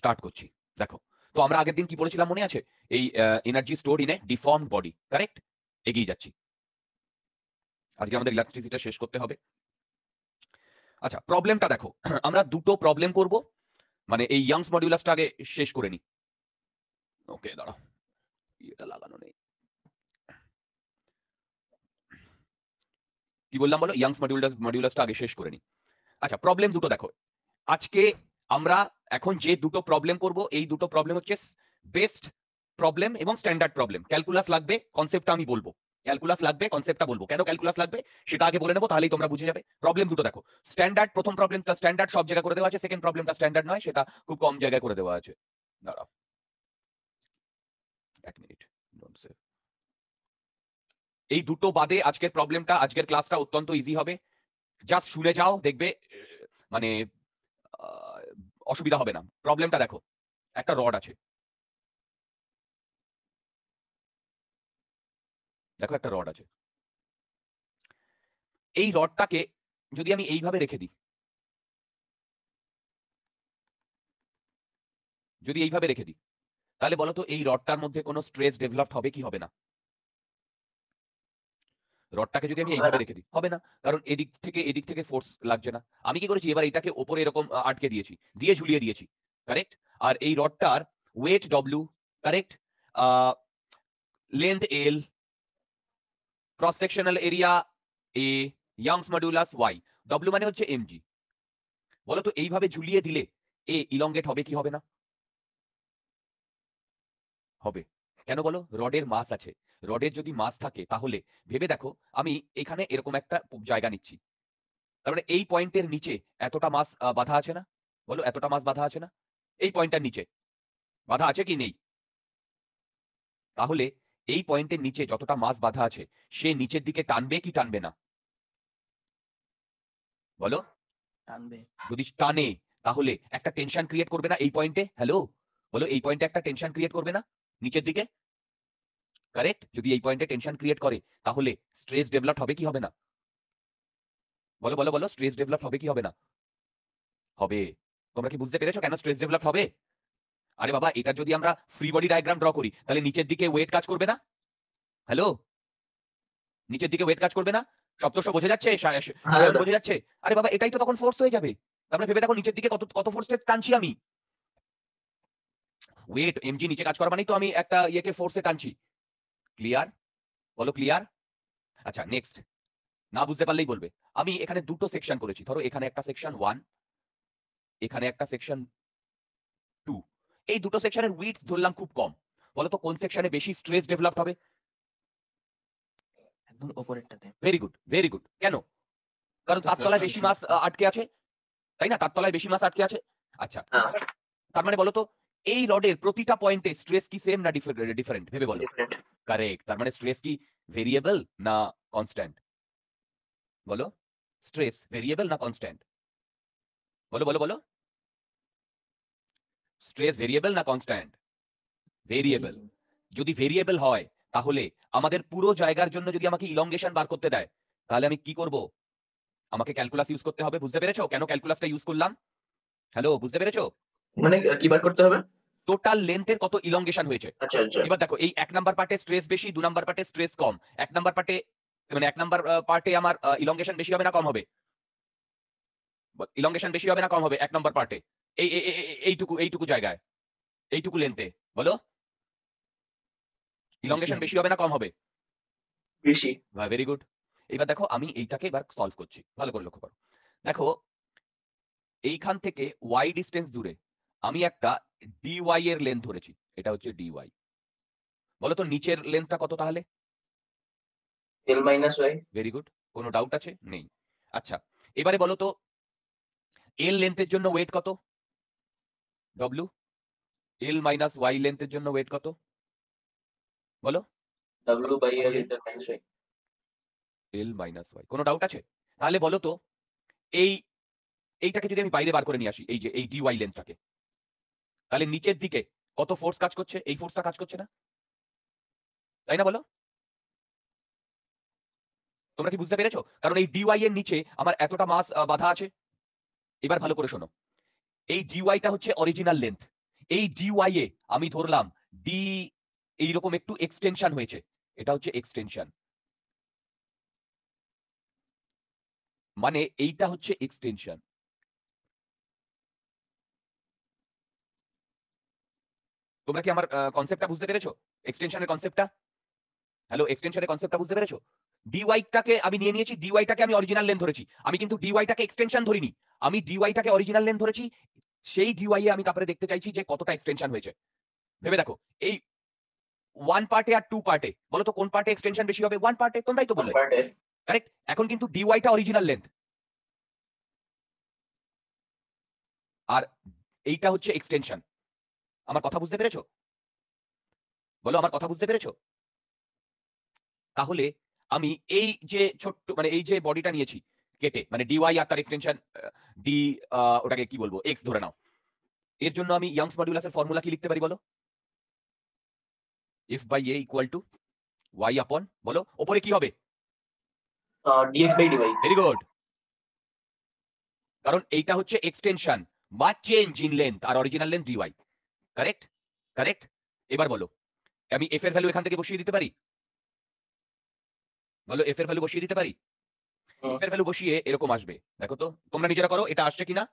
Start করছি দেখো তো আমরা আগের দিন কি বলেছিলাম মনে আছে এই energy store in a deform body correct এগিয়ে যাচ্ছি আজকে আমাদের ইলেকট্রিসিটিটা শেষ করতে হবে আচ্ছা প্রবলেমটা দেখো আমরা দুটো প্রবলেম করব মানে এই ইয়াংস মডিউলাসটা আগে শেষ করে নি ওকে দাঁড়াও এটা লাগানো নেই কি বললাম বলো ইয়াংস মডিউলাস মডিউলাসটা আগে শেষ করে নি আচ্ছা প্রবলেম দুটো দেখো আজকে আমরা এখন যে দুটো প্রবলেম করব এই দুটো প্রবলেম হচ্ছে বেস্ট প্রবলেম এবং স্ট্যান্ডার্ড প্রবলেম ক্যালকুলাস লাগবে কনসেপ্টটা আমি বলবো ক্যালকুলাস লাগবে কনসেপ্টটা বলবো কেন ক্যালকুলাস লাগবে সেটা আগে বলে নেবো তাহলেই তোমরা বুঝে যাবে প্রবলেম দুটো দেখো স্ট্যান্ডার্ড প্রথম প্রবলেমটা স্ট্যান্ডার্ড সব জায়গায় করে দেওয়া আছে সেকেন্ড প্রবলেমটা স্ট্যান্ডার্ড নয় সেটা খুব কম জায়গায় করে দেওয়া আছে দাঁড়াও এক মিনিট ডোন্ট সেভ এই দুটো বাদে আজকের প্রবলেমটা আজকের ক্লাসটা অত্যন্ত ইজি হবে জাস্ট শুনে যাও দেখবে মানে অসুবিধা হবে না প্রবলেমটা দেখো একটা রড আছে দেখো একটা রড আছে এই রডটাকে যদি আমি এইভাবে রেখে দিই যদি এইভাবে রেখে দিই তাহলে বলতো এই রডটার মধ্যে কোনো স্ট্রেস ডেভেলপড হবে কি হবে না রডটাকে যদি আমি হ্যাঁ। এইভাবে রেখে দিই হবে না কারণ এদিক থেকে এদিক থেকে ফোর্স লাগছে না আমি কি করেছি এবার এটাকে ওপরে এরকম আটকে দিয়েছি দিয়ে ঝুলিয়ে দিয়েছি কারেক্ট আর এই রডটার weight W correct length L cross sectional area A Young's modulus Y W মানে হচ্ছে এমজি বলো তো এইভাবে ঝুলিয়ে দিলে এ ইলঙ্গেট হবে কি হবে না হবে কেন বলো রডের মাস আছে রডের যদি মাস থাকে তাহলে ভেবে দেখো আমি এখানে এরকম একটা জায়গা নিচ্ছি তারপরে মানে এই পয়েন্টের নিচে এতটা মাস বাধা আছে না বলো এতটা মাস বাধা আছে না এই পয়েন্টটার নিচে বাধা আছে কি নেই তাহলে এই পয়েন্টের নিচে যতটা মাস বাধা আছে সে নিচের দিকে টানবে কি টানবে না বলো টানবে যদি টানে তাহলে একটা টেনশন ক্রিয়েট করবে না এই পয়েন্টে হ্যালো বলো এই পয়েন্টে একটা টেনশন ক্রিয়েট করবে না নিচের দিকে কারেক্ট যদি এই পয়েন্টে টেনশন ক্রিয়েট করে তাহলে স্ট্রেস ডেভেলপ হবে কি হবে না বলো বলো বলো স্ট্রেস ডেভেলপ হবে কি হবে না হবে তোমরা কি বুঝতে পেরেছো কেন স্ট্রেস ডেভেলপ হবে আরে বাবা এটা যদি আমরা ফ্রি বডি ডায়াগ্রাম ড্র করি তাহলে নিচের দিকে ওয়েট কাজ করবে না হ্যালো নিচের দিকে ওয়েট কাজ করবে না সপ্তর্ষ বোঝা যাচ্ছে হ্যাঁ, বোঝা যাচ্ছে আরে বাবা এটাই তো তখন ফোর্স হয়ে যাবে তারপরে মানে ভেবে দেখো নিচের দিকে কত কত ফোর্স টানছি আমি ওয়েট এমজি নিচে কাজ করা মানেই তো আমি একটা ইয়েকে ফোর্সে টানছি ক্লিয়ার বলো ক্লিয়ার আচ্ছা নেক্সট না বুঝতে পারলেই বলবে আমি এখানে দুটো সেকশন করেছি ধরো এখানে একটা সেকশন ওয়ান এখানে একটা সেকশন টু এই দুটো সেকশনের উইথ ধরলাম খুব কম বলো তো কোন সেকশনে বেশি স্ট্রেস ডেভেলপ হবে একদম ওপরেরটাতে ভেরি গুড ভেরি গুড কেন কারণ তার তলায় বেশি মাস আটকে আছে তাই না তার তলায় বেশি মাস আটকে আছে আচ্ছা হ্যাঁ। তার মানে বলো তো এই রডের প্রতিটা পয়েন্টে স্ট্রেস কি সেম না ডিফারেন্ট ভেবে বলো কারেক্ট তার মানে স্ট্রেস কি ভেরিয়েবল না কনস্ট্যান্ট বলো স্ট্রেস ভেরিয়েবল না কনস্ট্যান্ট বলো বলো বলো স্ট্রেস ভেরিয়েবল না কনস্ট্যান্ট ভেরিয়েবল যদি ভেরিয়েবল হয় তাহলে আমাদের পুরো জায়গার জন্য যদি আমাকে ইলংগেশন বার করতে দেয় তাহলে আমি কি করব আমাকে ক্যালকুলাস ইউজ করতে হবে বুঝতে পেরেছো কেন ক্যালকুলাসটা ইউজ করলাম হ্যালো বুঝতে পেরেছো মানে কি বার করতে হবে টোটাল লেন্থের কত ইলংগেশন হয়েছে আচ্ছা, আচ্ছা। এবার দেখো এই এক নাম্বার পার্টে স্ট্রেস বেশি দু নাম্বার পার্টে স্ট্রেস কম এক নাম্বার পার্টে মানে এক নাম্বার পার্টে আমার ইলংগেশন বেশি হবে না কম হবে ইলংগেশন বেশি হবে না কম হবে এক নাম্বার পার্টে এই এইটুকু এইটুকু জায়গায় এইটুকু লেন্থে বলো ইলংগেশন বেশি হবে না কম হবে বেশি ভেরি গুড এবার দেখো আমি এইটাকে এবার সলভ করছি ভালো করে লক্ষ্য করো দেখো এইখান থেকে ওয়াই ডিস্টেন্স দূরে আমি একটা ডিওয়াই এর লেন্থ ধরেছি এটা হচ্ছে ডিওয়াই বলো তো নিচের লেন্থটা কত তাহলে L minus Y very good কোনো ডাউট আছে নেই আচ্ছা এবারে বলো তো এল লেন্থের জন্য ওয়েট কত ডব্লিউ এল মাইনাস ওয়াই লেন্থের জন্য ওয়েট কত বলো W by L minus Y L minus Y কোনো ডাউট আছে তাহলে বলো তো এই এইটাকে যদি আমি বাইরে বার করে নিয়ে আসি এই যে এই ডিওয়াই লেন্থটাকে তাহলে নিচের দিকে কত ফোর্স কাজ করছে এই ফোর্সটা কাজ করছে না তাই না বলো তোমরা কি বুঝতে পেরেছ কারণ এই ডিওয়াই এর নিচে আমার এতটা মাস বাধা আছে এবার ভালো করে শোনো এই ডিওয়াইটা হচ্ছে অরিজিনাল লেন্থ এই ডিওয়াই এ আমি ধরলাম ডি এইরকম একটু এক্সটেনশন হয়েছে এটা হচ্ছে এক্সটেনশন মানে এইটা হচ্ছে এক্সটেনশন তোমরা কি আমার কনসেপ্টটা বুঝতে পেরেছো এক্সটেনশনের কনসেপ্টটা হ্যালো এক্সটেনশনের কনসেপ্টটা বুঝতে পেরেছো ডিওয়াইটাকে আমি নিয়ে নিয়েছি ডিওয়াইটাকে আমি অরিজিনাল লেন ধরেছি আমি কিন্তু ডিওয়াইটাকে এক্সটেনশন ধরিনি আমি ডিওয়াইটাকে অরিজিনাল লেন ধরেছি সেই ডিওয়াই আমি তারপরে দেখতে চাইছি যে কতটা এক্সটেনশন হয়েছে ভেবে দেখো এই ওয়ান পার্টে আর টু পার্টে বলো তো কোন পার্টে এক্সটেনশন বেশি হবে ওয়ান পার্টে তোমরাই তো বললে কারেক্ট এখন কিন্তু ডিওয়াইটা অরিজিনাল লেন্থ আর এইটা হচ্ছে এক্সটেনশন আমার কথা বুঝতে পেরেছ বলো আমার কথা বুঝতে পেরেছ তাহলে আমি এই যে ছোট্ট মানে এই যে বডিটা নিয়েছি কেটে মানে ডিওয়াই আর তার এক্সটেনশন ডি ওটাকে কি বলবো এক্স ধরে নাও এর জন্য আমি ইয়াংস মডিউলাসের ফর্মুলা কি লিখতে পারি বলো F by A equal to Y upon বলো ওপরে কি হবে ভেরি গুড কারণ এইটা হচ্ছে এক্সটেনশন বা চেঞ্জ ইন লেন্থ আর original length dy correct correct এবার বলো আমি এফ এর ভ্যালু এখান থেকে বসিয়ে দিতে পারি বলো এফ এর ভ্যালু বসিয়ে দিতে পারি এফ এর ভ্যালু বসিয়ে এরকম আসবে দেখো তো তোমরা নিজেরা করো এটা আসছে কিনা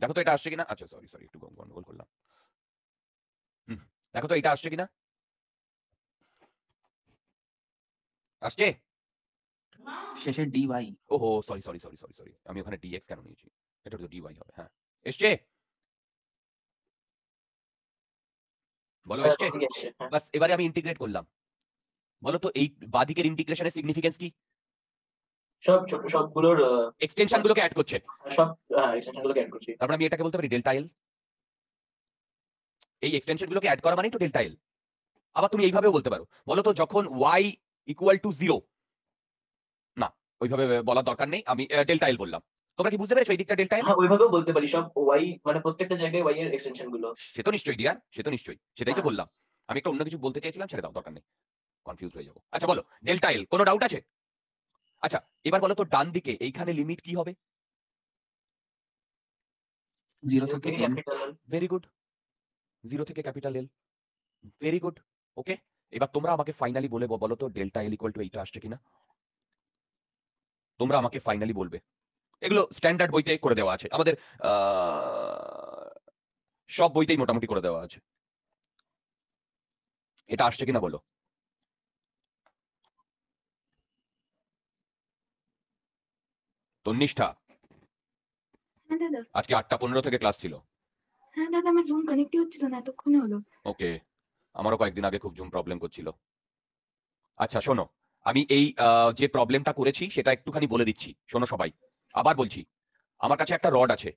দেখো তো এটা আসছে কিনা আচ্ছা সরি সরি একটু গন্ডগোল করলাম দেখো তো এটা আসছে কিনা আসছে শেষে ডি ওয়াই ওহো sorry sorry sorry sorry sorry আমি ওখানে ডি এক্স কেন নিয়েছি এটা তো ডি ওয়াই হবে হ্যাঁ এসছে বলো এসছে হ্যাঁ। বাস এবারে আমি ইন্টিগ্রেট করলাম বলো তো এই বাদিকের ইন্টিগ্রেশনের সিগনিফিকেন্স কি সব ছোট সব গুলোর এক্সটেনশন গুলোকে অ্যাড করছে সব এক্সটেনশন হ্যাঁ, গুলোকে অ্যাড করছে তারপর আমি এটাকে বলতে পারি ডেল্টা এল এই এক্সটেনশন গুলোকে অ্যাড করা মানে তো ডেল্টা এল আবার তুমি এইভাবেও বলতে পারো বলো তো যখন ওয়াই ইকুয়াল টু জিরো ওইভাবে বলার দরকার নেই আমি ডেল্টা এল বললাম তোমরা কি বুঝতে পেরেছো এই দিকটা ডেল্টা হ্যাঁ, এল ওইভাবেও বলতে পারি সব ওয়াই মানে প্রত্যেকটা জায়গায় ওয়াই এর এক্সটেনশন গুলো সে তো নিশ্চয়ই ডিয়ার সে তো নিশ্চয়ই সেটাই তো হ্যাঁ। বললাম আমি একটা অন্য কিছু বলতে চেয়েছিলাম ছেড়ে দাও দরকার নেই কনফিউজ হয়ে যাবো আচ্ছা বলো ডেল্টা এল কোনো ডাউট আছে আচ্ছা এবার বলো তো ডান দিকে এইখানে লিমিট কি হবে জিরো থেকে ক্যাপিটাল ভেরি গুড জিরো থেকে capital L very good okay এবার তোমরা আমাকে ফাইনালি বলে বলো তো ডেল্টা এল ইকুয়াল টু এইটা আসছে কিনা তোমরা আমাকে ফাইনালি বলবে এগুলো স্ট্যান্ডার্ড বইতে করে দেওয়া আছে আমাদের সব বইতেই মোটামুটি করে দেওয়া আছে এটা আসছে কিনা বলো তো নিষ্ঠা হ্যাঁ আজকে আটটা পনেরো থেকে ক্লাস ছিল হ্যাঁ দাদা আমার জুম কানেক্টই হচ্ছিল না এতক্ষণে হলো ওকে আমারও কয়েকদিন আগে খুব জুম প্রবলেম করছিল আচ্ছা শোনো আমি এই যে প্রবলেমটা করেছি সেটা একটুখানি বলে দিচ্ছি শোনো সবাই আবার বলছি আমার কাছে একটা রড আছে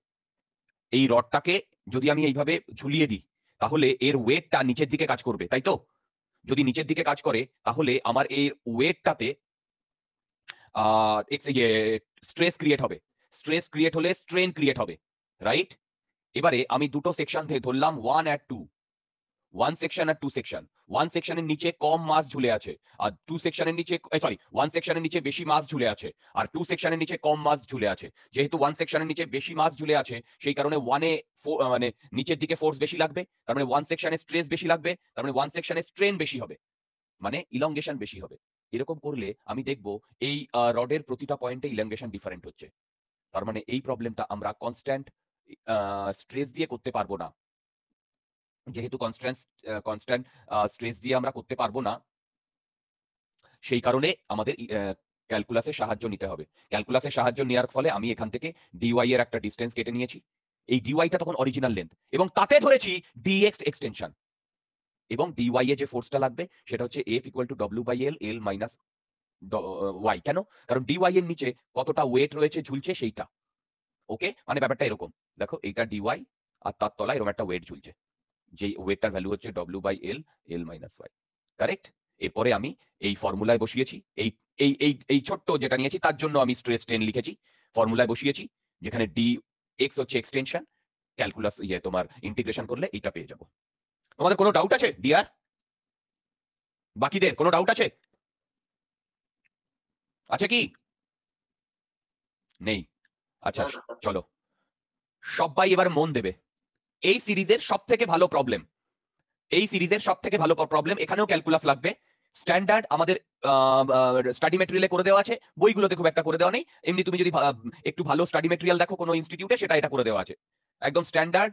এই রডটাকে যদি আমি এইভাবে ঝুলিয়ে দিই তাহলে এর ওয়েটটা নিচের দিকে কাজ করবে তাই তো যদি নিচের দিকে কাজ করে তাহলে আমার এর ওয়েটটাতে স্ট্রেস ক্রিয়েট হবে স্ট্রেস ক্রিয়েট হলে স্ট্রেন ক্রিয়েট হবে রাইট এবারে আমি দুটো সেকশন থেকে ধরলাম one at two one section আর টু সেকশন ওয়ান সেকশনের নিচে কম মাস ঝুলে আছে আর টু সেকশনের নিচে সরি ওয়ান সেকশনের নিচে বেশি মাস ঝুলে আছে আর টু সেকশনের নিচে কম মাস ঝুলে আছে যেহেতু ওয়ান সেকশনের নিচে বেশি মাস ঝুলে আছে সেই কারণে ওয়ানে মানে নিচের দিকে ফোর্স বেশি লাগবে তার মানে ওয়ান সেকশনে স্ট্রেস বেশি লাগবে তার মানে ওয়ান সেকশনে স্ট্রেন বেশি হবে মানে ইলংগেশন বেশি হবে এরকম করলে আমি দেখব এই রডের প্রতিটা পয়েন্টে ইলংগেশন ডিফারেন্ট হচ্ছে তার মানে এই প্রবলেমটা আমরা কনস্ট্যান্ট স্ট্রেস দিয়ে করতে পারবো না যেহেতু কনস্ট্যান্ট কনস্ট্যান্ট স্ট্রেস দিয়ে আমরা করতে পারবো না সেই কারণে আমাদের ক্যালকুলাসের সাহায্য নিতে হবে ক্যালকুলাসের সাহায্য নেওয়ার ফলে আমি এখান থেকে ডিওয়াই এর একটা ডিস্টেন্স কেটে নিয়েছি এই ডিওয়াইটা তখন অরিজিনাল লেন্থ এবং তাতে ধরেছি ডিএক্স এক্সটেনশন এবং ডিওয়াই এ যে ফোর্সটা লাগবে সেটা হচ্ছে F equal to W by L L minus Y কেন কারণ ডিওয়াই এর নিচে কতটা ওয়েট রয়েছে ঝুলছে সেইটা ওকে মানে ব্যাপারটা এরকম দেখো এইটা ডিওয়াই আর তার তলায় এরকম একটা ওয়েট ঝুলছে যেই ওয়েটটার ভ্যালু হচ্ছে W by L L minus Y correct এরপরে আমি এই ফর্মুলায় বসিয়েছি এই এই এই এই ছোট্ট যেটা নিয়েছি তার জন্য আমি স্ট্রেস টেন লিখেছি ফর্মুলায় বসিয়েছি যেখানে ডি এক্স হচ্ছে এক্সটেনশন ক্যালকুলাস ইয়ে তোমার ইন্টিগ্রেশন করলে এটা পেয়ে যাব তোমাদের কোনো ডাউট আছে ডিয়ার বাকিদের কোনো ডাউট আছে আছে কি নেই আচ্ছা চলো সবাই এবার মন দেবে এই সিরিজের সব থেকে ভালো প্রবলেম এই সিরিজের সব থেকে ভালো প্রবলেম এখানেও ক্যালকুলাস লাগবে স্ট্যান্ডার্ড আমাদের স্টাডি মেটেরিয়ালে করে দেওয়া আছে বইগুলোতে খুব একটা করে দেওয়া নেই এমনি তুমি যদি একটু ভালো স্টাডি মেটেরিয়াল দেখো কোনো ইনস্টিটিউটে সেটা এটা করে দেওয়া আছে একদম স্ট্যান্ডার্ড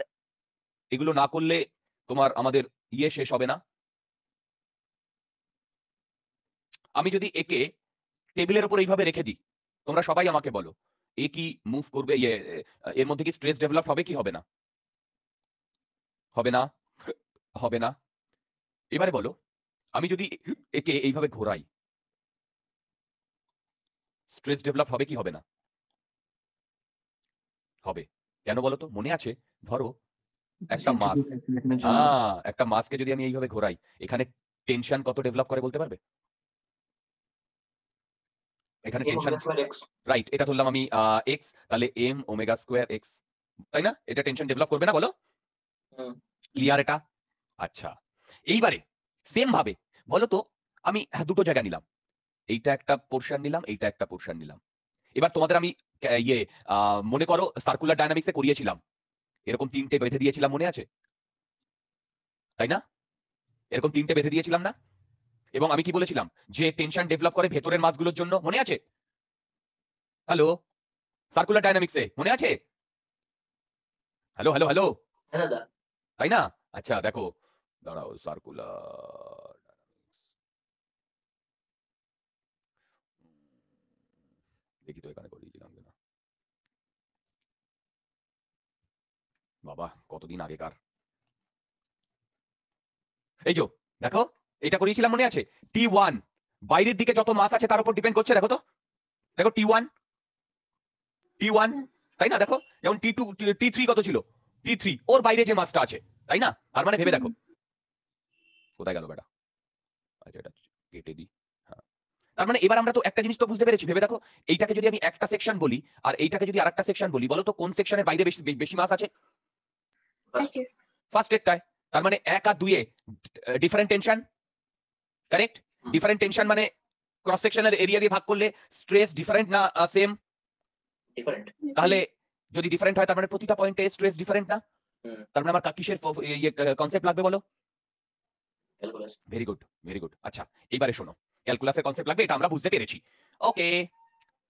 এগুলো না করলে তোমার আমাদের ইয়ে শেষ হবে না আমি যদি একে টেবিলের উপর এইভাবে রেখে দিই তোমরা সবাই আমাকে বলো এ কি মুভ করবে ইয়ে এর মধ্যে কি স্ট্রেস ডেভেলপ হবে কি হবে না হবে না হবে না এবারে বলো আমি যদি একে এইভাবে ঘোরাই স্ট্রেস ডেভেলপ হবে কি হবে না হবে কেন বলো তো মনে আছে ধরো একটা মাস হ্যাঁ একটা মাসকে যদি আমি এইভাবে ঘোরাই এখানে টেনশন কত ডেভেলপ করে বলতে পারবে এখানে টেনশন রাইট এটা ধরলাম আমি এক্স তাহলে এম ওমেগা স্কোয়ার এক্স তাই না এটা টেনশন ডেভেলপ করবে না বলো ক্লিয়ার এটা আচ্ছা এইবারে সেম ভাবে বলো তো আমি হ্যাঁ, দুটো জায়গা নিলাম এইটা একটা পোর্শন নিলাম এইটা একটা পোর্শন নিলাম এবার তোমাদের আমি ইয়ে মনে করো সার্কুলার ডায়নামিক্সে করিয়েছিলাম এরকম তিনটে বেঁধে দিয়েছিলাম মনে আছে তাই না এরকম তিনটে বেঁধে দিয়েছিলাম না এবং আমি কি বলেছিলাম যে টেনশন ডেভেলপ করে ভেতরের মাছগুলোর জন্য মনে আছে হ্যালো সার্কুলার ডায়নামিক্সে মনে আছে হ্যালো হ্যালো হ্যালো দাদা তাই না আচ্ছা দেখো দাঁড়াও সার্কুলার দেখি তো এখানে করিয়েছিলাম বাবা কতদিন আগেকার এই যো দেখো এটা করিয়েছিলাম মনে আছে টি ওয়ান বাইরের দিকে যত মাস আছে তার উপর ডিপেন্ড করছে দেখো তো দেখো টি ওয়ান টি ওয়ান তাই না দেখো যেমন টি টু টি থ্রি কত ছিল ডি ওর বাইরে যে মাছটা আছে তাই না তার মানে ভেবে দেখো কোথায় গেল বেটা আচ্ছা, কেটে দিই হ্যাঁ। তার মানে এবার আমরা তো একটা জিনিস তো বুঝতে পেরেছি ভেবে দেখো এইটাকে যদি আমি একটা সেকশন বলি আর এইটাকে যদি আরেকটা সেকশন বলি বলো তো কোন সেকশনের বাইরে বেশি বেশি মাছ আছে ফার্স্ট এডটায় তার মানে এক আর দুইয়ে different tension correct different tension মানে ক্রস সেকশনের এরিয়া দিয়ে ভাগ করলে স্ট্রেস ডিফারেন্ট না সেম ডিফারেন্ট তাহলে যদি ডিফারেন্ট হয় তার মানে প্রতিটা পয়েন্টে স্ট্রেস ডিফারেন্ট না তার মানে আমার কিসের কনসেপ্ট ইয়ে, লাগবে বলো ভেরি গুড ভেরি গুড আচ্ছা এবারে শোনো ক্যালকুলাসের কনসেপ্ট লাগবে এটা আমরা বুঝতে পেরেছি ওকে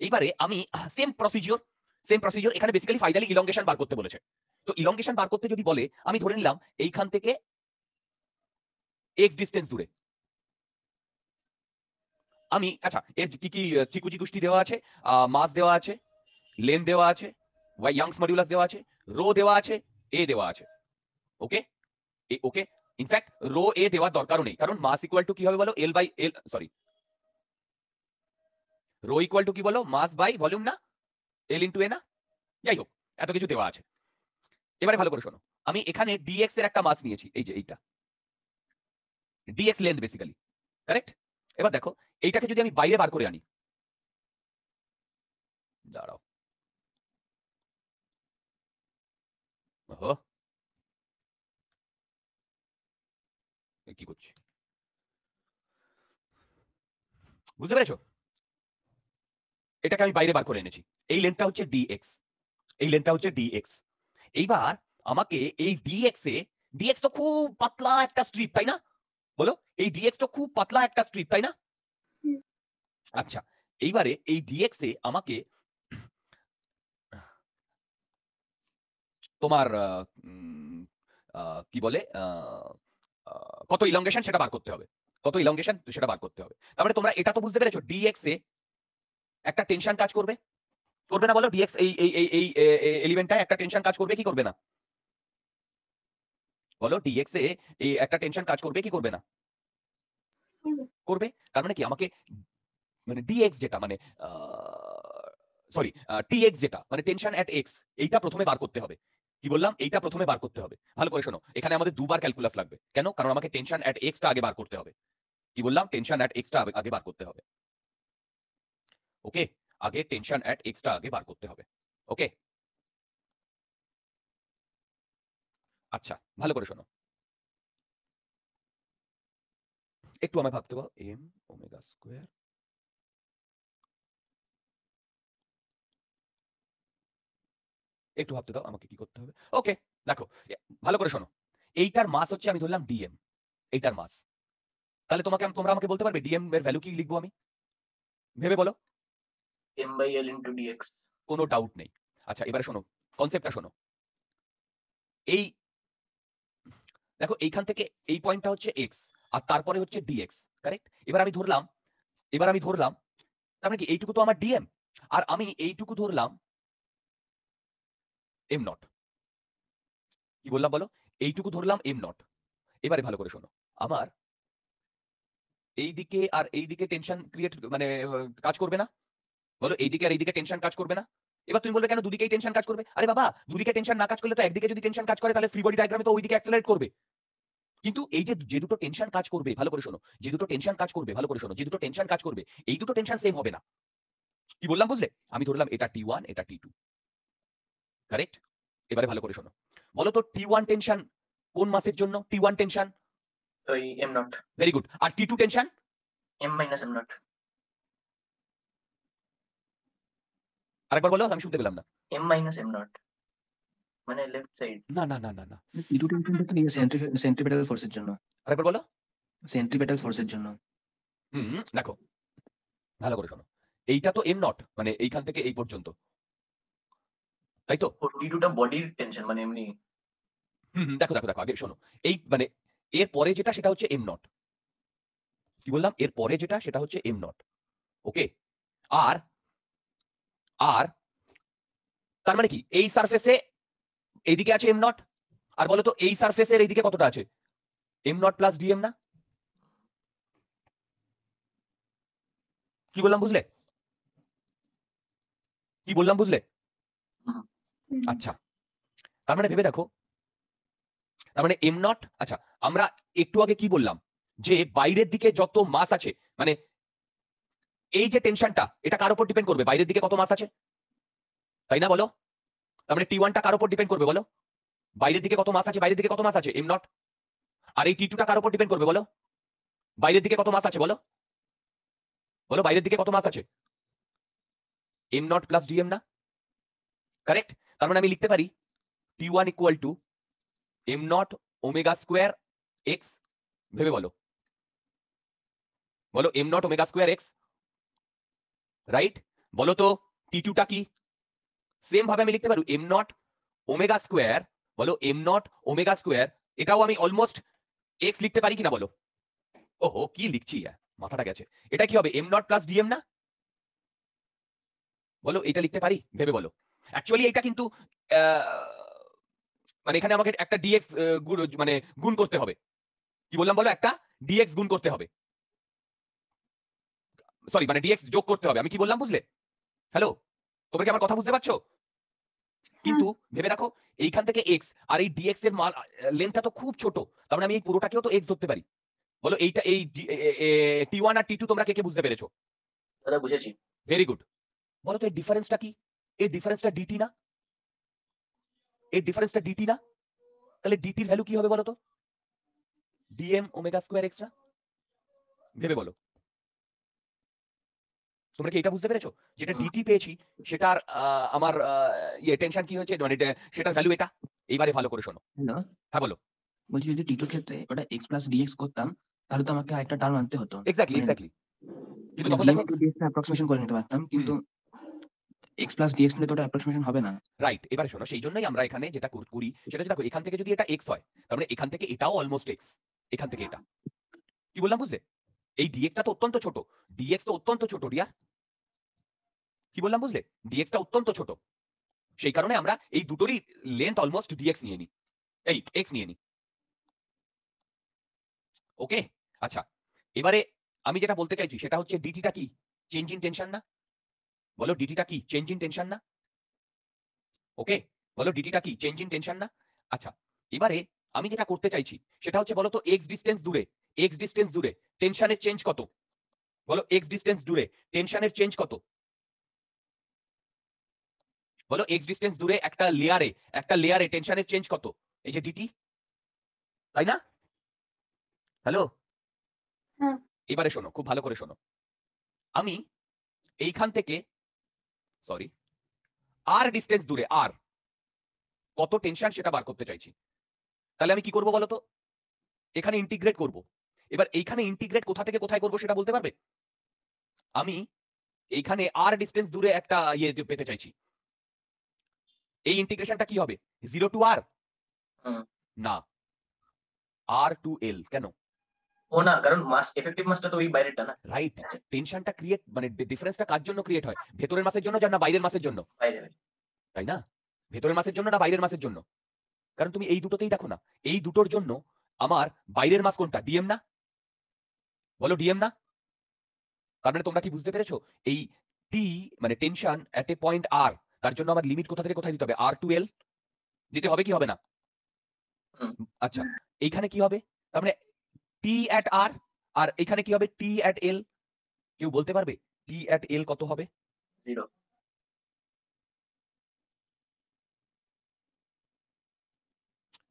এবারে আমি সেম প্রসিজিওর সেম প্রসিজিওর এখানে বেসিক্যালি ফাইনালি ইলংগেশন বার করতে বলেছে তো ইলংগেশন বার করতে যদি বলে আমি ধরে নিলাম এইখান থেকে এক্স ডিস্টেন্স দূরে আমি আচ্ছা এর কি কি চিকুচি গোষ্ঠী দেওয়া আছে মাস দেওয়া আছে লেন দেওয়া আছে ওয়াই ইয়াংস মডিউলাস দেওয়া আছে রো দেওয়া আছে এ দেওয়া আছে ওকে এ ওকে ইনফ্যাক্ট রো এ দেওয়ার দরকারও নেই কারণ মাস ইকুয়াল টু কি হবে বলো L by L sorry rho equal to কি বলো মাস বাই ভলিউম না এল ইন্টু এ না যাই হোক এত কিছু দেওয়া আছে এবারে ভালো করে শোনো আমি এখানে ডিএক্স এর একটা মাস নিয়েছি এই যে এইটা ডিএক্স লেন্থ বেসিক্যালি কারেক্ট এবার দেখো এইটাকে যদি আমি বাইরে বার করে আনি দাঁড়াও কি uh-huh. করছি বুঝতে পেরেছো এটাকে আমি বাইরে বার করে এনেছি এই লেন্থটা হচ্ছে ডিএক্স এই লেন্থটা হচ্ছে ডিএক্স এইবার আমাকে এই ডিএক্স এ ডিএক্স তো খুব পাতলা একটা স্ট্রিপ তাই না বলো এই ডিএক্স তো খুব পাতলা একটা স্ট্রিপ তাই না আচ্ছা এইবারে এই ডিএক্স এ আমাকে তোমার কি বলে কত ইলঙ্গেশন সেটা বার করতে হবে কত ইলঙ্গেশন সেটা বার করতে হবে তারপরে মানে তোমরা এটা তো বুঝতে পেরেছো ডিএক্স এ একটা টেনশন কাজ করবে করবে না বলো ডিএক্স এই এই এই এই এলিমেন্টটা একটা টেনশন কাজ করবে কি করবে না বলো ডিএক্স এ এই একটা টেনশন কাজ করবে কি করবে না করবে তার মানে কি আমাকে মানে ডিএক্স যেটা মানে সরি টিএক্স যেটা মানে টেনশন অ্যাট এক্স এইটা প্রথমে বার করতে হবে কি বললাম এইটা প্রথমে বার করতে হবে ভালো করে শোনো এখানে আমাদের দুবার ক্যালকুলাস লাগবে কেন কারণ আমাকে টেনশন অ্যাট এক্সটা আগে বার করতে হবে কি বললাম টেনশন অ্যাট এক্সটা আগে বার করতে হবে ওকে আগে টেনশন অ্যাট এক্সটা আগে বার করতে হবে ওকে আচ্ছা ভালো করে শোনো একটু আমায় ভাবতে পারো এম ওমেগা স্কোয়ার একটু ভাবতে দাও আমাকে কি করতে হবে ওকে দেখো ভালো করে শোনো এইটার মাস হচ্ছে আমি ধরলাম ডিএম এইটার মাস তাহলে তোমাকে তোমরা আমাকে বলতে পারবে ডিএম এর ভ্যালু কি লিখবো আমি ভেবে বলো M by L into dx কোনো ডাউট নেই আচ্ছা এবারে শোনো কনসেপ্টটা শোনো এই দেখো এইখান থেকে এই পয়েন্টটা হচ্ছে এক্স আর তারপরে হচ্ছে ডিএক্স কারেক্ট এবার আমি ধরলাম এবার আমি ধরলাম তার মানে কি এইটুকু তো আমার ডিএম আর আমি এইটুকু ধরলাম এম নট কি বললাম বলো এইটুকু ধরলাম এম নট এবারে ভালো করে শোনো আমার এইদিকে আর এইদিকে টেনশন ক্রিয়েট মানে কাজ করবে না বলো এইদিকে আর এইদিকে টেনশন কাজ করবে না এবার তুমি বলবে কেন দুদিকেই টেনশন কাজ করবে আরে বাবা দুদিকে টেনশন না কাজ করলে তো একদিকে যদি টেনশন কাজ করে তাহলে ফ্রি বডি ডায়াগ্রামে তো ওইদিকে অ্যাক্সেলারেট করবে কিন্তু এই যে যে দুটো টেনশন কাজ করবে ভালো করে শোনো যে দুটো টেনশন কাজ করবে ভালো করে শোনো যে দুটো টেনশন কাজ করবে এই দুটো টেনশন সেম হবে না কি বললাম বুঝলে আমি ধরলাম এটা টি ওয়ান এটা টি টু কারেক্ট এবারে ভালো করে শোনো বলো তো টি ওয়ান টেনশন কোন মাসের জন্য T one tension M naught very good আর T two tension M minus M naught আরেকবার বলো আমি শুনতে পেলাম না এম মাইনাস এম নট মানে লেফট সাইড না না না না না টি টু টেনশন তো নিয়ে সেন্ট্রিপেটাল ফোর্সের জন্য আরেকবার বলো সেন্ট্রিপেটাল ফোর্সের জন্য হুম দেখো ভালো করে শোনো এইটা তো এম নট মানে এইখান থেকে এই পর্যন্ত তাই তো ফোর্টি টুটা বডির টেনশন মানে এমনি দেখো দেখো দেখো আগে শোনো এই মানে এর পরে যেটা সেটা হচ্ছে এম নট কি বললাম এর পরে যেটা সেটা হচ্ছে এম নট ওকে আর আর তার মানে কি এই সারফেসে এইদিকে আছে এম নট আর বলো তো এই সারফেসের এইদিকে কতটা আছে এম নট প্লাস ডিএম না কি বললাম বুঝলে কি বললাম বুঝলে আচ্ছা তার মানে ভেবে দেখো তার মানে এম নট আচ্ছা আমরা একটু আগে কি বললাম যে বাইরের দিকে যত মাস আছে মানে এই যে টেনশনটা এটা কার উপর ডিপেন্ড করবে বাইরের দিকে কত মাস আছে তাই না বলো তার মানে টি ওয়ানটা কার উপর ডিপেন্ড করবে বলো বাইরের দিকে কত মাস আছে বাইরের দিকে কত মাস আছে এম নট আর এই টি টুটা কার উপর ডিপেন্ড করবে বলো বাইরের দিকে কত মাস আছে বলো বলো বাইরের দিকে কত মাস আছে এম নট প্লাস ডিএম না কারেক্ট তার মানে আমি লিখতে পারি T one equal to M naught omega square x ভেবে বলো বলো M naught omega square x right বলো তো টি টুটা কি সেম ভাবে আমি লিখতে পারি এম নট ওমেগা স্কোয়ার বলো এম নট ওমেগা স্কোয়ার এটাও আমি অলমোস্ট এক্স লিখতে পারি কিনা বলো ওহো কি লিখছি মাথাটা গেছে এটা কি হবে এম নট প্লাস ডিএম না বলো এটা লিখতে পারি ভেবে বলো অ্যাকচুয়ালি এটা কিন্তু মানে এখানে আমাকে একটা ডিএক্স মানে গুণ করতে হবে কি বললাম বলো একটা ডিএক্স গুণ করতে হবে সরি মানে ডিএক্স যোগ করতে হবে আমি কি বললাম বুঝলে হ্যালো তোমরা কি আমার কথা বুঝতে পারছো হ্যাঁ। কিন্তু ভেবে দেখো এইখান থেকে এক্স আর এই ডিএক্স এর লেন্থটা তো খুব ছোট তার মানে আমি এই পুরোটাকেও তো এক্স ধরতে পারি বলো এইটা এই টি ওয়ান আর টি টু তোমরা কে কে বুঝতে পেরেছো দাদা বুঝেছি ভেরি গুড বলো তো এই ডিফারেন্সটা কি এই ডিফারেন্সটা ডিটি না এই ডিফারেন্সটা ডিটি না তাহলে ডিটির ভ্যালু কি হবে বলো তো ডিএম ওমেগা স্কোয়ার এক্সট্রা ভেবে বলো তোমরা কি এটা বুঝতে পেরেছো যেটা ডিটি পেয়েছি সেটার আমার ইয়ে টেনশন কি হয়েছে মানে সেটার ভ্যালু এটা এইবারে ভালো করে শোনো হ্যাঁ বলো বলছি যদি টিটোর ক্ষেত্রে ওটা এক্স প্লাস ডিএক্স করতাম তাহলে তো আমাকে একটা টার্ম আনতে হতো এক্স্যাক্টলি মানে এক্স্যাক্টলি কিন্তু মানে তখন দেখো অ্যাপ্রক্সিমেশন করে নিতে পারতাম কিন্তু x প্লাস dx নিলে তো এটা অ্যাপ্রক্সিমেশন হবে না রাইট এবারে শোনো সেই জন্যই আমরা এখানে যেটা করি সেটা যদি দেখো এখান থেকে যদি এটা x হয় তার মানে এখান থেকে এটাও অলমোস্ট x এখান থেকে এটা কি বললাম বুঝলে এই dx টা তো অত্যন্ত ছোট dx তো অত্যন্ত ছোট রিয়া কি বললাম বুঝলে dx টা অত্যন্ত ছোট সেই কারণে আমরা এই দুটোরই লেন্থ অলমোস্ট dx নিয়ে নি এই x নিয়ে নি ওকে আচ্ছা এবারে আমি যেটা বলতে চাইছি সেটা হচ্ছে dt টা কি চেঞ্জ ইন টেনশন না বলো ডিটিটা কি চেঞ্জ ইন টেনশন না ওকে বলো ডিটিটা কি চেঞ্জ ইন টেনশন না আচ্ছা এবারে আমি যেটা করতে চাইছি সেটা হচ্ছে বলো তো এক্স ডিস্টেন্স দূরে এক্স ডিস্টেন্স দূরে টেনশনের চেঞ্জ কত বলো এক্স ডিস্টেন্স দূরে টেনশনের চেঞ্জ কত বলো এক্স ডিস্টেন্স দূরে একটা লেয়ারে একটা লেয়ারে টেনশনের চেঞ্জ কত এই যে ডিটি তাই না হ্যালো এবারে শোনো খুব ভালো করে শোনো আমি এইখান থেকে সরি আর ডিস্টেন্স দূরে আর কত টেনশন সেটা বার করতে চাইছি তাহলে আমি কি করব বলতো এখানে ইন্টিগ্রেট করব এবার এইখানে ইন্টিগ্রেট কোথা থেকে কোথায় করব সেটা বলতে পারবে আমি এইখানে আর ডিস্টেন্স দূরে একটা ইয়ে পেতে চাইছি এই ইন্টিগ্রেশনটা কি হবে জিরো টু আর না আর টু এল কেন না কারণ মাস এফেক্টিভ মাসটা তো ওই বাইরেটা না রাইট টেনশনটা ক্রিয়েট মানে ডিফারেন্সটা কার জন্য ক্রিয়েট হয় ভেতরের মাসের জন্য না বাইরের মাসের জন্য তাই না ভেতরের মাসের জন্য না বাইরের মাসের জন্য কারণ তুমি এই দুটোতেই দেখো না এই দুটোর জন্য আমার বাইরের মাস কোনটা ডিএম না বলো ডিএম না তার মানে তোমরা কি বুঝতে পেরেছো এই টি মানে টেনশন অ্যাট এ পয়েন্ট আর তার জন্য আমার লিমিট কোথা থেকে কোথায় দিতে হবে আর টু এল দিতে হবে কি হবে না আচ্ছা এইখানে কি হবে তার মানে টি অ্যাট আর আর এখানে কি হবে টি অ্যাট এল কেউ বলতে পারবে টি অ্যাট এল কত হবে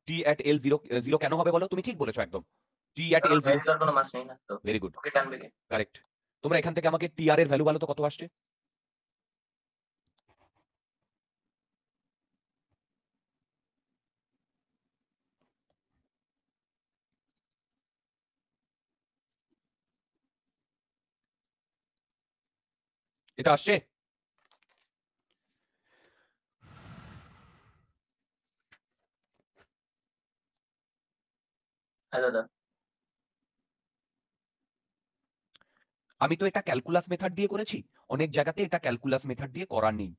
T at L zero zero কেন হবে বলো তুমি ঠিক বলেছো একদম T at L zero very good correct তোমরা এখান থেকে আমাকে টি আর এর ভ্যালু বলো তো কত আসছে এটা আসছে আমি তো এটা ক্যালকুলাস মেথড দিয়ে করেছি অনেক জায়গাতে এটা ক্যালকুলাস মেথড দিয়ে করা নেই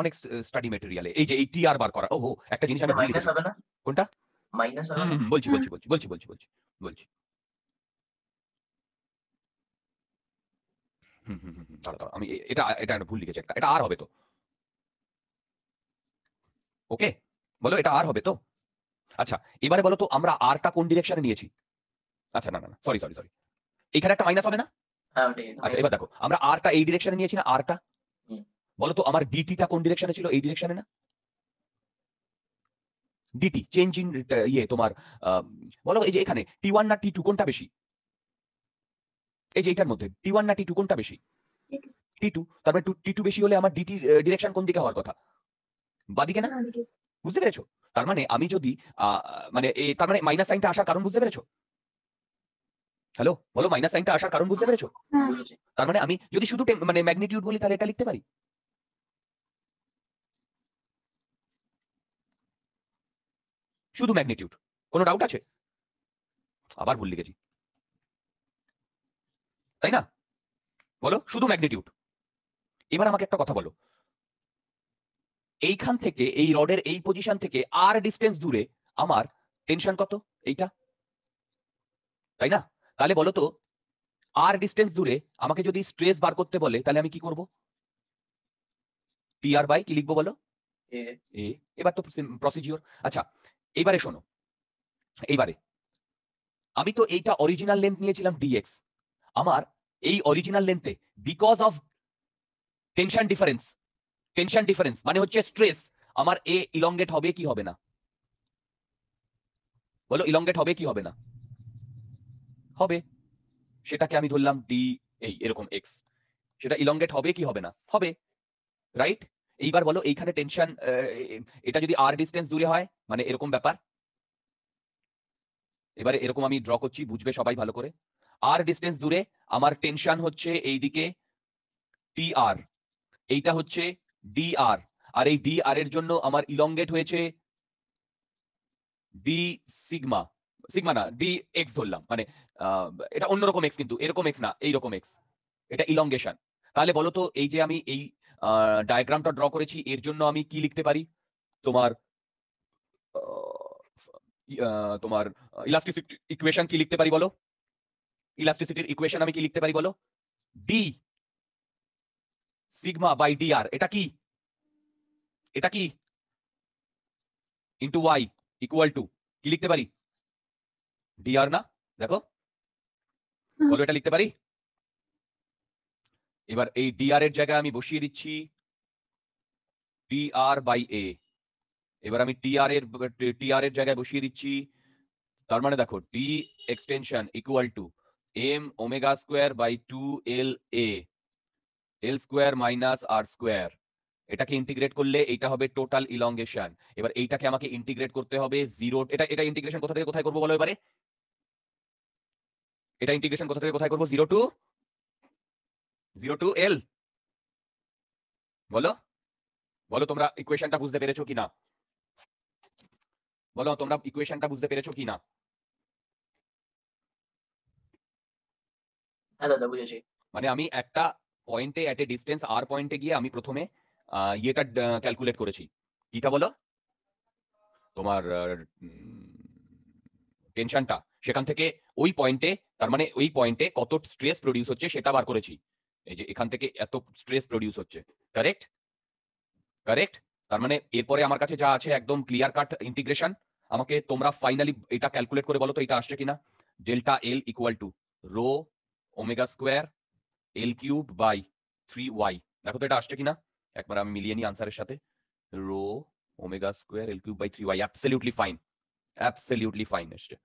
অনেক স্টাডি মেটেরিয়ালে এই যে এই আর বার করা ওহো একটা জিনিস আমি কোনটা মাইনাস হবে বলছি বলছি বলছি বলছি বলছি বলছি বলছি আমি এটা এটা একটা ভুল লিখেছি একটা এটা আর হবে তো ওকে বলো এটা আর হবে তো আচ্ছা এবারে বলো তো আমরা আরটা কোন ডিরেকশনে নিয়েছি আচ্ছা না না সরি সরি সরি এখানে একটা মাইনাস হবে না হ্যাঁ, আচ্ছা এবার দেখো আমরা আরটা এই ডিরেকশনে নিয়েছি না আরটা বলো তো আমার ডিটিটা কোন ডিরেকশনে ছিল এই ডিরেকশনে না ডিটি চেঞ্জ ইন ইয়ে তোমার বলো এই যে এখানে টি ওয়ান না টি টু কোনটা বেশি এই যে এইটার মধ্যে টি ওয়ান না টি টু কোনটা বেশি টি টু তারপরে টি টু বেশি হলে আমার ডিটি ডিরেকশন কোন দিকে হওয়ার কথা বাদিকে না বুঝতে পেরেছো তার মানে আমি যদি মানে তার মানে মাইনাস সাইনটা আসার কারণ বুঝতে পেরেছো হ্যালো বলো মাইনাস সাইনটা আসার কারণ বুঝতে পেরেছো হ্যাঁ। তার মানে আমি যদি শুধু মানে ম্যাগনিটিউড বলি তাহলে এটা লিখতে পারি শুধু ম্যাগনিটিউড কোনো ডাউট আছে আবার ভুল লিখেছি তাই না বলো শুধু ম্যাগনিটিউড এবার আমাকে একটা কথা বলো এইখান থেকে এই রডের এই পজিশন থেকে আর ডিস্টেন্স দূরে আমার টেনশন কত এইটা তাই না তাহলে বলো তো আর ডিস্টেন্স দূরে আমাকে যদি স্ট্রেস বার করতে বলে তাহলে আমি কি করব পি আর বাই কি লিখবো বলো এ এবার তো প্রসিজিওর আচ্ছা এবারে শোনো এইবারে আমি তো এইটা অরিজিনাল লেন্থ নিয়েছিলাম ডিএক্স আমার এই অরিজিনাল লেন্থে because of tension difference tension difference মানে হচ্ছে স্ট্রেস আমার এ ইলংগেট হবে কি হবে না বলো ইলংগেট হবে কি হবে না হবে সেটাকে আমি ধরলাম ডি এই এরকম এক্স সেটা ইলংগেট হবে কি হবে না হবে রাইট এইবার বলো এইখানে টেনশন এটা যদি আর ডিস্টেন্স দূরে হয় মানে এরকম ব্যাপার এবারে এরকম আমি ড্র করছি বুঝবে সবাই ভালো করে আর ডিস্টেন্স দূরে আমার টেনশন হচ্ছে এইদিকে টি আর এইটা হচ্ছে ডি আর আর এই ডি আর এর জন্য আমার ইলংগেট হয়েছে ডি সিগমা সিগমা না ডি এক্স ধরলাম মানে এটা অন্যরকম এক্স কিন্তু এরকম এক্স না এইরকম এক্স এটা ইলংগেশন তাহলে বলো তো এই যে আমি এই ডায়াগ্রামটা ড্র করেছি এর জন্য আমি কি লিখতে পারি তোমার তোমার ইলাস্টিসিটি ইকুয়েশন কি লিখতে পারি বলো ইলাস্টিসিটির ইকুয়েশন আমি কি লিখতে পারি বলো d sigma by d r এটা কি এটা কি ইন্টু ওয়াই ইকুয়াল টু কি লিখতে পারি ডি আর না দেখো বলো এটা লিখতে পারি এবার এই ডি আর এর জায়গায় আমি বসিয়ে দিচ্ছি ডি আর বাই এ এবার আমি টি আর এর টি আর এর জায়গায় বসিয়ে দিচ্ছি তার মানে দেখো d extension equal to M omega square by two L এ L square minus r square এটাকে ইন্টিগ্রেট করলে এটা হবে টোটাল ইলংগেশন এবার এইটাকে আমাকে ইন্টিগ্রেট করতে হবে জিরো এটা এটা ইন্টিগ্রেশন কোথা থেকে কোথায় করবো বলো এবারে এটা ইন্টিগ্রেশন কোথা থেকে কোথায় করবো zero to zero to L বলো বলো তোমরা ইকুয়েশনটা বুঝতে পেরেছো কিনা বলো তোমরা ইকুয়েশনটা বুঝতে পেরেছো কিনা হ্যাঁ, দাদা বুঝেছি মানে আমি একটা পয়েন্টে এট এ ডিস্টেন্স আর পয়েন্টে গিয়ে আমি প্রথমে ইয়েটা ক্যালকুলেট করেছি কিটা বলো তোমার টেনশনটা সেখান থেকে ওই পয়েন্টে তার মানে ওই পয়েন্টে কত স্ট্রেস প্রডিউস হচ্ছে সেটা বার করেছি এই যে এখান থেকে এত স্ট্রেস প্রডিউস হচ্ছে কারেক্ট কারেক্ট তার মানে এরপরে আমার কাছে যা আছে একদম ক্লিয়ার কাট ইন্টিগ্রেশন আমাকে তোমরা ফাইনালি এটা ক্যালকুলেট করে বলো তো এটা আসছে কিনা delta L equal to rho omega square L cube by three Y দেখো তো এটা আসছে কিনা একবার আমি মিলিয়ে নিই আনসারের সাথে rho omega square L cube by three Y absolutely fine absolutely fine এসছে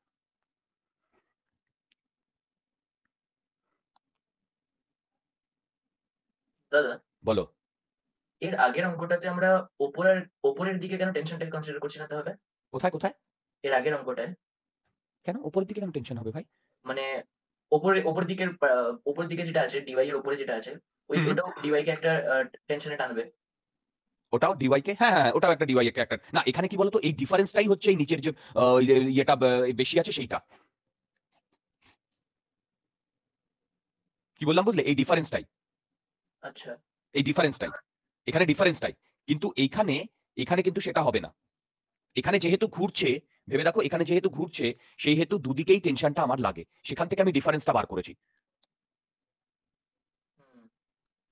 দাদা বলো এর আগের অঙ্কটাতে আমরা ওপরের ওপরের দিকে কেন টেনশনটা কনসিডার করছি না তাহলে কোথায় কোথায় এর আগের অঙ্কটায় কেন ওপরের দিকে কেন টেনশন হবে ভাই মানে ওপরে ওপর দিকের ওপর দিকে যেটা আছে ডিভাই এর উপরে যেটা আছে ওই ওটাও ডিভাই কে একটা টেনশনে টানবে ওটাও ডিওয়াই কে হ্যাঁ হ্যাঁ ওটাও একটা ডিওয়াই কে একটা না এখানে কি বলতো এই ডিফারেন্সটাই হচ্ছে এই নিচের যে ইয়েটা বেশি আছে সেইটা কি বললাম বুঝলে এই ডিফারেন্সটাই আচ্ছা এই ডিফারেন্সটাই এখানে ডিফারেন্সটাই কিন্তু এইখানে এখানে কিন্তু সেটা হবে না এখানে যেহেতু ঘুরছে ভেবে দেখো এখানে যেহেতু ঘুরছে সেই হেতু দুদিকেই টেনশনটা আমার লাগে সেখান থেকে আমি ডিফারেন্সটা বার করেছি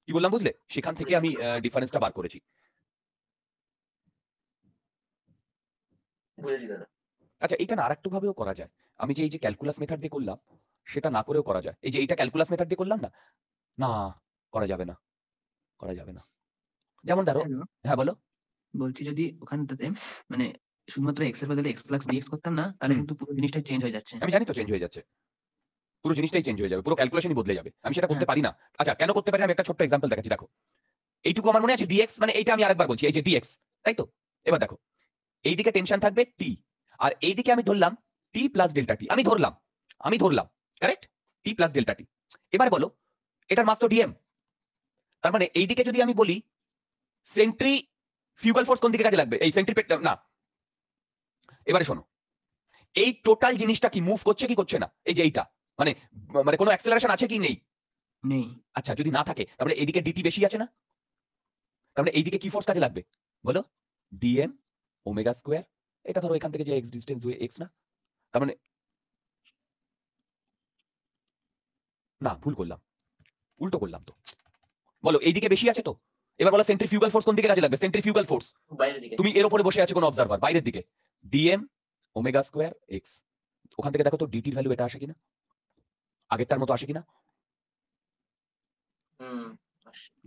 কি বললাম বুঝলে সেখান থেকে আমি ডিফারেন্সটা বার করেছি আচ্ছা এটা না আরেকটু ভাবেও করা যায় আমি যে এই যে ক্যালকুলাস মেথড দিয়ে করলাম সেটা না করেও করা যায় এই যে এটা ক্যালকুলাস মেথড দিয়ে করলাম না না করা যাবে না করা যাবে না যেমন ধরো হ্যাঁ বলো বলছি যদি ওখানটাতে মানে শুধুমাত্র এক্স এর বদলে এক্স প্লাস ডিএক্স করতাম না তাহলে কিন্তু পুরো জিনিসটাই চেঞ্জ হয়ে যাচ্ছে আমি জানি তো চেঞ্জ হয়ে যাচ্ছে পুরো জিনিসটাই চেঞ্জ হয়ে যাবে পুরো ক্যালকুলেশনই বদলে যাবে আমি সেটা করতে হ্যাঁ। পারি না আচ্ছা কেন করতে পারি আমি একটা ছোট্ট এক্সাম্পল দেখাচ্ছি দেখো এইটুকু আমার মনে আছে ডিএক্স মানে এইটা আমি আরেকবার বলছি এই যে ডিএক্স তাই তো এবার দেখো এইদিকে টেনশন থাকবে টি আর এইদিকে আমি ধরলাম টি প্লাস ডেল্টা টি আমি ধরলাম আমি ধরলাম correct T plus delta T এবার বলো এটার মাস তো ডিএম তার মানে এইদিকে যদি আমি বলি সেন্ট্রি ফিউগাল ফোর্স কোন দিকে কাজে লাগবে এই সেন্ট্রিপেট না এবারে শোনো এই টোটাল জিনিসটা কি মুভ করছে কি করছে না এই যে এইটা মানে মানে কোনো অ্যাক্সেলারেশন আছে কি নেই নেই আচ্ছা যদি না থাকে তাহলে মানে এইদিকে ডিটি বেশি আছে না তাহলে মানে এইদিকে কি ফোর্স কাজে লাগবে বলো ডিএম ওমেগা স্কোয়ার এটা ধরো এখান থেকে যে এক্স ডিস্টেন্স হয়ে এক্স না তার মানে না ভুল করলাম উল্টো করলাম তো বলো এইদিকে বেশি আছে তো এবার বলো সেন্ট্রিফিউগাল ফোর্স কোন দিকে কাজে লাগবে সেন্ট্রিফিউগাল ফোর্স বাইরের দিকে তুমি এর উপরে বসে আছো কোনো অবজারভার বাইরের দিকে ডিএম ওমেগা স্কোয়ার এক্স ওখান থেকে দেখো তো ডিটির ভ্যালু এটা আসে কিনা আগেরটার মতো আসে কিনা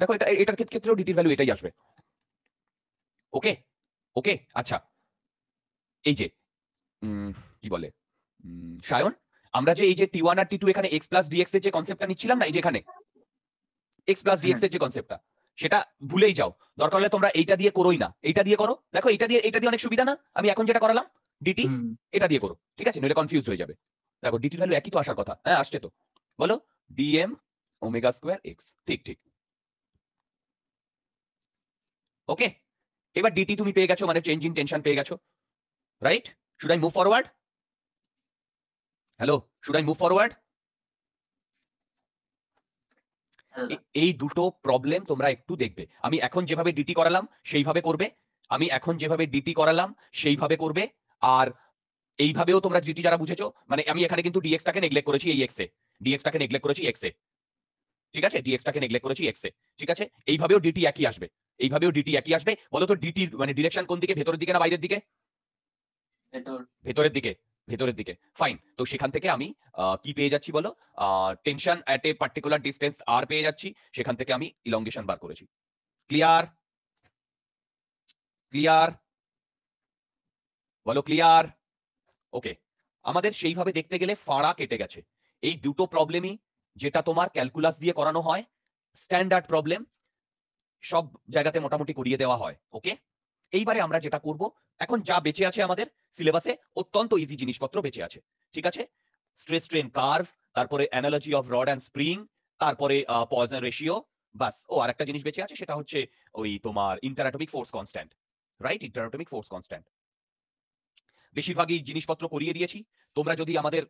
দেখো এটা এটার ক্ষেত্রেও ডিটির ভ্যালু এটাই আসবে ওকে ওকে আচ্ছা এই যে কি বলে সায়ন আমরা যে এই যে টি ওয়ান আর টি টু এখানে এক্স প্লাস ডিএক্স এর যে কনসেপ্টটা নিচ্ছিলাম না এই যে এখানে এক্স প্লাস ডিএক্স এর যে কনসেপ্টটা সেটা ভুলেই যাও দরকার হলে তোমরা এইটা দিয়ে করোই না এইটা দিয়ে করো দেখো এইটা দিয়ে এইটা দিয়ে অনেক সুবিধা না আমি এখন যেটা করালাম ডিটি এটা দিয়ে করো ঠিক আছে নইলে কনফিউজ হয়ে যাবে দেখো ডিটি ভ্যালু একই তো আসার কথা হ্যাঁ আসছে তো বলো ডিএম ওমেগা স্কোয়ার এক্স ঠিক ঠিক ওকে এবার ডিটি তুমি পেয়ে গেছো মানে চেঞ্জ ইন টেনশন পেয়ে গেছো right should I move forward hello should I move forward হ্যাঁ। এই দুটো প্রবলেম তোমরা একটু দেখবে আমি এখন যেভাবে ডিটি করালাম সেইভাবে করবে আমি এখন যেভাবে ডিটি করালাম সেইভাবে করবে আর এইভাবেও তোমরা ডিটি যারা বুঝেছো মানে আমি এখানে কিন্তু ডিএক্সটাকে নেগলেক্ট করেছি এই এক্সে ডিএক্সটাকে নেগলেক্ট করেছি এক্সে ঠিক আছে ডিএক্সটাকে নেগলেক্ট করেছি এক্সে ঠিক আছে এইভাবেও ডিটি একই আসবে এইভাবেও ডিটি একই আসবে বলতো ডিটির মানে ডিরেকশন কোন দিকে ভেতরের দিকে না বাইরের দিকে ভেতরের দিকে ভেতরের দিকে ফাইন তো সেখান থেকে আমি কি পেয়ে যাচ্ছি বলো tension at a particular distance আর পেয়ে যাচ্ছি সেখান থেকে আমি ইলঙ্গেশন বার করেছি ক্লিয়ার ক্লিয়ার বলো ক্লিয়ার ওকে আমাদের সেইভাবে দেখতে গেলে ফাঁড়া কেটে গেছে এই দুটো প্রবলেমই যেটা তোমার ক্যালকুলাস দিয়ে করানো হয় স্ট্যান্ডার্ড প্রবলেম সব জায়গাতে মোটামুটি করিয়ে দেওয়া হয় ওকে এইবারে আমরা যেটা করব এখন যা বেঁচে আছে আমাদের সিলেবাসে অত্যন্ত ইজি জিনিসপত্র বেঁচে আছে ঠিক আছে স্ট্রেস ট্রেন কার্ভ তারপরে analogy of rod and spring তারপরে পয়জন রেশিও বাস ও আর একটা জিনিস বেঁচে আছে সেটা হচ্ছে ওই তোমার interatomic force constant right interatomic force constant বেশিরভাগই জিনিসপত্র করিয়ে দিয়েছি তোমরা যদি আমাদের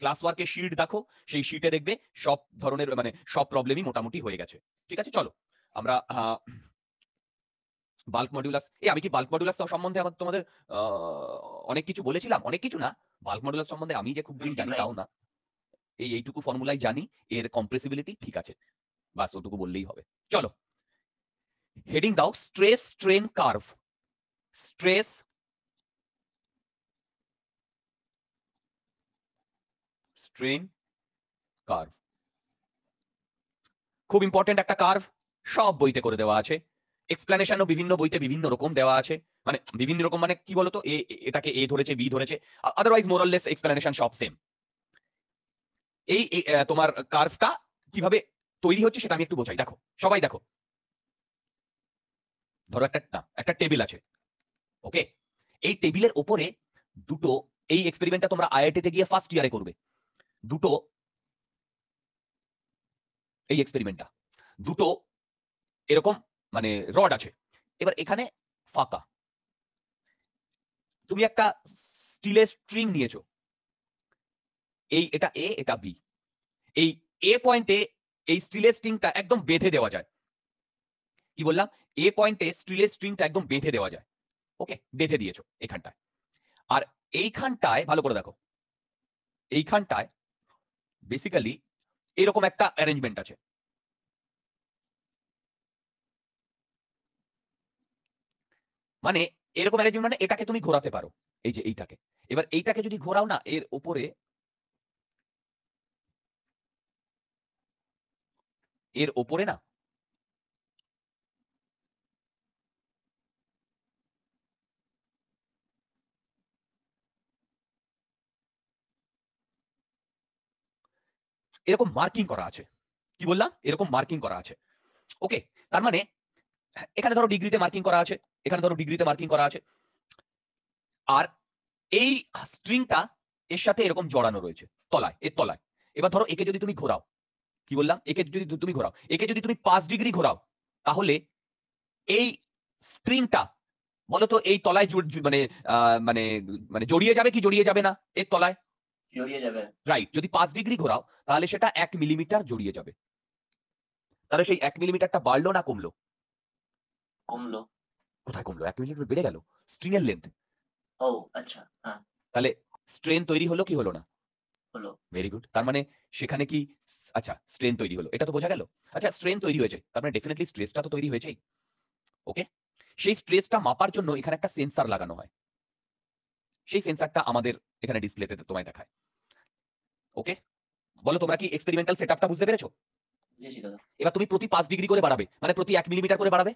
ক্লাস ওয়ার্কের শিট দেখো সেই শিটে দেখবে সব ধরনের মানে সব প্রবলেমই মোটামুটি হয়ে গেছে ঠিক আছে চলো আমরা বাল্ক মডিউলাস এ আমি কি বাল্ক মডিউলাস সম্বন্ধে আমার তোমাদের অনেক কিছু বলেছিলাম অনেক কিছু না বাল্ক মডিউলাস সম্বন্ধে আমি যে খুব বেশি জানি তাও না এই এইটুকু ফর্মুলাই জানি এর কম্প্রেসিবিলিটি ঠিক আছে বাস ওটুকু বললেই হবে চলো হেডিং দাও stress strain curve stress strain curve খুব ইম্পর্টেন্ট একটা কার্ভ সব বইতে করে দেওয়া আছে এক্সপ্লেনেশনও বিভিন্ন বইতে বিভিন্ন রকম দেওয়া আছে মানে বিভিন্ন রকম মানে কি বলতো এ এটাকে এ ধরেছে বি ধরেছে আদারওয়াইজ মোরাললেস এক্সপ্লানেশন সব সেম এই তোমার কার্ভটা কিভাবে তৈরি হচ্ছে সেটা আমি একটু বোঝাই দেখো সবাই দেখো ধরো একটা একটা টেবিল আছে ওকে এই টেবিলের ওপরে দুটো এই এক্সপেরিমেন্টটা তোমরা আইআইটিতে গিয়ে ফার্স্ট ইয়ারে করবে দুটো এই এক্সপেরিমেন্টটা দুটো এরকম মানে রড আছে এবার এখানে ফাঁকা তুমি একটা স্টিলের স্ট্রিং নিয়েছো এই এটা এ এটা বি এই এ পয়েন্টে এই স্টিলের স্ট্রিংটা একদম বেঁধে দেওয়া যায় কি বললাম এ পয়েন্টে স্টিলের স্ট্রিংটা একদম বেঁধে দেওয়া যায় ওকে বেঁধে দিয়েছো এখানটায় আর এইখানটায় ভালো করে দেখো এইখানটায় বেসিক্যালি এরকম একটা অ্যারেঞ্জমেন্ট আছে মানে এরকম অ্যারেঞ্জমেন্ট মানে এটাকে তুমি ঘোরাতে পারো এই যে এইটাকে এবার এইটাকে যদি ঘোরাও না এর ওপরে এর ওপরে না এরকম মার্কিং করা আছে কি বললাম এরকম মার্কিং করা আছে ওকে তার মানে এখানে ধরো ডিগ্রিতে মার্কিং করা আছে এখানে ধরো ডিগ্রিতে মার্কিং করা আছে আর এই স্ট্রিংটা এর সাথে এরকম জড়ানো রয়েছে তলায় এর তলায় এবার ধরো একে যদি তুমি ঘোরাও কি বললাম একে যদি তুমি ঘোরাও একে যদি তুমি পাঁচ ডিগ্রি ঘোরাও তাহলে এই স্ট্রিংটা বলতো এই তলায় মানে মানে মানে জড়িয়ে যাবে কি জড়িয়ে যাবে না এর তলায় জড়িয়ে যাবে রাইট যদি পাঁচ ডিগ্রি ঘোরাও তাহলে সেটা এক মিলিমিটার জড়িয়ে যাবে তাহলে সেই এক মিলিমিটারটা বাড়লো না কমলো কমলো কোথায় কমলো এক মিলিমিটার বেড়ে গেল স্ট্রিং এর লেন্থ ও আচ্ছা হ্যাঁ তাহলে স্ট্রেন তৈরি হলো কি হলো না হলো ভেরি গুড তার মানে সেখানে কি আচ্ছা স্ট্রেন তৈরি হলো এটা তো বোঝা গেল আচ্ছা স্ট্রেন তৈরি হয়েছে তার মানে ডেফিনেটলি স্ট্রেসটা তো তৈরি হয়েছেই ওকে সেই স্ট্রেসটা মাপার জন্য এখানে একটা সেন্সার লাগানো হয় সেই সেন্সারটা আমাদের এখানে ডিসপ্লেতে তোমায় দেখায় ওকে বলো তোমরা কি এক্সপেরিমেন্টাল সেটআপটা বুঝতে পেরেছো এবার তুমি প্রতি পাঁচ ডিগ্রি করে বাড়াবে মানে প্রতি এক মিলিমিটার করে বাড়াবে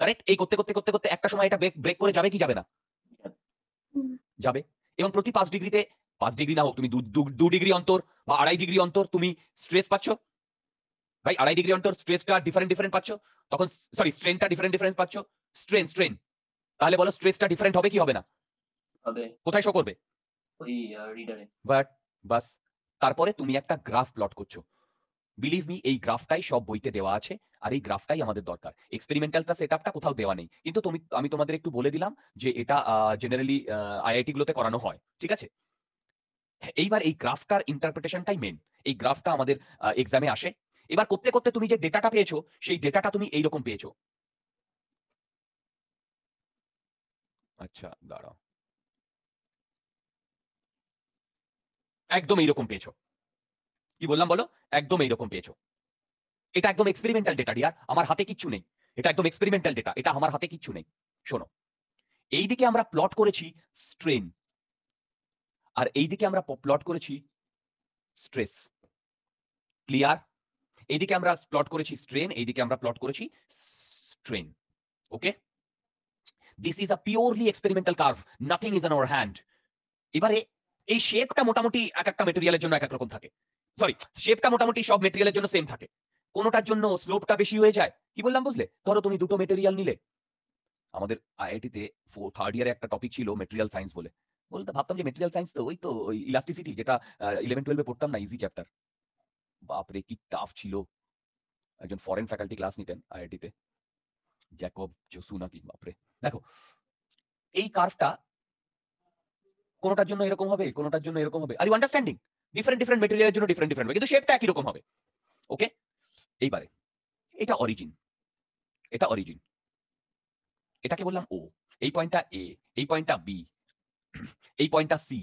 কারেক্ট এই করতে করতে করতে করতে একটা সময় এটা ব্রেক করে যাবে কি যাবে না যাবে এবং প্রতি পাঁচ ডিগ্রিতে পাঁচ ডিগ্রি না হোক তুমি দু ডিগ্রি অন্তর বা আড়াই ডিগ্রি অন্তর তুমি স্ট্রেস পাচ্ছ ভাই আড়াই ডিগ্রি অন্তর স্ট্রেসটা ডিফারেন্ট ডিফারেন্ট পাচ্ছ তখন সরি স্ট্রেনটা ডিফারেন্ট ডিফারেন্ট পাচ্ছ স্ট্রেন স্ট্রেন তাহলে বলো স্ট্রেসটা ডিফারেন্ট হবে কি হবে না কোথায় শো করবে বাট বাস তারপরে তুমি একটা গ্রাফ প্লট করছো বিলিভ মি এই গ্রাফটাই সব বইতে দেওয়া আছে আর এই গ্রাফটাই আমাদের দরকার এক্সপেরিমেন্টালটা সেট আপটা কোথাও দেওয়া নেই কিন্তু তুমি আমি তোমাদের একটু বলে দিলাম যে এটা জেনারেলি আইআইটি গুলোতে করানো হয় ঠিক আছে এইবার এই গ্রাফটার ইন্টারপ্রিটেশনটাই মেন এই গ্রাফটা আমাদের এক্সামে আসে এবার করতে করতে তুমি যে ডেটাটা পেয়েছো সেই ডেটাটা তুমি এইরকম পেয়েছো আচ্ছা দাঁড়াও একদম এইরকম পেয়েছো কি বললাম বলো একদম এইরকম পেয়েছো এটা একদম এক্সপেরিমেন্টাল ডেটা ডিয়ার আমার হাতে কিচ্ছু নেই এটা একদম এক্সপেরিমেন্টাল ডেটা এটা আমার হাতে কিচ্ছু নেই শোনো এইদিকে আমরা প্লট করেছি স্ট্রেন আর এইদিকে আমরা প্লট করেছি স্ট্রেস ক্লিয়ার এইদিকে আমরা প্লট করেছি স্ট্রেন এইদিকে আমরা প্লট করেছি strain okay this is a purely experimental curve nothing is on our hand এবারে এই শেপটা মোটামুটি এক একটা মেটেরিয়ালের জন্য এক এক রকম থাকে সরি শেপটা মোটামুটি সব মেটেরিয়ালের জন্য সেম থাকে কোনোটার জন্য স্লোপটা বেশি হয়ে যায় কি বললাম বুঝলে ধরো তুমি দুটো মেটেরিয়াল নিলে আমাদের আইআইটিতে থার্ড ইয়ারে একটা টপিক ছিল মেটেরিয়াল সায়েন্স বলে বলতে ভাবতাম যে মেটেরিয়াল সায়েন্স তো ওই তো ওই ইলাস্টিসিটি যেটা ইলেভেন টুয়েলভে পড়তাম না ইজি চ্যাপ্টার বাপরে কি টাফ ছিল একজন ফরেন ফ্যাকাল্টি ক্লাস নিতেন আইআইটিতে জ্যাকব জোসু নাকি বাপরে দেখো এই কার্ভটা কোনোটার জন্য এরকম হবে কোনোটার জন্য এরকম হবে are you understanding different different মেটেরিয়ালের জন্য ডিফারেন্ট ডিফারেন্ট কিন্তু শেপটা একই রকম হবে ওকে এইবারে এটা অরিজিন এটা অরিজিন এটাকে বললাম ও এই পয়েন্টটা এ এই পয়েন্টটা বি এই পয়েন্টটা সি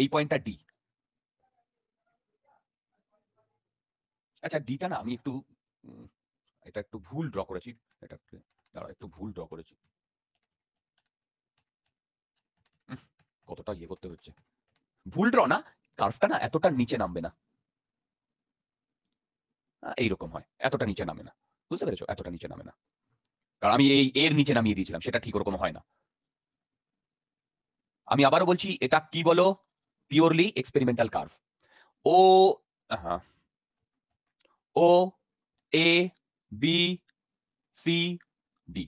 এই পয়েন্টটা ডি আচ্ছা ডিটা না আমি একটু এটা একটু ভুল ড্র করেছি এটা দাঁড়া একটু ভুল ড্র করেছি কতটা ইয়ে করতে হচ্ছে ভুল ড্র না কার্ভটা না এতটা নিচে নামবে না এইরকম হয় এতটা নিচে নামে না বুঝতে পেরেছো এতটা নিচে নামে না কারণ আমি এই এর নিচে নামিয়ে দিয়েছিলাম সেটা ঠিক ওরকম হয় না আমি আবারও বলছি এটা কি বলো পিওরলি এক্সপেরিমেন্টাল কার্ভ ও হ্যাঁ O A B C D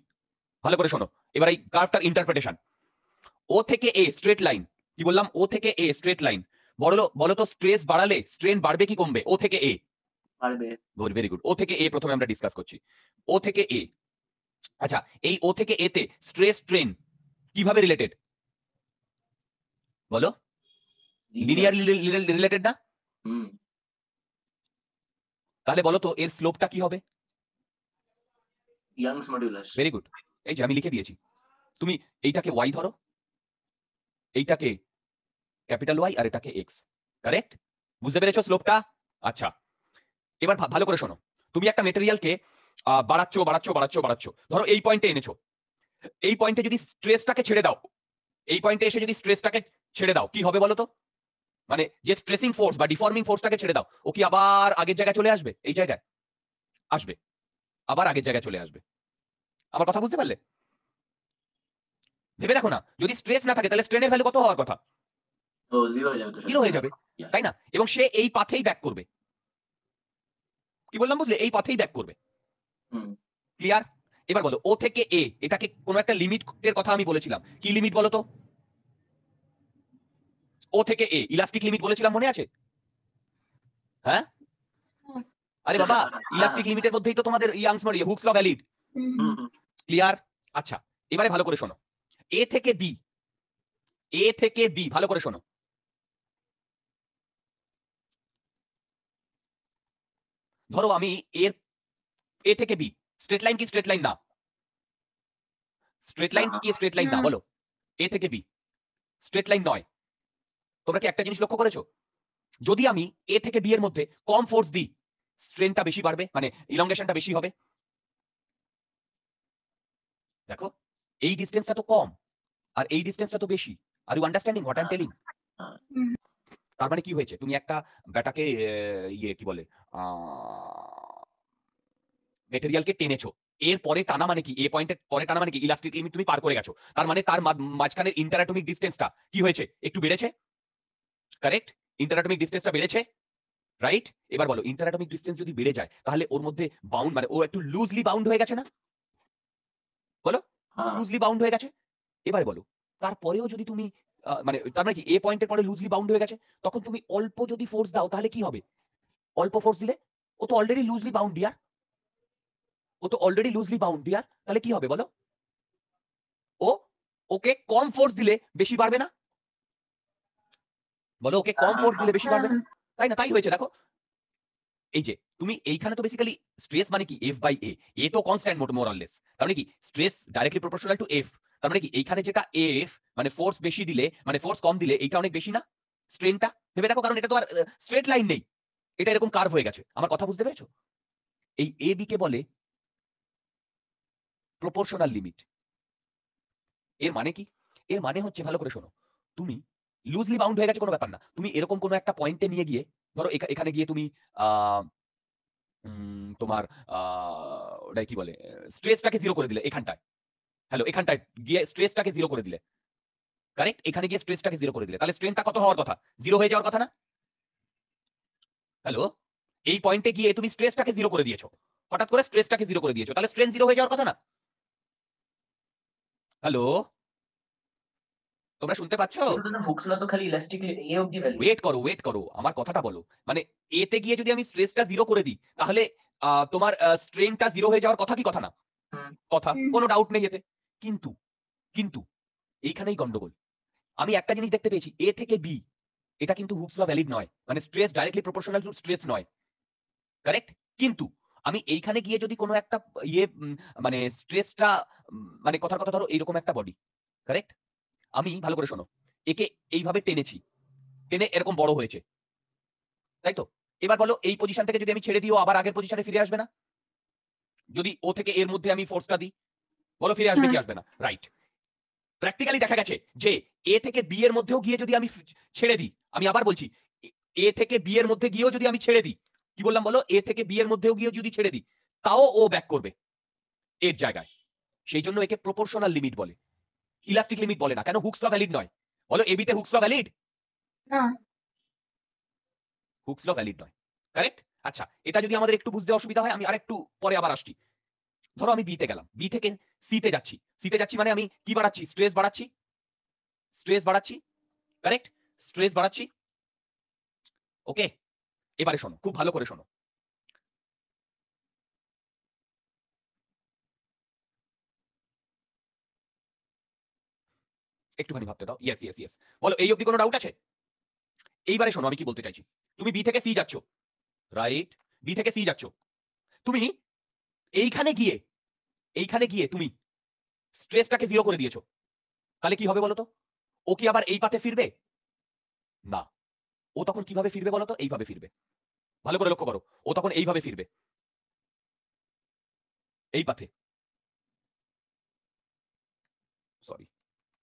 ভালো করে শোনো এবার এই কার্ভটার ইন্টারপ্রিটেশন ও থেকে এ স্ট্রেট লাইন কি বললাম ও থেকে এ স্ট্রেট লাইন বলো বলো স্ট্রেস বাড়ালে স্ট্রেন বাড়বে কি কমবে ও থেকে A good very good O থেকে এ প্রথমে আমরা ডিসকাস করছি ও থেকে এ আচ্ছা এই ও থেকে এতে স্ট্রেস ট্রেন কিভাবে রিলেটেড বলো লিনিয়ার রিলেটেড না তাহলে বলো তো এর স্লোপটা কি হবে ইয়াংস মডিউলাস ভেরি গুড এই যে আমি লিখে দিয়েছি তুমি এইটাকে ওয়াই ধরো এইটাকে ক্যাপিটাল ওয়াই আর এটাকে এক্স কারেক্ট বুঝতে পেরেছো স্লোপটা আচ্ছা এবার ভালো করে শোনো তুমি একটা মেটেরিয়ালকে বাড়াচ্ছ বাড়াচ্ছ বাড়াচ্ছ বাড়াচ্ছ ধরো এই পয়েন্টে এনেছো এই পয়েন্টে যদি স্ট্রেসটাকে ছেড়ে দাও এই পয়েন্টে এসে যদি স্ট্রেসটাকে ছেড়ে দাও কি হবে বলো তো মানে যে স্ট্রেসিং ফোর্স বা ডিফর্মিং ফোর্সটাকে ছেড়ে দাও ও কি আবার আগের জায়গায় চলে আসবে এই জায়গায় আসবে আবার আগের জায়গায় চলে আসবে আমার কথা বুঝতে পারলে ভেবে দেখো না যদি স্ট্রেস না থাকে তাহলে স্ট্রেনের ভ্যালু কত হওয়ার কথা জিরো হয়ে যাবে তাই না এবং সে এই পাথেই ব্যাক করবে কি বললাম বুঝলে এই পাথেই ব্যাক করবে ক্লিয়ার এবার বলো ও থেকে এ এটাকে কোন একটা লিমিট এর কথা আমি বলেছিলাম কি লিমিট বলো তো ও থেকে এ ইলাস্টিক লিমিট বলেছিলাম মনে আছে হ্যাঁ আরে বাবা ইলাস্টিক লিমিটের মধ্যেই তো তোমাদের ইয়াংস মরি হুকস ল ভ্যালিড ক্লিয়ার আচ্ছা এবারে ভালো করে শোনো এ থেকে বি এ থেকে বি ভালো করে শোনো ধরো আমি এর এ থেকে বি স্ট্রেট লাইন কি স্ট্রেট লাইন না স্ট্রেট লাইন কি স্ট্রেট লাইন না বলো এ থেকে বি স্ট্রেট লাইন নয় তোমরা কি একটা জিনিস লক্ষ্য করেছো যদি আমি এ থেকে বি এর মধ্যে কম ফোর্স দিই স্ট্রেনটা বেশি বাড়বে মানে ইলংগেশনটা বেশি হবে দেখো এই ডিস্টেন্সটা তো কম আর এই ডিস্টেন্সটা তো বেশি are you understanding what I am telling তার মানে কি হয়েছে তুমি একটা ব্যাটাকে ইয়ে কি বলে মেটেরিয়ালকে টেনেছো এর পরে টানা মানে কি এ পয়েন্টের পরে টানা মানে কি ইলাস্টিক লিমিট তুমি পার করে গেছো তার মানে তার মাঝখানের ইন্টারাটমিক ডিস্টেন্সটা কি হয়েছে একটু বেড়েছে কারেক্ট ইন্টারাটমিক ডিস্টেন্সটা বেড়েছে রাইট এবার বলো ইন্টারাটমিক ডিস্টেন্স যদি বেড়ে যায় তাহলে ওর মধ্যে বাউন্ড মানে ও একটু লুজলি বাউন্ড হয়ে গেছে না বলো লুজলি হ্যাঁ। বাউন্ড হয়ে গেছে এবার বলো তারপরেও যদি তুমি মানে তার মানে কি এ পয়েন্টের পরে লুজলি বাউন্ড হয়ে গেছে তখন তুমি অল্প যদি ফোর্স দাও তাহলে কি হবে অল্প ফোর্স দিলে ও তো অলরেডি লুজলি বাউন্ড ইয়ার ও তো অলরেডি লুজলি বাউন্ড ইয়ার তাহলে কি হবে বলো ও ওকে কম ফোর্স দিলে বেশি বাড়বে না বলো ওকে কম ফোর্স দিলে বেশি বাড়বে না তাই না তাই হয়েছে দেখো এই যে তুমি এইখানে তো বেসিক্যালি স্ট্রেস মানে কি এফ বাই এ এ তো কনস্ট্যান্ট মোট মোরাললেস তার মানে কি stress directly proportional to F তার মানে কি এইখানে যেটা এফ মানে ফোর্স বেশি দিলে মানে ফোর্স কম দিলে এইটা অনেক বেশি না স্ট্রেনটা ভেবে দেখো কারণ এটা তো আর স্ট্রেট লাইন নেই এটা এরকম কার্ভ হয়ে গেছে আমার কথা বুঝতে পেরেছো এই এ বি কে বলে প্রপোর্শনাল লিমিট এর মানে কি এর মানে হচ্ছে ভালো করে শোনো তুমি লুজলি বাউন্ড হয়ে গেছে কোনো ব্যাপার না তুমি এরকম কোনো একটা পয়েন্টে নিয়ে গিয়ে ধরো এখানে গিয়ে তুমি তোমার ওটাই কি বলে স্ট্রেসটাকে জিরো করে দিলে এখানটায় হ্যালো এখানটায় গিয়ে স্ট্রেসটাকে জিরো করে দিলে কারেক্ট এখানে গিয়ে স্ট্রেসটাকে জিরো করে দিলে তাহলে স্ট্রেনটা কত হওয়ার কথা জিরো হয়ে যাওয়ার কথা না হ্যালো এই পয়েন্টে গিয়ে তুমি স্ট্রেসটাকে জিরো করে দিয়েছো হঠাৎ করে স্ট্রেসটাকে জিরো করে দিয়েছো তাহলে স্ট্রেন জিরো হয়ে যাওয়ার কথা না হ্যালো তোমরা শুনতে পাচ্ছ তো খালি ইলাস্টিক এ ভ্যালু ওয়েট করো ওয়েট করো আমার কথাটা বলো মানে এ তে গিয়ে যদি আমি স্ট্রেসটা জিরো করে দিই তাহলে তোমার স্ট্রেনটা জিরো হয়ে যাওয়ার কথা কি কথা না কথা কোনো ডাউট নেই এতে কিন্তু কিন্তু এইখানেই গন্ডগোল আমি একটা জিনিস দেখতে পেয়েছি এ থেকে বি এটা কিন্তু হুকস বা ভ্যালিড নয় মানে stress directly proportional to stress নয় কারেক্ট কিন্তু আমি এইখানে গিয়ে যদি কোনো একটা ইয়ে মানে স্ট্রেসটা মানে কথার কথা ধরো এইরকম একটা বডি কারেক্ট আমি ভালো করে শোনো একে এইভাবে টেনেছি টেনে এরকম বড় হয়েছে তাই তো এবার বলো এই পজিশন থেকে যদি আমি ছেড়ে দিও আবার আগের পজিশনে ফিরে আসবে না যদি ও থেকে এর মধ্যে আমি ফোর্সটা দিই বলো ফিরে আসবে কি হ্যাঁ। আসবে না রাইট প্র্যাকটিক্যালি দেখা গেছে যে এ থেকে বি এর মধ্যেও গিয়ে যদি আমি ছেড়ে দিই আমি আবার বলছি এ থেকে বি এর মধ্যে গিয়েও যদি আমি ছেড়ে দিই কি বললাম বলো এ থেকে বি এর মধ্যেও গিয়ে যদি ছেড়ে দিই তাও ও ব্যাক করবে এর জায়গায় সেই জন্য একে প্রপোর্শনাল লিমিট বলে ইলাস্টিক লিমিট বলে না কেন হুকস ল ভ্যালিড নয় বলো এবিতে হুকস ল ভ্যালিড না হুকস ল ভ্যালিড নয় কারেক্ট আচ্ছা এটা যদি আমাদের একটু বুঝতে অসুবিধা হয় আমি আরেকটু পরে আবার আসছি ধরো আমি বিতে গেলাম বি থেকে সিতে যাচ্ছি সিতে যাচ্ছি মানে আমি কি বাড়াচ্ছি স্ট্রেস বাড়াচ্ছি স্ট্রেস বাড়াচ্ছি কারেক্ট স্ট্রেস বাড়াচ্ছি ওকে এবারে শোনো খুব ভালো করে শোনো একটুখানি ভাবতে দাও ইয়েস ইয়েস ইয়েস বলো এই অব্দি কোনো ডাউট আছে এইবারে শোনো আমি কি বলতে চাইছি তুমি বি থেকে সি যাচ্ছ রাইট বি থেকে সি যাচ্ছ তুমি এইখানে গিয়ে এইখানে গিয়ে তুমি স্ট্রেসটাকে জিরো করে দিয়েছো তাহলে কি হবে বলতো ও কি আবার এই পাতে ফিরবে না ও তখন কিভাবে ফিরবে বলতো এইভাবে ফিরবে ভালো করে লক্ষ্য করো ও তখন এইভাবে ফিরবে এই পাথে সরি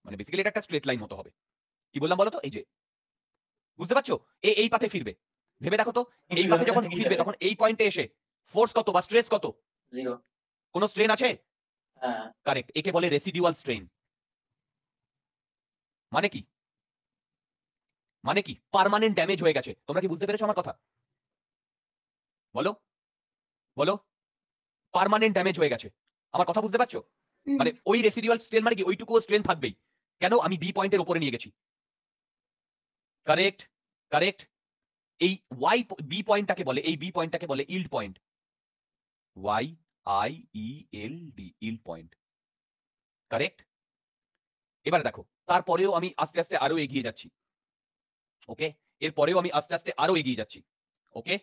মানে বেসিক্যালি এটা একটা স্ট্রেট লাইন মতো হবে কি বললাম বলতো এই যে বুঝতে পারছো এ এই পাথে ফিরবে ভেবে দেখো তো এই পাথে যখন ফিরবে তখন এই পয়েন্টে এসে ফোর্স কত বা স্ট্রেস কত জিরো কোনো স্ট্রেন আছে হ্যাঁ কারেক্ট একে বলে রেসিডুয়াল স্ট্রেন মানে কি মানে কি পার্মানেন্ট ড্যামেজ হয়ে গেছে তোমরা কি বুঝতে পেরেছো আমার কথা বলো বলো পার্মানেন্ট ড্যামেজ হয়ে গেছে আমার কথা বুঝতে পারছো মানে ওই রেসিডুয়াল স্ট্রেন মানে কি ওইটুকু স্ট্রেন থাকবেই কেন আমি বি পয়েন্টের উপরে নিয়ে গেছি কারেক্ট কারেক্ট এই ওয়াই বি পয়েন্টটাকে বলে এই বি পয়েন্টটাকে বলে yield point Y I e l D yield point correct এবারে দেখো তারপরেও আমি আস্তে আস্তে আরো এগিয়ে যাচ্ছি ওকে এরপরেও আমি আস্তে আস্তে আরো এগিয়ে যাচ্ছি ওকে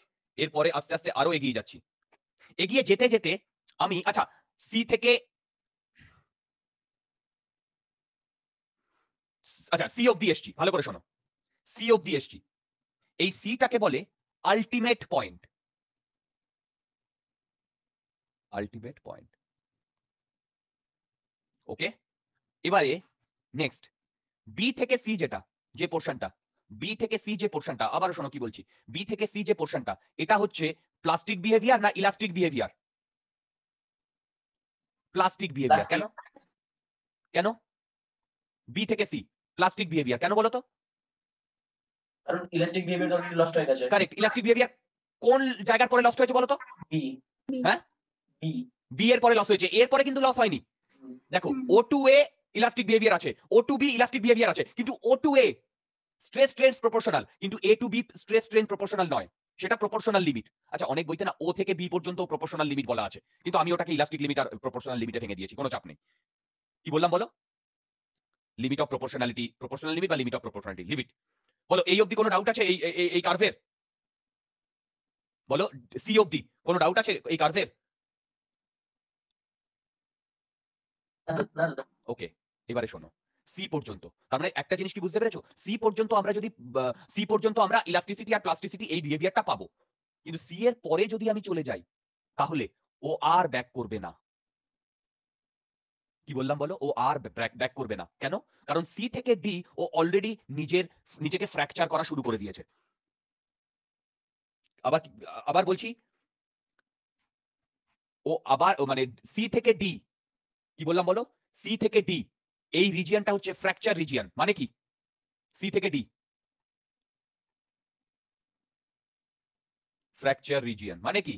এরপরে আস্তে আস্তে আরো এগিয়ে যাচ্ছি এগিয়ে যেতে যেতে আমি আচ্ছা সি থেকে আচ্ছা সি অব দি এসছি ভালো করে শোনো সি অব দি এসছি এই সিটাকে বলে ultimate point ultimate point okay এবারে নেক্সট বি থেকে সি যেটা যে পোর্শনটা বি থেকে সি যে পোর্শনটা আবারও শোনো কি বলছি বি থেকে সি যে পোর্শনটা এটা হচ্ছে প্লাস্টিক বিহেভিয়ার না ইলাস্টিক বিহেভিয়ার প্লাস্টিক বিহেভিয়ার কেন কেন বি থেকে সি প্লাস্টিক বিহেভিয়ার কেন বলো তো কারণ ইলাস্টিক বিহেভিয়ার লস্ট হয়ে গেছে কারেক্ট ইলাস্টিক বিহেভিয়ার কোন জায়গার পরে লস্ট হয়েছে বলো তো বি হ্যাঁ বি এর পরে লস হয়েছে এর পরে কিন্তু লস হয়নি দেখো O to A elastic behaviour আছে O to B elastic behaviour আছে কিন্তু O to A stress strain proportional কিন্তু A to B stress strain proportional নয় সেটা প্রপোর্শনাল লিমিট আচ্ছা অনেক বইতে না ও থেকে বি পর্যন্ত প্রপোর্শনাল লিমিট বলা আছে কিন্তু আমি ওটাকে ইলাস্টিক লিমিট আর প্রপোর্শনাল লিমিটে ভেঙে দিয়েছি কোনো চাপ নেই কি বললাম বলো limit of proportionality proportional limit বা লিমিট অফ প্রপোর্শনালিটি লিমিট বলো এই অবধি কোনো ডাউট আছে এই এই কার্ভের বলো সি অবধি কোনো ডাউট আছে এই কার্ভের ওকে এবারে শোনো সি পর্যন্ত তার মানে একটা জিনিস কি বুঝতে পেরেছো সি পর্যন্ত আমরা যদি সি পর্যন্ত আমরা ইলাস্টিসিটি আর প্লাস্টিসিটি এই বিহেভিয়ারটা পাবো কিন্তু সি এর পরে যদি আমি চলে যাই তাহলে ও আর ব্যাক করবে না কি বললাম বলো ও আর ব্যাক করবে না কেন কারণ সি থেকে ডি ও অলরেডি নিজের নিজেকে ফ্র্যাকচার করা শুরু করে দিয়েছে আবার আবার বলছি ও আবার মানে সি থেকে ডি কি বললাম বলো সি থেকে ডি এই রিজিয়নটা হচ্ছে ফ্র্যাকচার রিজিয়ন মানে কি সি থেকে ডি ফ্র্যাকচার রিজিয়ন মানে কি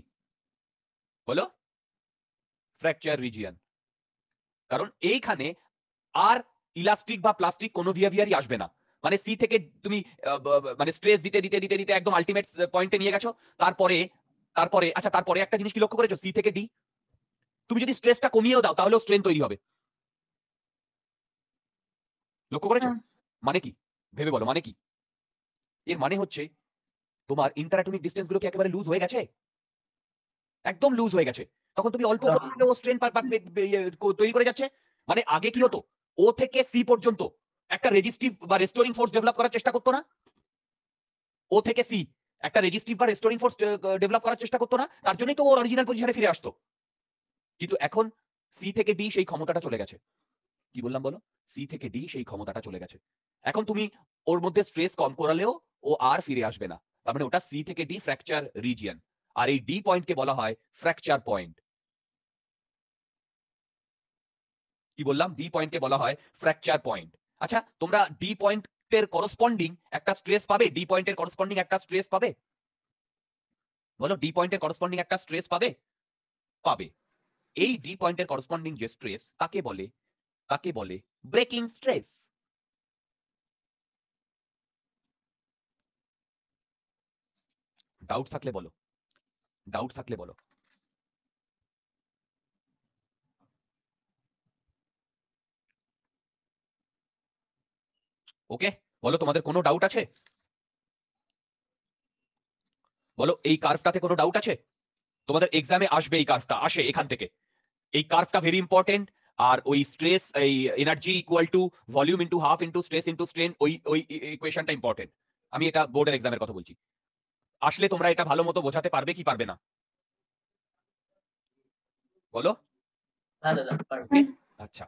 বলো ফ্র্যাকচার রিজিয়ন কারণ এইখানে আর ইলাস্টিক বা প্লাস্টিক কোনো ভিয়াভিয়ারই আসবে না মানে সি থেকে তুমি মানে স্ট্রেস দিতে দিতে দিতে দিতে একদম আলটিমেট পয়েন্টে নিয়ে গেছো তারপরে তারপরে আচ্ছা তারপরে একটা জিনিস কি লক্ষ্য করেছো সি থেকে ডি তুমি যদি স্ট্রেসটা কমিয়েও দাও তাহলেও স্ট্রেন তৈরি হবে লক্ষ্য করেছো হ্যাঁ। মানে কি ভেবে বলো মানে কি এর মানে হচ্ছে তোমার ইন্টারাটমিক ডিস্টেন্স গুলো কি একেবারে লুজ হয়ে গেছে একদম লুজ হয়ে গেছে তখন তুমি অল্প হ্যাঁ। স্ট্রেন ইয়ে তৈরি করে যাচ্ছে মানে আগে কি হতো ও থেকে সি পর্যন্ত একটা রেজিস্টিভ বা রেস্টোরিং ফোর্স ডেভেলপ করার চেষ্টা করতো না ও থেকে সি একটা রেজিস্টিভ বা রেস্টোরিং ফোর্স ডেভেলপ করার চেষ্টা করতো না তার জন্যই তো ওর অরিজিনাল পজিশনে ফিরে আসতো কিন্তু এখন সি থেকে ডি সেই ক্ষমতাটা চলে গেছে কি বললাম বলো সি থেকে ডি সেই ক্ষমতাটা চলে গেছে এখন তুমি ওর মধ্যে স্ট্রেস কম করালেও ও আর ফিরে আসবে না তার মানে ওটা সি থেকে ডি ফ্র্যাকচার রিজিয়ন আর এই ডি পয়েন্টকে বলা হয় ফ্র্যাকচার পয়েন্ট কি বললাম ডি পয়েন্টকে বলা হয় ফ্র্যাকচার পয়েন্ট আচ্ছা তোমরা ডি পয়েন্টের করসপন্ডিং একটা স্ট্রেস পাবে ডি পয়েন্টের করসপন্ডিং একটা স্ট্রেস পাবে বলো ডি পয়েন্টের করসপন্ডিং একটা স্ট্রেস পাবে পাবে এই ডি পয়েন্টের করসপন্ডিং যে স্ট্রেস তাকে বলে তাকে বলে ব্রেকিং স্ট্রেস ডাউট থাকলে বলো ডাউট থাকলে বলো ওকে বলো তোমাদের কোনো ডাউট আছে বলো এই কার্ভটাতে কোনো ডাউট আছে তোমাদের এক্সামে আসবে এই কার্ভটা আসে এখান থেকে এই কার্ভটা ভেরি ইম্পর্টেন্ট আর ওই স্ট্রেস এই energy equal to volume into half into stress into strain ওই ওই ইকুয়েশনটা ইম্পর্টেন্ট আমি এটা বোর্ডের এক্সামের কথা বলছি আসলে তোমরা এটা ভালো মতো বোঝাতে পারবে কি পারবে না বলো আচ্ছা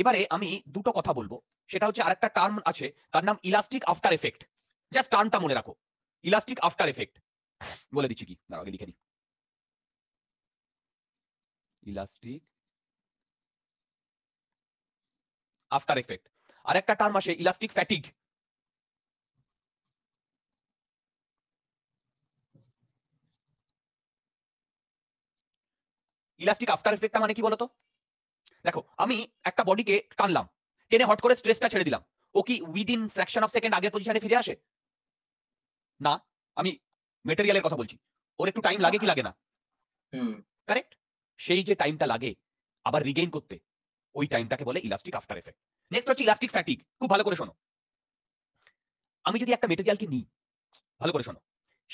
এবারে আমি দুটো কথা বলবো সেটা হচ্ছে আরেকটা টার্ম আছে তার নাম ইলাস্টিক আফটার এফেক্ট জাস্ট টার্মটা মনে রাখো ইলাস্টিক আফটার এফেক্ট বলে দিচ্ছি কি দাঁড়াও লিখে দিই ইলাস্টিক আফটার এফেক্ট আর একটা টার্ম আসে ইলাস্টিক ইলাস্টিক আফটার এফেক্টটা মানে কি বলতো দেখো আমি একটা বডিকে টানলাম টেনে হট করে স্ট্রেসটা ছেড়ে দিলাম ও কি উইদিন ফ্র্যাকশন অফ সেকেন্ড আগের পজিশনে ফিরে আসে না আমি মেটেরিয়ালের কথা বলছি ওর একটু টাইম লাগে কি লাগে না কারেক্ট সেই যে টাইমটা লাগে আবার রিগেইন করতে ওই টাইমটাকে বলে ইলাস্টিক আফটার এফেক্ট নেক্সট হচ্ছে ইলাস্টিক ফ্যাটিক খুব ভালো করে শোনো আমি যদি একটা মেটেরিয়ালকে নিই ভালো করে শোনো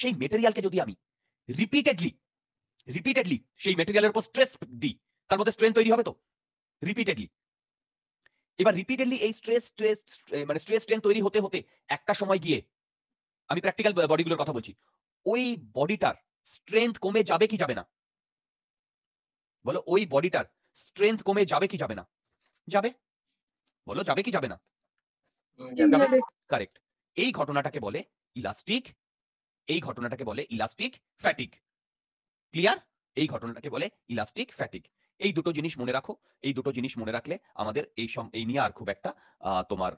সেই মেটেরিয়ালকে যদি আমি রিপিটেডলি রিপিটেডলি সেই মেটেরিয়ালের উপর স্ট্রেস দিই তার মধ্যে স্ট্রেন তৈরি হবে তো রিপিটেডলি এবার রিপিটেডলি এই স্ট্রেস স্ট্রেস মানে স্ট্রেস স্ট্রেন তৈরি হতে হতে একটা সময় গিয়ে আমি প্র্যাকটিক্যাল বডিগুলোর কথা বলছি ওই বডিটার স্ট্রেংথ কমে যাবে কি যাবে না বলো ওই বডিটার স্ট্রেংথ কমে যাবে কি যাবে না যাবে বলো যাবে কি যাবে না কারেক্ট এই ঘটনাটাকে বলে ইলাস্টিক এই ঘটনাটাকে বলে ইলাস্টিক ফ্যাটিক ক্লিয়ার এই ঘটনাটাকে বলে ইলাস্টিক ফ্যাটিক এই দুটো জিনিস মনে রাখো এই দুটো জিনিস মনে রাখলে আমাদের এই সম এই নিয়ে আর খুব একটা তোমার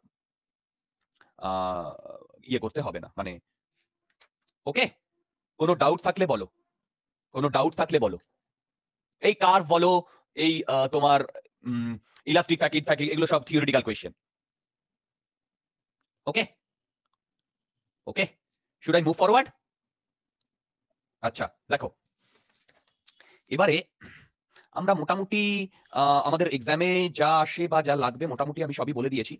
ইয়ে করতে হবে না মানে ওকে কোনো ডাউট থাকলে বলো কোনো ডাউট থাকলে বলো এই কার বলো এই তোমার ইলাস্টিক ফ্যাকিট ফ্যাকিট এগুলো সব theoretical question okay okay should I move forward আচ্ছা দেখো এবারে আমরা মোটামুটি আমাদের এক্সামে যা আসে বা যা লাগবে মোটামুটি আমি সবই বলে দিয়েছি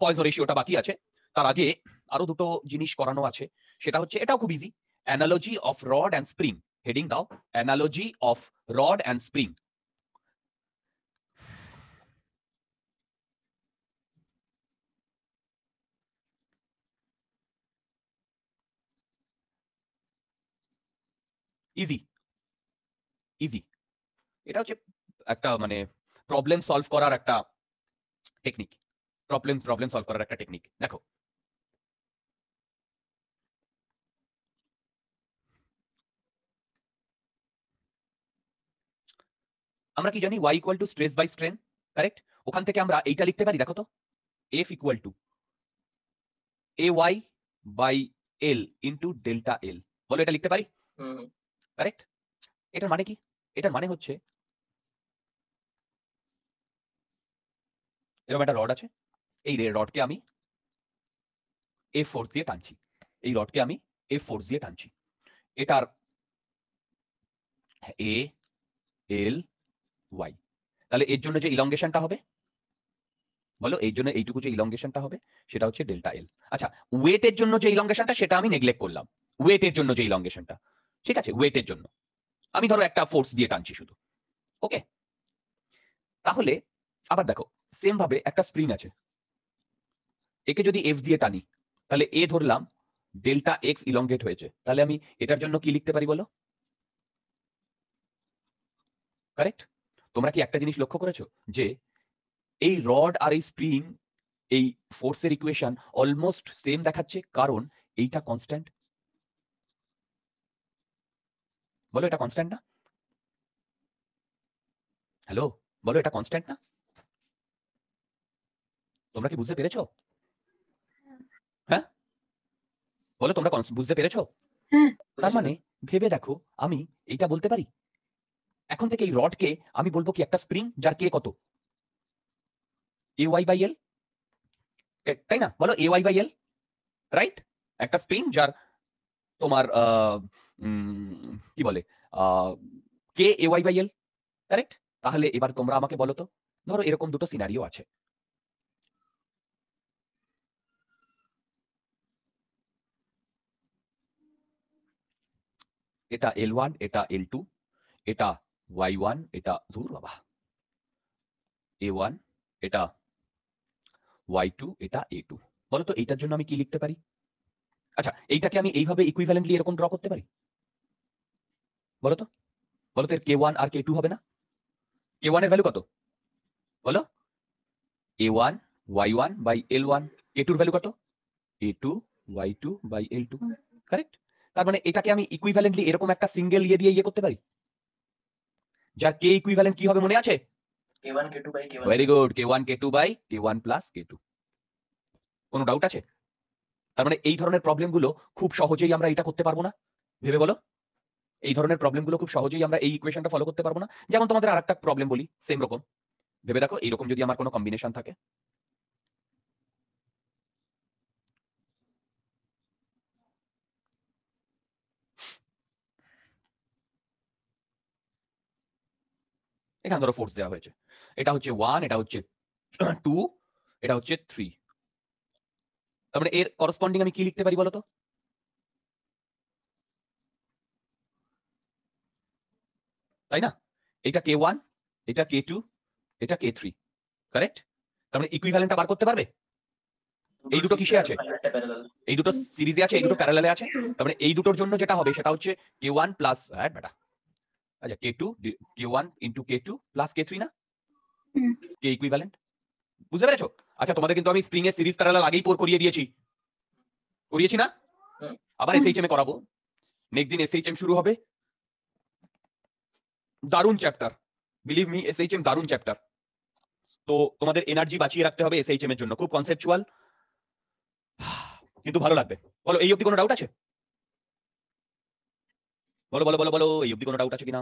পয়সন রেশিওটা বাকি আছে তার আগে আরো দুটো জিনিস করানো আছে সেটা হচ্ছে এটাও খুব easy analogy of rod and spring heading now analogy of rod and spring easy easy এটা হচ্ছে একটা মানে প্রবলেম সলভ করার একটা টেকনিক প্রবলেম প্রবলেম সলভ করার একটা টেকনিক দেখো আমরা কি জানি Y equal to stress by strain correct ওখান থেকে আমরা এইটা লিখতে পারি দেখো তো F equal to A Y by L into delta L বলো এটা লিখতে পারি কারেক্ট এটার মানে কি এটার মানে হচ্ছে এরকম একটা রড আছে এই রডকে আমি এ ফোর্স দিয়ে টানছি এই রডকে আমি এ ফোর্স দিয়ে টানছি এটার এল ওয়াই তাহলে এর জন্য যে ইলঙ্গেশনটা হবে বলো এই জন্য এইটুকু যে ইলঙ্গেশনটা হবে সেটা হচ্ছে ডেল্টা এল আচ্ছা ওয়েটের জন্য যে ইলঙ্গেশনটা সেটা আমি নেগলেক্ট করলাম ওয়েটের জন্য যে ইলঙ্গেশনটা ঠিক আছে ওয়েটের জন্য আমি ধরো একটা ফোর্স দিয়ে টানছি শুধু ওকে তাহলে আবার দেখো সেম ভাবে একটা স্প্রিং আছে একে যদি এফ দিয়ে টানি তাহলে এ ধরলাম ডেল্টা এক্স ইলঙ্গেট হয়েছে তাহলে আমি এটার জন্য কি লিখতে পারি বলো কারেক্ট তোমরা কি একটা জিনিস লক্ষ্য করেছো যে এই রড আর এই স্প্রিং এই ফোর্সের ইকুয়েশন অলমোস্ট সেম দেখাচ্ছে কারণ এইটা কনস্ট্যান্ট বলো এটা কনস্ট্যান্ট না হ্যালো বলো এটা কনস্ট্যান্ট না তোমরা কি বুঝতে পেরেছ হ্যাঁ।, হ্যাঁ বলো তোমরা বুঝতে পেরেছ হ্যাঁ। তার মানে ভেবে দেখো আমি এইটা বলতে পারি এখন থেকে এই রডকে আমি বলবো কি একটা স্প্রিং যার কে কত এ ওয়াই বাই এল তাই না বলো A Y by L right একটা স্প্রিং যার তোমার কি বলে K A Y by L correct তাহলে এবার তোমরা আমাকে বলো তো ধরো এরকম দুটো সিনারিও আছে এটা এল ওয়ান এটা এল টু এটা ওয়াই ওয়ান এটা দূর বাবা এ ওয়ান এটা ওয়াই টু এটা এ টু বলো তো এইটার জন্য আমি কি লিখতে পারি আচ্ছা এইটাকে আমি এইভাবে ইকুইভ্যালেন্টলি এরকম ড্র করতে পারি বলো তো বলো তো এর কে ওয়ান আর কে টু হবে না কে ওয়ান এর ভ্যালু কত বলো A one Y one by L one K টুর ভ্যালু কত A two Y two by L two correct তার মানে এটাকে আমি ইকুইভ্যালেন্টলি এরকম একটা সিঙ্গেল ইয়ে দিয়ে ইয়ে করতে পারি যার কে ইকুইভ্যালেন্ট কি হবে মনে আছে k1 কোনো ডাউট আছে তার মানে এই ধরনের প্রবলেমগুলো খুব সহজেই আমরা এটা করতে পারবো না ভেবে বলো এই ধরনের প্রবলেমগুলো খুব সহজেই আমরা এই ইকুয়েশনটা ফলো করতে পারবো না যেমন তোমাদের আরেকটা প্রবলেম বলি সেম রকম ভেবে দেখো এইরকম যদি আমার কোনো কম্বিনেশন থাকে এখানে ধরো ফোর্স দেওয়া হয়েছে এটা হচ্ছে ওয়ান এটা হচ্ছে টু এটা হচ্ছে থ্রি তারপরে এর করসপন্ডিং আমি কি লিখতে পারি বলতো তাই না এটা কে ওয়ান এটা কে টু এটা কে থ্রি কারেক্ট তারপরে ইকুইভ্যালেন্টটা বার করতে পারবে এই দুটো কিসে আছে এই দুটো সিরিজে আছে এই দুটো প্যারালালে আছে তারপরে এই দুটোর জন্য যেটা হবে সেটা হচ্ছে কে ওয়ান প্লাস ব্যাটা আচ্ছা K two K one into K two plus K three না কে ইকুইভ্যালেন্ট বুঝতে পেরেছো আচ্ছা তোমাদের কিন্তু আমি স্প্রিং এর সিরিজ প্যারালাল আগেই পর করিয়ে দিয়েছি করিয়েছি না আবার এম এ করাবো নেক্সট দিন এস এম শুরু হবে দারুণ chapter believe me S M দারুণ চ্যাপ্টার তো তোমাদের এনার্জি বাঁচিয়ে রাখতে হবে এসএইচএম এর জন্য খুব কনসেপচুয়াল কিন্তু ভালো লাগবে বলো এই অব্দি কোনো ডাউট আছে বলো বলো বলো বলো এই অব্দি কোনো ডাউট আছে কিনা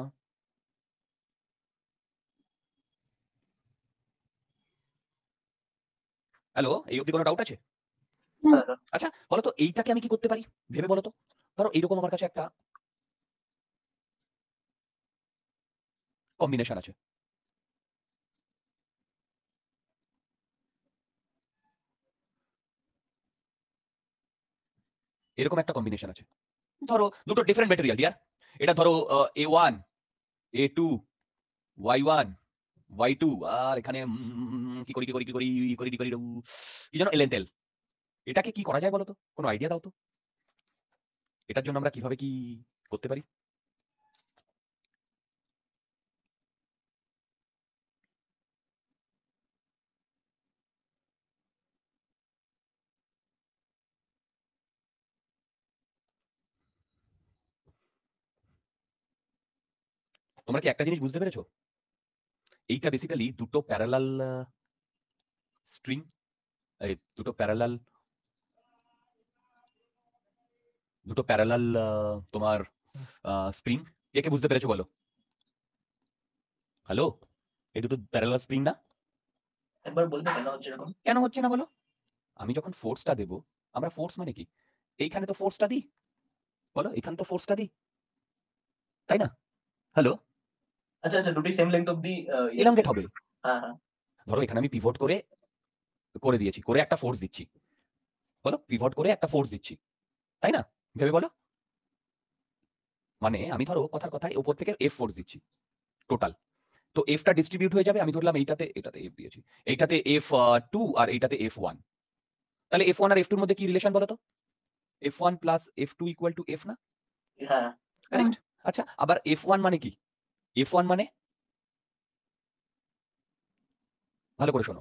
হ্যালো এই অব্দি কোনো ডাউট আছে আচ্ছা বলো তো এইটাকে আমি কি করতে পারি ভেবে বলো তো ধরো এইরকম আমার কাছে একটা কম্বিনেশন আছে এরকম একটা কম্বিনেশন আছে ধরো দুটো ডিফারেন্ট মেটেরিয়াল ডিয়ার এটা ধরো A one A two Y one Y two আর এখানে কি করি কি করি কি করি ই করি কি করি কি যেন তেল এটাকে কি করা যায় বলো তো কোনো আইডিয়া দাও তো এটার জন্য আমরা কিভাবে কি করতে পারি তোমরা কি একটা জিনিস বুঝতে পেরেছো এইটা বেসিক্যালি দুটো প্যারালাল স্ট্রিং দুটো প্যারালাল দুটো প্যারালাল তোমার স্প্রিং কে কে বুঝতে পেরেছো বলো হ্যালো এই দুটো প্যারালাল স্প্রিং না একবার বলবে কেন হচ্ছে এরকম কেন হচ্ছে না বলো আমি যখন ফোর্সটা দেব আমরা ফোর্স মানে কি এইখানে তো ফোর্সটা দিই বলো এখানে তো ফোর্সটা দিই তাই না হ্যালো আচ্ছা আচ্ছা দুটোই সেম লেন্থ অবধি ইয়ে এলংগেট হবে হ্যাঁ, হ্যাঁ ধরো এখানে আমি পিভট করে করে দিয়েছি করে একটা ফোর্স দিচ্ছি বলো পিভট করে একটা ফোর্স দিচ্ছি তাই না ভেবে বলো মানে আমি ধরো কথার কথায় উপর থেকে এফ ফোর্স দিচ্ছি টোটাল তো এফটা ডিস্ট্রিবিউট হয়ে যাবে আমি ধরলাম এইটাতে এটাতে এফ দিয়েছি এইটাতে এফ টু আর এইটাতে এফ ওয়ান তাহলে এফ ওয়ান আর এফ টুর মধ্যে কি রিলেশন বলো তো F one plus F two equal to F না হ্যাঁ। আচ্ছা আবার এফ ওয়ান মানে কি এফ ওয়ান মানে ভালো করে শোনো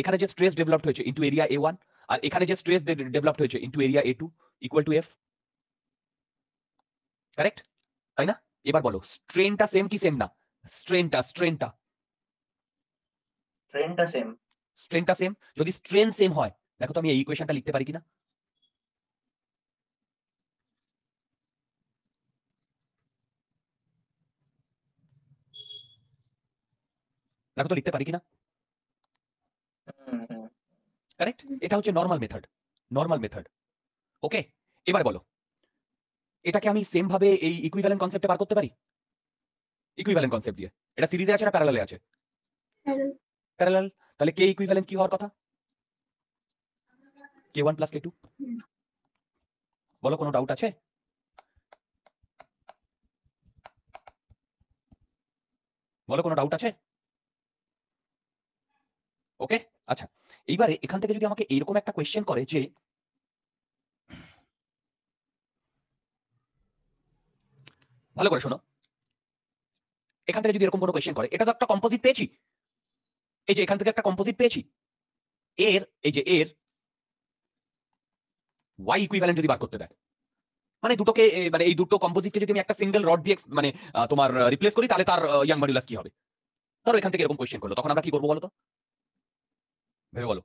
এখানে যে স্ট্রেস ডেভেলপড হয়েছে ইন্টু এরিয়া এ ওয়ান আর এখানে যে স্ট্রেস ডেভেলপড হয়েছে into area A two equal to F correct তাই না এবার বলো স্ট্রেনটা সেম কি সেম না স্ট্রেনটা স্ট্রেনটা স্ট্রেনটা সেম স্ট্রেনটা সেম যদি স্ট্রেন সেম হয় দেখো তো আমি এই ইকুয়েশনটা লিখতে পারি কিনা দেখো তো লিখতে পারি কিনা কারেক্ট এটা হচ্ছে normal method normal method okay এবার বলো এটাকে আমি সেম ভাবে এই ইকুইভ্যালেন্ট কনসেপ্টে পার করতে পারি ইকুইভ্যালেন্ট কনসেপ্ট দিয়ে এটা সিরিজে আছে না প্যারালালে আছে প্যারালাল তাহলে কে ইকুইভ্যালেন্ট কি হওয়ার কথা K one plus K two বলো কোনো ডাউট আছে বলো কোনো ডাউট আছে ওকে আচ্ছা এইবারে এখান থেকে যদি আমাকে এইরকম একটা কোয়েশ্চেন করে যে ভালো করে শোনো এখান থেকে যদি এরকম কোনো কোয়েশ্চেন করে এটা তো একটা কম্পোজিট পেয়েছি এই যে এখান থেকে একটা কম্পোজিট পেয়েছি এর এই যে এর ওয়াই ইকুইভ্যালেন্ট যদি বার করতে দেয় মানে দুটোকে মানে এই দুটো কম্পোজিটকে যদি আমি একটা সিঙ্গেল রড দিয়ে মানে তোমার রিপ্লেস করি তাহলে তার ইয়াং মডিউলাস কি হবে ধরো এখান থেকে এরকম কোয়েশ্চেন করলো তখন আমরা কি করবো বলতো मेरे बोलो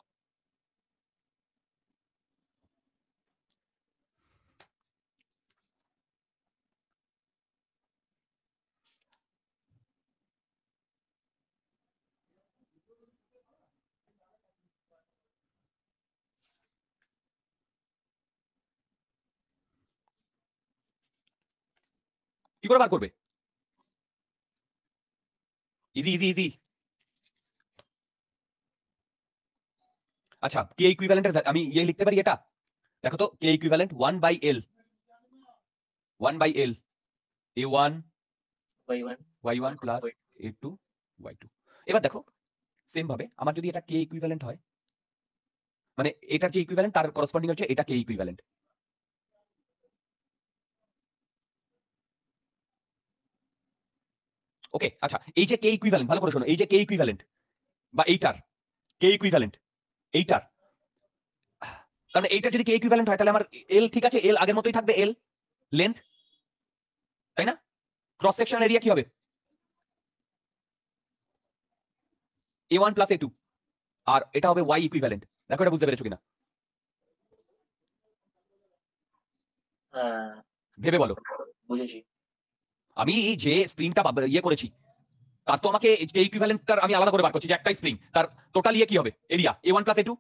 কি করে বার করবে ইজি ইজি ইজি আচ্ছা কে ইকুইভ্যালেন্ট আমি ইয়ে লিখতে পারি এটা দেখো তো K equivalent one by L one by L A one Y one plus A two Y two এবার দেখো সেম ভাবে আমার যদি এটা কে ইকুইভ্যালেন্ট হয় মানে এটার যে ইকুইভ্যালেন্ট তার করসপন্ডিং হচ্ছে এটা কে ইকুইভ্যালেন্ট ওকে আচ্ছা এই যে কে ইকুইভ্যালেন্ট ভালো করে শোনো এই যে কে ইকুইভ্যালেন্ট বা এইটার কে ইকুইভ্যালেন্ট এইটার কারণ এইটা যদি কে ইকুইভ্যালেন্ট হয় তাহলে আমার এল ঠিক আছে এল আগের মতোই থাকবে এল লেন্থ তাই না ক্রস সেকশন এরিয়া কি হবে A one plus A two আর এটা হবে ওয়াই ইকুইভ্যালেন্ট দেখো এটা বুঝতে পেরেছো কিনা হ্যাঁ। ভেবে বলো বুঝেছি আমি যে স্প্রিংটা ইয়ে করেছি আর তোমাকে এই ইকুইভ্যালেন্টটার আমি আলাদা করে বার করছি যে একটা স্প্রিং তার টোটাল ইয়ে কি হবে area A one plus A two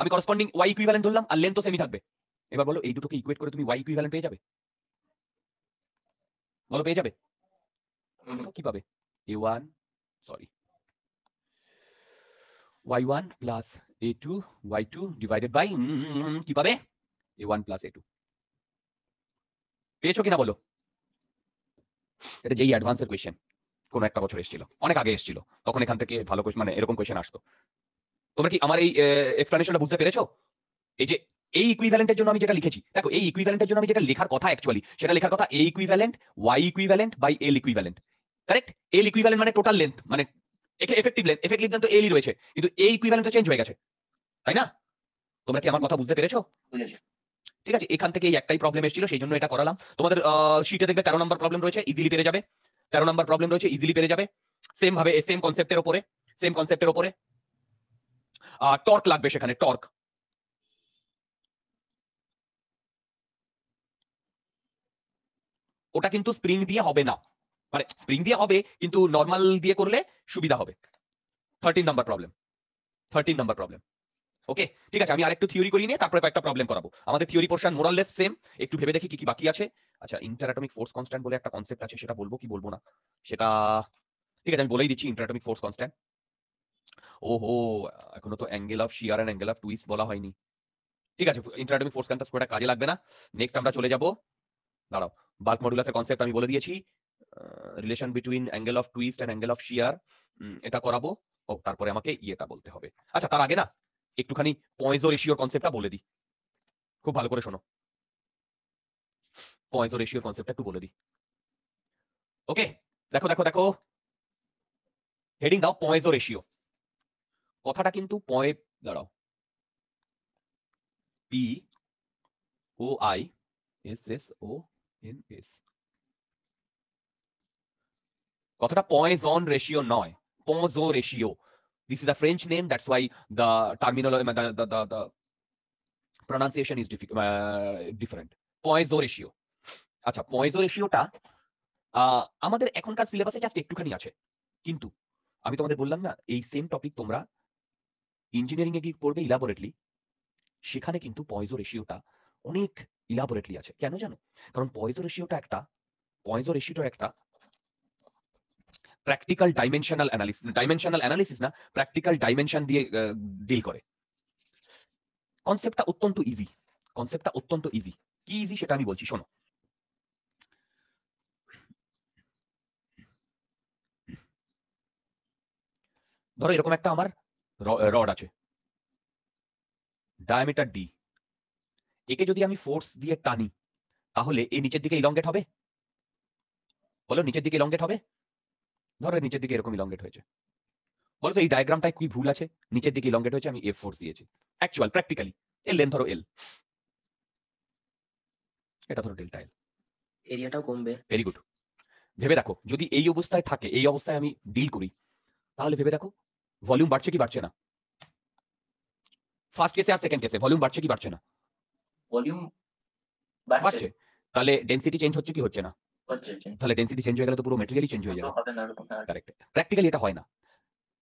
আমি করসপন্ডিং ওয়াই ইকুইভ্যালেন্ট ধরলাম আর লেন্থ তো সেমি থাকবে এবার বলো এই দুটোকে ইকুয়েট করে তুমি ওয়াই ইকুইভ্যালেন্ট পেয়ে যাবে বলো পেয়ে যাবে কি পাবে A one sorry Y one plus A two Y two divided by কি পাবে A one plus A two পেয়েছো কিনা বলো এটা যেই অ্যাডভান্সের কোয়েশ্চেন কোনো একটা বছর এসেছিল অনেক আগে এসেছিল তখন এখান থেকে ভালো মানে এরকম কোয়েশন আসতো তোমরা কি আমার এই এক্সপ্লেনেশনটা বুঝতে পেরেছো এই যে এই ইকুইভ্যালেন্টের জন্য আমি যেটা লিখেছি দেখো এই ইকুইভ্যালেন্টের জন্য আমি যেটা লেখার কথা অ্যাকচুয়ালি সেটা লেখার কথা A equivalent Y equivalent by L equivalent correct L equivalent মানে টোটাল লেন্থ মানে এফেক্টিভ লেন্থ এফেক্টিভ লেন্থ তো এলই রয়েছে কিন্তু এই ইকুইভ্যালেন্ট তো চেঞ্জ হয়ে গেছে তাই না তোমরা কি আমার কথা বুঝতে পেরেছো ঠিক আছে এখান থেকে এই একটাই প্রবলেম এসেছিল সেই জন্য এটা করালাম তোমাদের শীটে দেখবে তেরো নম্বর প্রবলেম রয়েছে ইজিলি পেরে যাবে তেরো নম্বর প্রবলেম রয়েছে ইজিলি পেরে যাবে সেম ভাবে সেম কনসেপ্টের ওপরে সেম কনসেপ্টের ওপরে টর্ক লাগবে সেখানে টর্ক ওটা কিন্তু স্প্রিং দিয়ে হবে না মানে স্প্রিং দিয়ে হবে কিন্তু নর্মাল দিয়ে করলে সুবিধা হবে thirteen number problem thirteen number problem okay ঠিক আছে আমি আরেকটু থিওরি করি নিয়ে তারপরে কয়েকটা প্রবলেম করাবো আমাদের থিওরি পোর্শন লেস সেম একটু ভেবে দেখি কি কি বাকি আছে আচ্ছা ইন্টারাটমিক ফোর্স কনস্ট্যান্ট বলে একটা কনসেপ্ট আছে সেটা বলবো কি বলবো না সেটা ঠিক আছে আমি বলেই দিচ্ছি ইন্টারাটমিক ফোর্স কনস্ট্যান্ট ওহো এখনো তো angle of shear and angle of twist বলা হয়নি ঠিক আছে ইন্টারাটমিক ফোর্স কনস্ট্যান্ট এটা কাজে লাগবে না নেক্সট আমরা চলে যাব দাঁড়াও বাল্ক মডুলাসের কনসেপ্ট আমি বলে দিয়েছি relation between angle of twist and angle of shear এটা করাবো ও তারপরে আমাকে ইয়েটা বলতে হবে আচ্ছা তার আগে না একটুখানি পয়েজো রেশিওর কনসেপ্টটা বলে দিই খুব ভালো করে শোনো পয়েন্টস ও রেশিওর কনসেপ্টটা একটু বলে দিই ওকে দেখো দেখো দেখো হেডিং দাও পয়েন্টস ও রেশিও কথাটা কিন্তু পয়ে দাঁড়াও P O I S S O N S কথাটা পয়জন রেশিও নয় Poisson ratio this is a french name that's why the terminology the, the, the, the pronunciation is diffi- uh, different poisson ratio আচ্ছা পয়জো রেশিওটা আমাদের এখনকার সিলেবাসে just একটুখানি আছে কিন্তু আমি তোমাদের বললাম না এই সেম টপিক তোমরা ইঞ্জিনিয়ারিং এ কি পড়বে ইলাবোরেটলি সেখানে কিন্তু পয়জো রেশিওটা অনেক ইলাবোরেটলি আছে কেন জানো কারণ পয়জো রেশিওটা একটা পয়জো রেশিওটা একটা practical dimensional analysis dimensional analysis না প্র্যাকটিক্যাল ডাইমেনশন দিয়ে ডিল করে কনসেপ্টটা অত্যন্ত ইজি কনসেপ্টটা অত্যন্ত ইজি কি ইজি সেটা আমি বলছি শোনো ধরো এরকম একটা আমার রড আছে ডায়ামিটার ডি একে যদি আমি ফোর্স দিয়ে টানি তাহলে এই নিচের দিকে ইলঙ্গেট হবে বলো নিচের দিকে ইলঙ্গেট হবে ধরো নিচের দিকে এরকম ইলঙ্গেট হয়েছে বলো তো এই ডায়াগ্রামটায় কি ভুল আছে নিচের দিকে ইলঙ্গেট হয়েছে আমি এফ ফোর্স দিয়েছি অ্যাকচুয়াল প্র্যাকটিক্যালি এর লেন ধরো এল এটা ধরো ডেল্টা এল এরিয়াটাও কমবে ভেরি গুড ভেবে দেখো যদি এই অবস্থায় থাকে এই অবস্থায় আমি ডিল করি তাহলে ভেবে দেখো ভলিউম বাড়ছে কি বাড়ছে না ফার্স্ট কেসে আর সেকেন্ড কেসে ভলিউম বাড়ছে কি বাড়ছে না ভলিউম বাড়ছে তাহলে ডেনসিটি চেঞ্জ হচ্ছে কি হচ্ছে না তাহলে ডেনসিটি চেঞ্জ হয়ে গেলে তো পুরো ম্যাটেরিয়ালই চেঞ্জ হয়ে যাবে কারেক্ট প্র্যাকটিক্যালি এটা হয় না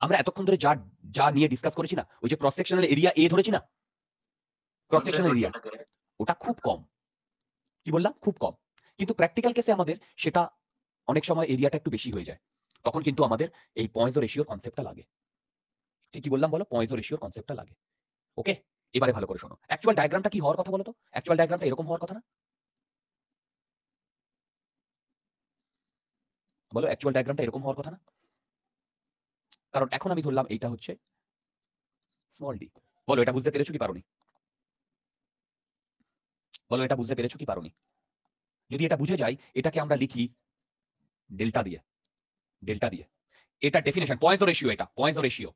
আমরা এতক্ষণ ধরে যা যা নিয়ে ডিসকাস করেছি না ওই যে ক্রস সেকশনাল এরিয়া এ ধরেছি না ক্রস সেকশনাল এরিয়া ওটা খুব কম কি বললাম খুব কম কিন্তু প্র্যাকটিক্যাল কেসে আমাদের সেটা অনেক সময় এরিয়াটা একটু বেশি হয়ে যায় তখন কিন্তু আমাদের এই পয়েন্ট রেশিওর কনসেপ্টটা লাগে ঠিক কি বললাম বলো পয়েন্ট রেশিওর কনসেপ্টটা লাগে ওকে এবারে ভালো করে শোনো অ্যাকচুয়াল ডায়াগ্রামটা কি হওয়ার কথা বলো তো অ্যাকচুয়াল ডায়াগ্রামটা এরকম হওয়ার কথা না বলো অ্যাকচুয়াল ডায়াগ্রামটা এরকম হওয়ার কথা না কারণ এখন আমি ধরলাম এইটা হচ্ছে স্মল ডি বলো এটা বুঝতে পেরেছো কি পারোনি বলো এটা বুঝতে পেরেছো কি পারোনি যদি এটা বুঝে যাই এটাকে আমরা লিখি ডেল্টা দিয়ে ডেল্টা দিয়ে এটা ডেফিনেশন পয়েন্টস রেশিও এটা পয়েন্টস রেশিও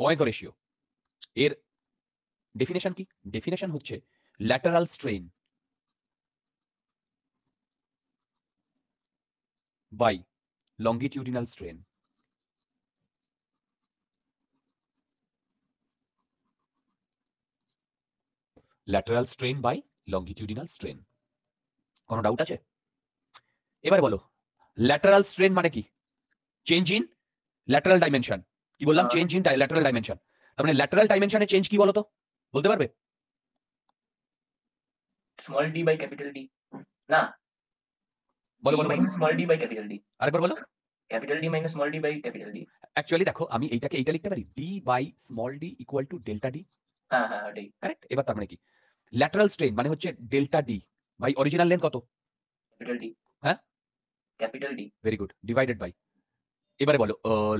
বয়েজ রেশিও এর ডেফিনেশন কি ডেফিনেশন হচ্ছে lateral strain by longitudinal strain lateral strain by longitudinal strain কোনো ডাউট আছে এবার বলো ল্যাটারাল স্ট্রেন মানে কি চেঞ্জ ইন ল্যাটারাল ডাইমেনশন কি বললাম চেঞ্জ ইন ল্যাটারাল ডাইমেনশন তার মানে ল্যাটারাল ডাইমেনশনে চেঞ্জ কি বলতো বলতে পারবে small D by capital D না বলো বলো small D by capital D আরেকবার বলো capital D minus small D by capital D actually দেখো আমি এইটাকে এইটা লিখতে পারি D by small D equal to delta D হ্যাঁ হ্যাঁ ডি হ্যাঁ, কারেক্ট এবার তার মানে কি ল্যাটারাল স্ট্রেন মানে হচ্ছে delta D by original length কত ক্যাপিটাল ডি হ্যাঁ capital D very good divided by এবারে বলো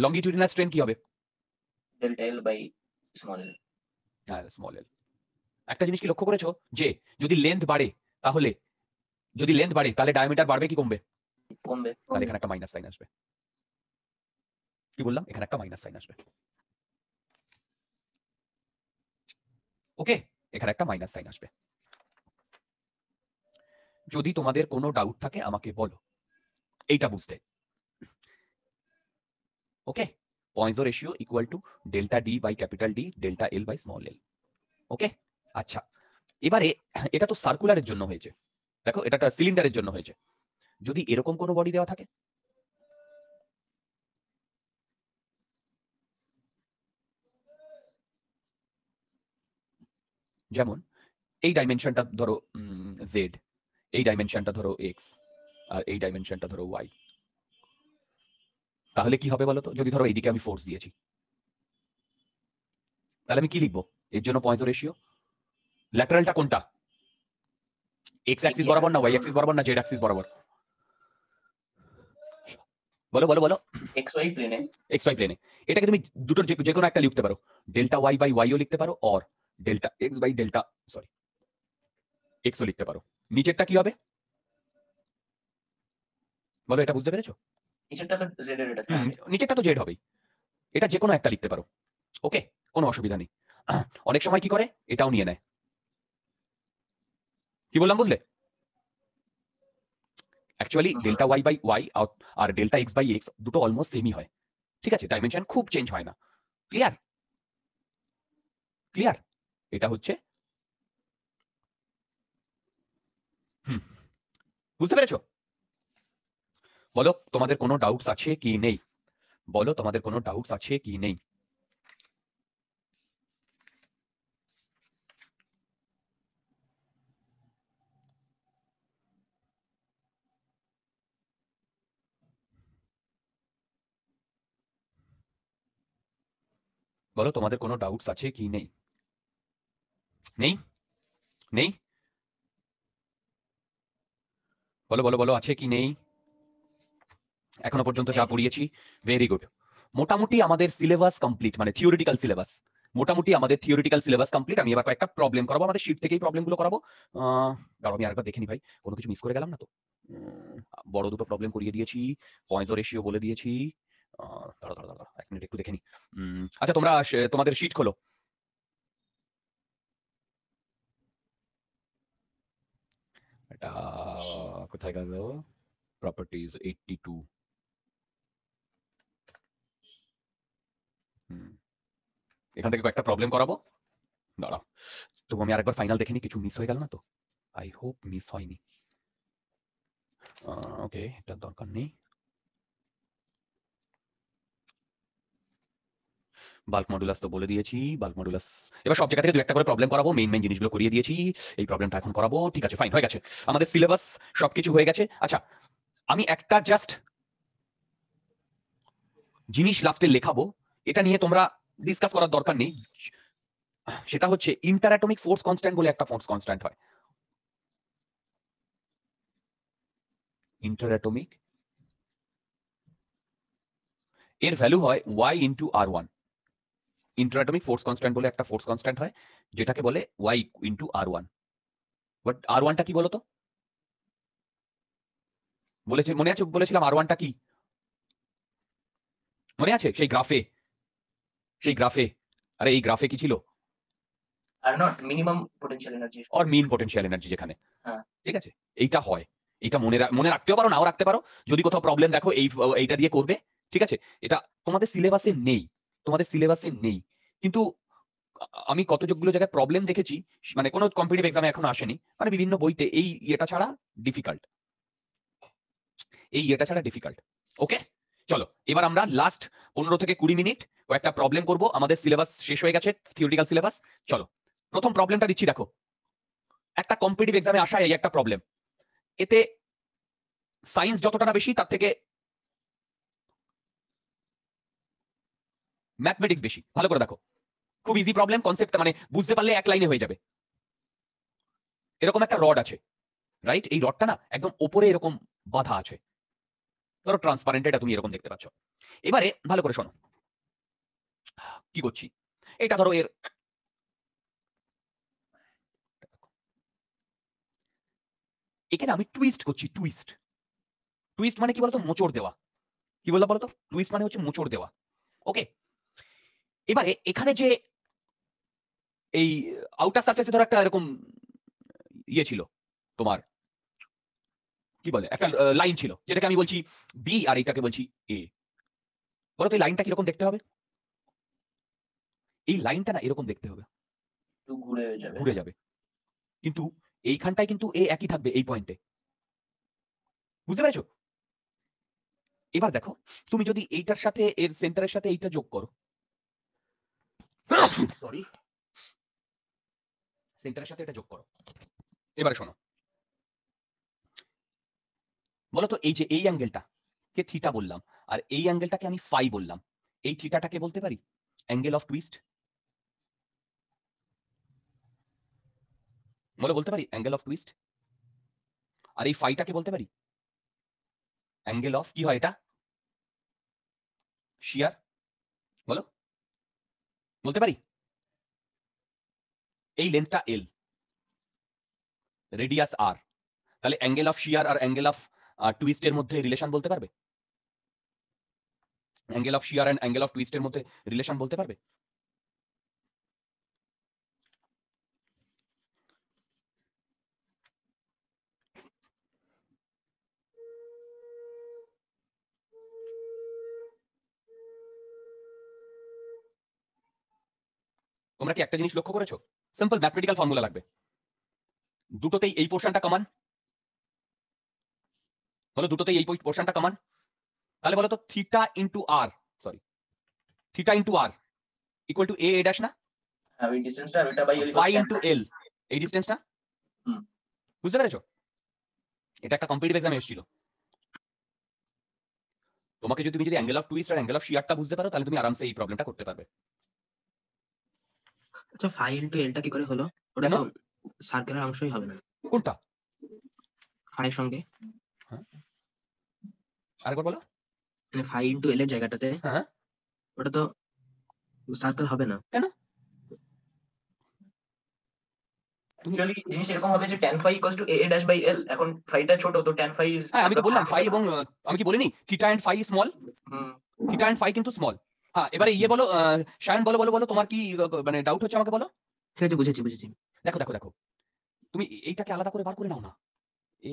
লংগিটিউডিনাল স্ট্রেন কি হবে delta L by small L হ্যাঁ স্মল এল একটা জিনিস কি লক্ষ্য করেছো যে যদি লেন্থ বাড়ে তাহলে যদি লেন্থ বাড়ে তাহলে ডায়ামিটার বাড়বে কি কমবে কমবে তাহলে এখানে একটা মাইনাস সাইন আসবে কি বললাম এখানে একটা মাইনাস সাইন আসবে ওকে এখানে একটা মাইনাস সাইন আসবে যদি তোমাদের কোনো ডাউট থাকে আমাকে বলো এইটা বুঝতে Okay. Poinsot ratio equal to delta D by capital D, delta L by small L. Okay. আচ্ছা এবারে এটা তো সার্কুলারের জন্য হয়েছে দেখো এটা একটা সিলিন্ডারের জন্য হয়েছে যদি এরকম কোনো বডি দেওয়া থাকে যেমন এই ডাইমেনশনটা ধরো জেড এই ডাইমেনশনটা ধরো এক্স আর এই ডাইমেনশনটা ধরো ওয়াই তাহলে কি হবে বলো তো যদি ধরো এইদিকে আমি ফোর্স দিয়েছি তাহলে আমি কি লিখবো এর জন্য পয়েন্ট রেশিও ল্যাটারালটা কোনটা এক্স অ্যাক্সিস বরাবর না ওয়াই অ্যাক্সিস বরাবর না জেড অ্যাক্সিস বরাবর বলো বলো বলো এক্স ওয়াই প্লেনে এক্স ওয়াই প্লেনে এটাকে তুমি দুটো যে কোনো একটা লিখতে পারো ডেল্টা ওয়াই বাই ওয়াইও লিখতে পারো or delta X by delta sorry এক্সও লিখতে পারো নিচেরটা কি হবে বলো এটা বুঝতে পেরেছো নিচেরটা তো জেড এর হবেই এটা যে কোনো একটা লিখতে পারো ওকে কোনো অসুবিধা নেই অনেক সময় কি করে এটাও নিয়ে নেয় কি বললাম বুঝলে actually delta Y by Y আর ডেল্টা এক্স বাই এক্স দুটো অলমোস্ট সেমই হয় ঠিক আছে ডাইমেনশন খুব চেঞ্জ হয় না ক্লিয়ার ক্লিয়ার এটা হচ্ছে বুঝতে পেরেছো বলো তোমাদের কোনো ডাউটস আছে কি নেই বলো তোমাদের কোনো ডাউটস আছে কি নেই বলো তোমাদের কোনো ডাউটস আছে কি নেই নেই নেই বলো বলো বলো আছে কি নেই এখনো পর্যন্ত যা পড়িয়েছি ভেরি গুড মোটামুটি আমাদের সিলেবাস কমপ্লিট মানে থিওরিটিক্যাল সিলেবাস মোটামুটি আমাদের থিওরিটিক্যাল সিলেবাস কমপ্লিট আমি এবার কয়েকটা প্রবলেম করাবো আমাদের শিট থেকেই প্রবলেমগুলো করাবো দাঁড়াও আমি আরেকবার দেখিনি ভাই কোনো কিছু মিস করে গেলাম না তো বড় দুটো প্রবলেম করিয়ে দিয়েছি পয়েন্টস রেশিও বলে দিয়েছি দাঁড়া দাঁড়া দাঁড়া এক মিনিট একটু দেখে নি আচ্ছা তোমরা তোমাদের শিট খোলো এটা কোথায় গেল প্রপার্টিজ এইটটি টু এখান থেকে কয়েকটা প্রবলেম করাবো দাঁড়াও তো আমি আরেকবার ফাইনাল দেখিনি কিছু মিস হয়ে গেল না তো আই হোপ মিস হয়নি ওকে এটা দরকার নেই বাল্ক মডুলাস তো বলে দিয়েছি বাল্ক মডুলাস এবার সব জায়গা থেকে দু একটা করে প্রবলেম করাবো মেইন মেইন জিনিসগুলো করিয়ে দিয়েছি এই প্রবলেমটা এখন করাবো ঠিক আছে ফাইন হয়ে গেছে আমাদের সিলেবাস সবকিছু হয়ে গেছে আচ্ছা আমি একটা জাস্ট জিনিস লাস্টে লেখাবো এটা নিয়ে তোমরা ডিসকাস করার দরকার নেই সেটা হচ্ছে ইন্টারঅ্যাটমিক ফোর্স কনস্ট্যান্ট বলে একটা ফোর্স কনস্ট্যান্ট হয় ইন্টারঅ্যাটমিক এর ভ্যালু হয় Y into R one interatomic force constant বলে একটা ফোর্স কনস্ট্যান্ট হয় যেটাকে বলে Y into R one but R ওয়ানটা কি বলতো বলেছে মনে আছে বলেছিলাম আর ওয়ানটা কি মনে আছে সেই গ্রাফে সেই গ্রাফে আরে এই গ্রাফে কি ছিল R nought minimum potential energy or min potential energy যেখানে হ্যাঁ। ঠিক আছে এইটা হয় এইটা মনে মনে রাখতেও পারো নাও রাখতে পারো যদি কোথাও প্রবলেম দেখো এই এইটা দিয়ে করবে ঠিক আছে এটা তোমাদের সিলেবাসে নেই তোমাদের সিলেবাসে নেই কিন্তু আমি কত কতগুলো জায়গায় প্রবলেম দেখেছি মানে কোনো কম্পিটিভ এক্সামে এখন আসেনি মানে বিভিন্ন বইতে এই ইয়েটা ছাড়া ডিফিকাল্ট এই ইয়েটা ছাড়া ডিফিকাল্ট ওকে চলো এবার আমরা লাস্ট পনেরো থেকে কুড়ি মিনিট কয়েকটা প্রবলেম করব আমাদের সিলেবাস শেষ হয়ে গেছে থিওরিটিক্যাল সিলেবাস চলো প্রথম প্রবলেমটা দিচ্ছি দেখো একটা কম্পিটিভ এক্সামে আসা এই একটা প্রবলেম এতে সায়েন্স যতটা না বেশি তার থেকে ম্যাথমেটিক্স বেশি ভালো করে দেখো খুব ইজি প্রবলেম কনসেপ্ট মানে বুঝতে পারলে এক লাইনে হয়ে যাবে এরকম একটা রড আছে রাইট এই রডটা না একদম ওপরে এরকম বাধা আছে ধরো ট্রান্সপারেন্ট এটা তুমি এরকম দেখতে পাচ্ছ এবারে ভালো করে শোনো কি করছি এটা ধরো এর এখানে আমি টুইস্ট করছি টুইস্ট টুইস্ট মানে কি বলতো মোচড় দেওয়া কি বললাম বলতো টুইস্ট মানে হচ্ছে মোচড় দেওয়া ওকে এবারে এখানে যে এই আউটার সার্ফেসে ধরো একটা এরকম ইয়ে ছিল তোমার কি বলে একটা লাইন ছিল যেটাকে আমি বলছি বি আর এটাকে বলছি এ বলো তো এই লাইনটা কিরকম দেখতে হবে এই লাইনটা না এরকম দেখতে হবে ঘুরে যাবে কিন্তু এইখানটায় কিন্তু এ একই থাকবে এই পয়েন্টে বুঝতে পেরেছো এবার দেখো তুমি যদি এইটার সাথে এর সেন্টারের সাথে এইটা যোগ করো সরি সেন্টারের সাথে এটা যোগ করো এবারে শোনো বলতো এই যে এই অ্যাঙ্গেলটা কে থিটা বললাম আর এই অ্যাঙ্গেলটাকে আমি ফাই বললাম এই থিটাটাকে বলতে পারি অ্যাঙ্গেল অফ টুইস্ট বলে বলতে পারি অ্যাঙ্গেল অফ টুইস্ট আর এই ফাইটাকে বলতে পারি অ্যাঙ্গেল অফ কি হয় এটা শিয়ার বলো বলতে পারি এই লেন্থটা এল রেডিয়াস আর তাহলে অ্যাঙ্গেল অফ শিয়ার আর অ্যাঙ্গেল অফ টুইস্টের মধ্যে রিলেশন বলতে পারবে angle of shear and angle of টুইস্টের মধ্যে রিলেশন বলতে পারবে তোমরা কি একটা জিনিস লক্ষ্য করেছো সিম্পল ম্যাথমেটিক্যাল ফর্মুলা লাগবে দুটোতেই এই পোর্শনটা কমান হলো দুটোতেই এই পোর্শনটা কমান তাহলে বলো তো theta into R sorry theta into R equal to A A dash না হ্যাঁ, এই ডিসটেন্সটা আর ওটা বাই ফাই ইনটু এল এই ডিসটেন্সটা বুঝতে পেরেছো এটা একটা কম্পিটিভ এক্সামে এসেছিল তোমাকে যদি তুমি যদি অ্যাঙ্গেল অফ টুইস্ট আর অ্যাঙ্গেল অফ শিয়ারটা বুঝতে পারো তাহলে তুমি আরামসে এই প্রবলেমটা করতে পারবে আচ্ছা ফাই ইনটু এলটা কি করে হলো ওটা তো সার্কেলের অংশই হবে না কোনটা ফাই এর সঙ্গে হ্যাঁ আরেকবার বলো মানে এল এর জায়গাটাতে হ্যাঁ ওটা তো সার্কেল হবে না কেন হ্যাঁ, আমি বলিনি স্মল কিন্তু স্মল হ্যাঁ এবারে ইয়ে বলো বলো বলো বলো তোমার কি মানে ডাউট হচ্ছে আমাকে বলো ঠিক আছে বুঝেছি বুঝেছি দেখো দেখো দেখো তুমি এইটাকে আলাদা করে বার করে নাও না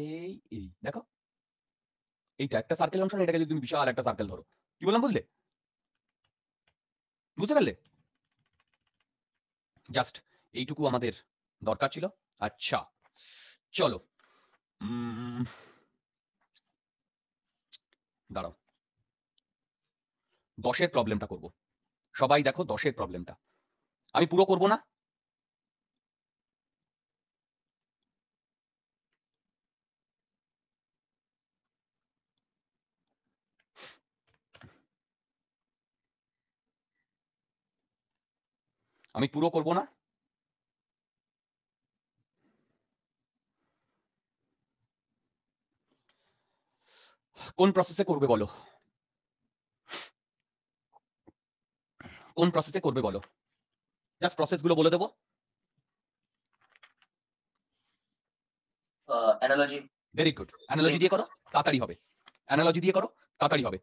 এই এই দেখো এইটা একটা সার্কেল অংশ এটাকে যদি তুমি বিশাল একটা সার্কেল ধরো কি বললাম বুঝলে বুঝতে পারলে জাস্ট এইটুকু আমাদের দরকার ছিল আচ্ছা চলো দাঁড়াও দশের প্রবলেমটা করব সবাই দেখো দশের প্রবলেমটা আমি পুরো করব না আমি পুরো করব না কোন প্রসেসে করবে বলো কোন প্রসেসে করবে বলো জাস্ট প্রসেসগুলো বলে দেবো অ্যানালজি ভেরি গুড অ্যানালজি দিয়ে করো তাড়াতাড়ি হবে অ্যানালজি দিয়ে করো তাড়াতাড়ি হবে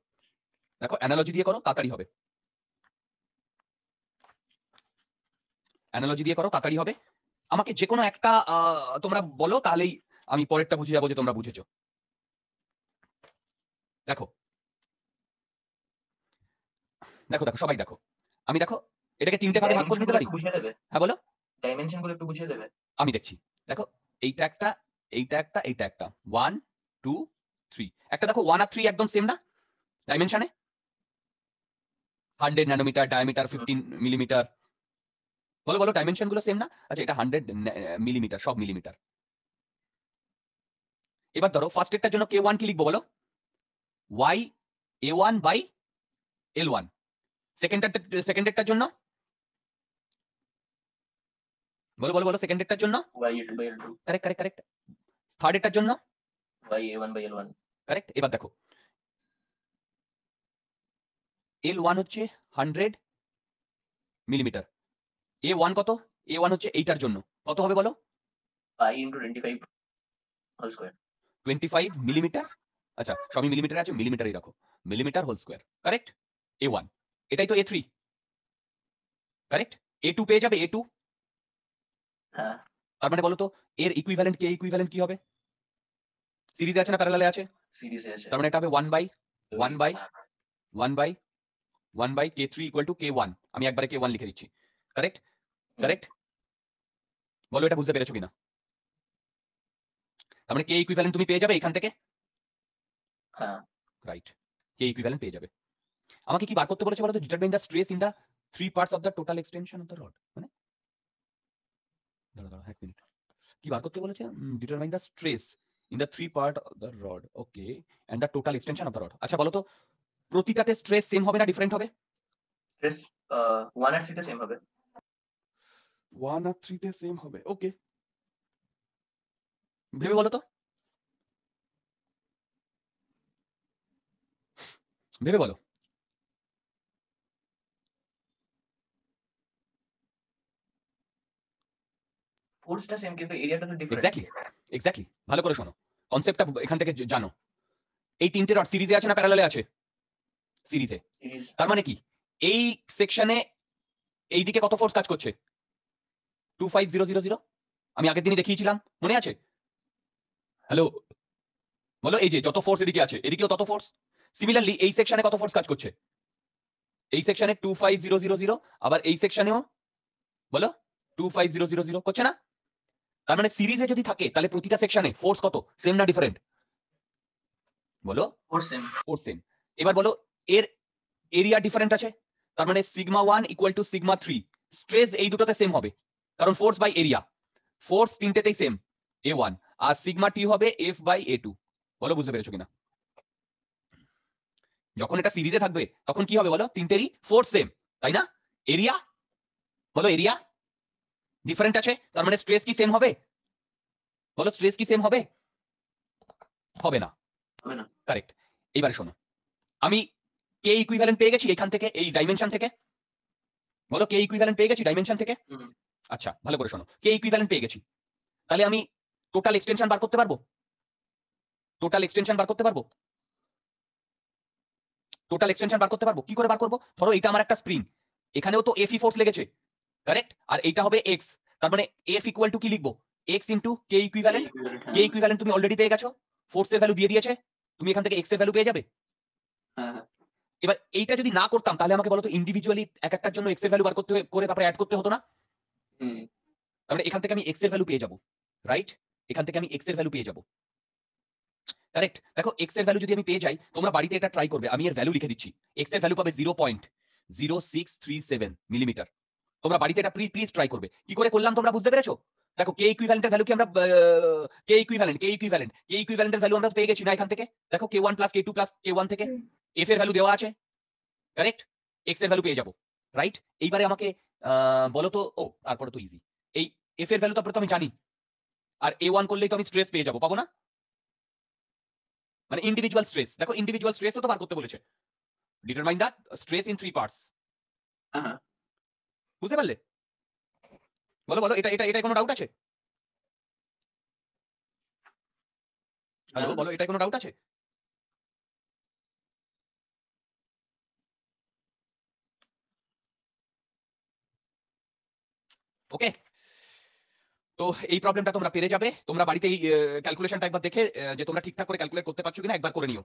দেখো অ্যানালজি দিয়ে করো তাড়াতাড়ি হবে অ্যানালজি দিয়ে করো কাকারি হবে আমাকে যে কোনো একটা তোমরা বলো তাহলেই আমি পরেরটা বুঝে যাবো যে তোমরা বুঝেছো দেখো দেখো দেখো সবাই দেখো আমি দেখো এটাকে তিনটে ভাগে ভাগ করে নিতে পারি হ্যাঁ বলো ডাইমেনশন গুলো একটু বুঝিয়ে দেবে আমি দেখছি দেখো এইটা একটা এইটা একটা এইটা একটা ওয়ান টু থ্রি একটা দেখো ওয়ান আর থ্রি একদম সেম না ডাইমেনশনে hundred nanometre diameter fifteen millimetre বলো বলো ডাইমেনশন গুলো সেম না আচ্ছা এটা হান্ড্রেড মিলিমিটার সব মিলিমিটার এবার ধরো ফার্স্ট এডটার জন্য কে ওয়ান কি লিখবো বলো Y A one by L one second second জন্য বলো বলো বলো সেকেন্ড এডটার জন্য কারেক্ট কারেক্ট কারেক্ট থার্ড এডটার জন্য Y A one by L one correct এবার দেখো এল ওয়ান হচ্ছে হান্ড্রেড মিলিমিটার এ ওয়ান কত এ ওয়ান হচ্ছে এইটার জন্য কত হবে বলো twenty five square twenty five millimetre আচ্ছা সবই মিলিমিটার আছে মিলিমিটারই রাখো millimetre whole square correct A one এটাই তো এ থ্রি কারেক্ট এ টু পেয়ে যাবে এ টু হ্যাঁ তার মানে বলো তো এর ইকুইভ্যালেন্ট কে ইকুইভ্যালেন্ট কি হবে সিরিজে আছে না প্যারালালে আছে সিরিজে আছে তার মানে এটা হবে one by one by one by one by K three equal to K one আমি একবারে কে ওয়ান লিখে দিচ্ছি কারেক্ট কারেক্ট বলো এটা বুঝতে পেরেছো কিনা তার মানে কে ইকুইভ্যালেন্ট তুমি পেয়ে যাবে এখান থেকে হ্যাঁ রাইট কে ইকুইভ্যালেন্ট পেয়ে যাবে আমাকে কি বার করতে বলেছে বলো তো determine the stress in the three parts of the total extension of the rod মানে দাঁড়াও এক মিনিট কি বার করতে বলেছে determine the stress in the three part of the rod okay and the total extension of the rod আচ্ছা বলো তো প্রতিটাতে স্ট্রেস সেম হবে না ডিফারেন্ট হবে স্ট্রেস ওয়ান সি তে সেম হবে ওয়ান আর থ্রিতে সেম হবে ওকে ভেবে বলো তো ভেবে বলো ফোর্সটা সেম কিন্তু এরিয়াটা তো ডিফারেন্ট এক্স্যাক্টলি এক্স্যাক্টলি ভালো করে শোনো কনসেপ্টটা এখান থেকে জানো এই তিনটে ডট সিরিজে আছে না প্যারালালে আছে সিরিজে তার মানে কি এই সেকশনে এইদিকে কত ফোর্স কাজ করছে two five zero zero zero আমি আগের দিনই দেখিয়েছিলাম মনে আছে হ্যালো বলো এই যে যত ফোর্স এদিকে আছে এদিকেও তত ফোর্স সিমিলারলি এই সেকশনে কত ফোর্স কাজ করছে এই সেকশনে two five zero zero zero আবার এই সেকশনেও বলো two five zero zero zero করছে না তার মানে সিরিজে যদি থাকে তাহলে প্রতিটা সেকশনে ফোর্স কত সেম না ডিফারেন্ট বলো সেম এবার বলো এর এরিয়া ডিফারেন্ট আছে তার মানে sigma one equal to sigma three stress এই দুটোতে সেম হবে কারণ ফোর্স বাই এরিয়া ফোর্স তিনটেতেই সেম এ ওয়ান আর সিগমা টি হবে এফ বাই এ টু বলো বুঝতে পেরেছো কিনা যখন এটা সিরিজে থাকবে তখন কি হবে বলো তিনটেরই ফোর্স সেম তাই না এরিয়া বলো এরিয়া ডিফারেন্ট আছে তার মানে স্ট্রেস কি সেম হবে বলো স্ট্রেস কি সেম হবে হবে না কারেক্ট এইবারে শোনো আমি কে ইকুইভ্যালেন্ট পেয়ে গেছি এখান থেকে এই ডাইমেনশন থেকে বলো কে ইকুইভ্যালেন্ট পেয়ে গেছি ডাইমেনশন থেকে আচ্ছা ভালো করে শোনো কে ইকুইভ্যালেন্ট পেয়ে গেছি তাহলে আমি টোটাল এক্সটেনশন বার করতে পারবো টোটাল এক্সটেনশন বার করতে পারবো টোটাল এক্সটেনশন বার করতে পারবো কি করে বার করবো ধরো এটা আমার একটা স্প্রিং এখানেও তো এফ ই ফোর্স লেগেছে কারেক্ট আর এইটা হবে এক্স তার মানে এফ ইকুয়াল টু কি লিখবো X into K equivalent K equivalent তুমি অলরেডি পেয়ে গেছো ফোর্স ভ্যালু দিয়ে দিয়েছে তুমি এখান থেকে এক্স এর ভ্যালু পেয়ে যাবে হ্যাঁ, হ্যাঁ। এবার এইটা যদি না করতাম তাহলে আমাকে বলতো ইন্ডিভিজুয়ালি এক একটার জন্য এক্স এর ভ্যালু বার করতে করে তারপরে অ্যাড করতে হতো না তাহলে মানে এখান থেকে আমি এক্স এর ভ্যালু পেয়ে যাব রাইট এখান থেকে আমি এক্স এর ভ্যালু পেয়ে যাব কারেক্ট দেখো এক্স এর ভ্যালু যদি আমি পেয়ে যাই তোমরা বাড়িতে এটা ট্রাই করবে আমি এর ভ্যালু লিখে দিচ্ছি এক্স এর ভ্যালু পাবে zero point zero six three seven millimetre তোমরা বাড়িতে এটা প্লিজ ট্রাই করবে কি করে করলাম তোমরা বুঝতে পেরেছো দেখো কে ইকুইভ্যালেন্টের ভ্যালু কি আমরা K equivalent K equivalent K ইকুইভ্যালেন্টের ভ্যালু আমরা পেয়ে গেছি না এখান থেকে দেখো K one plus K two plus K one থেকে এফ এর ভ্যালু দেওয়া আছে কারেক্ট এক্স এর ভ্যালু পেয়ে যাবো রাইট এইবারে আমাকে বলো তো ও তারপরে তো ইজি এই এফ এর ভ্যালু তারপরে তো আমি জানি আর এ ওয়ান করলেই তো আমি স্ট্রেস পেয়ে যাবো পাবো না মানে ইন্ডিভিজুয়াল স্ট্রেস দেখো ইন্ডিভিজুয়াল স্ট্রেস তো বার করতে বলেছে determine that stress in three parts বুঝতে পারলে বলো বলো এটা এটা এটা কোনো ডাউট আছে হ্যালো বলো এটা কোনো ডাউট আছে ওকে তো এই প্রবলেমটা তোমরা পেরে যাবে তোমরা বাড়িতে এই ক্যালকুলেশনটা একবার দেখে যে তোমরা ঠিকঠাক করে ক্যালকুলেট করতে পারছো কিনা একবার করে নিও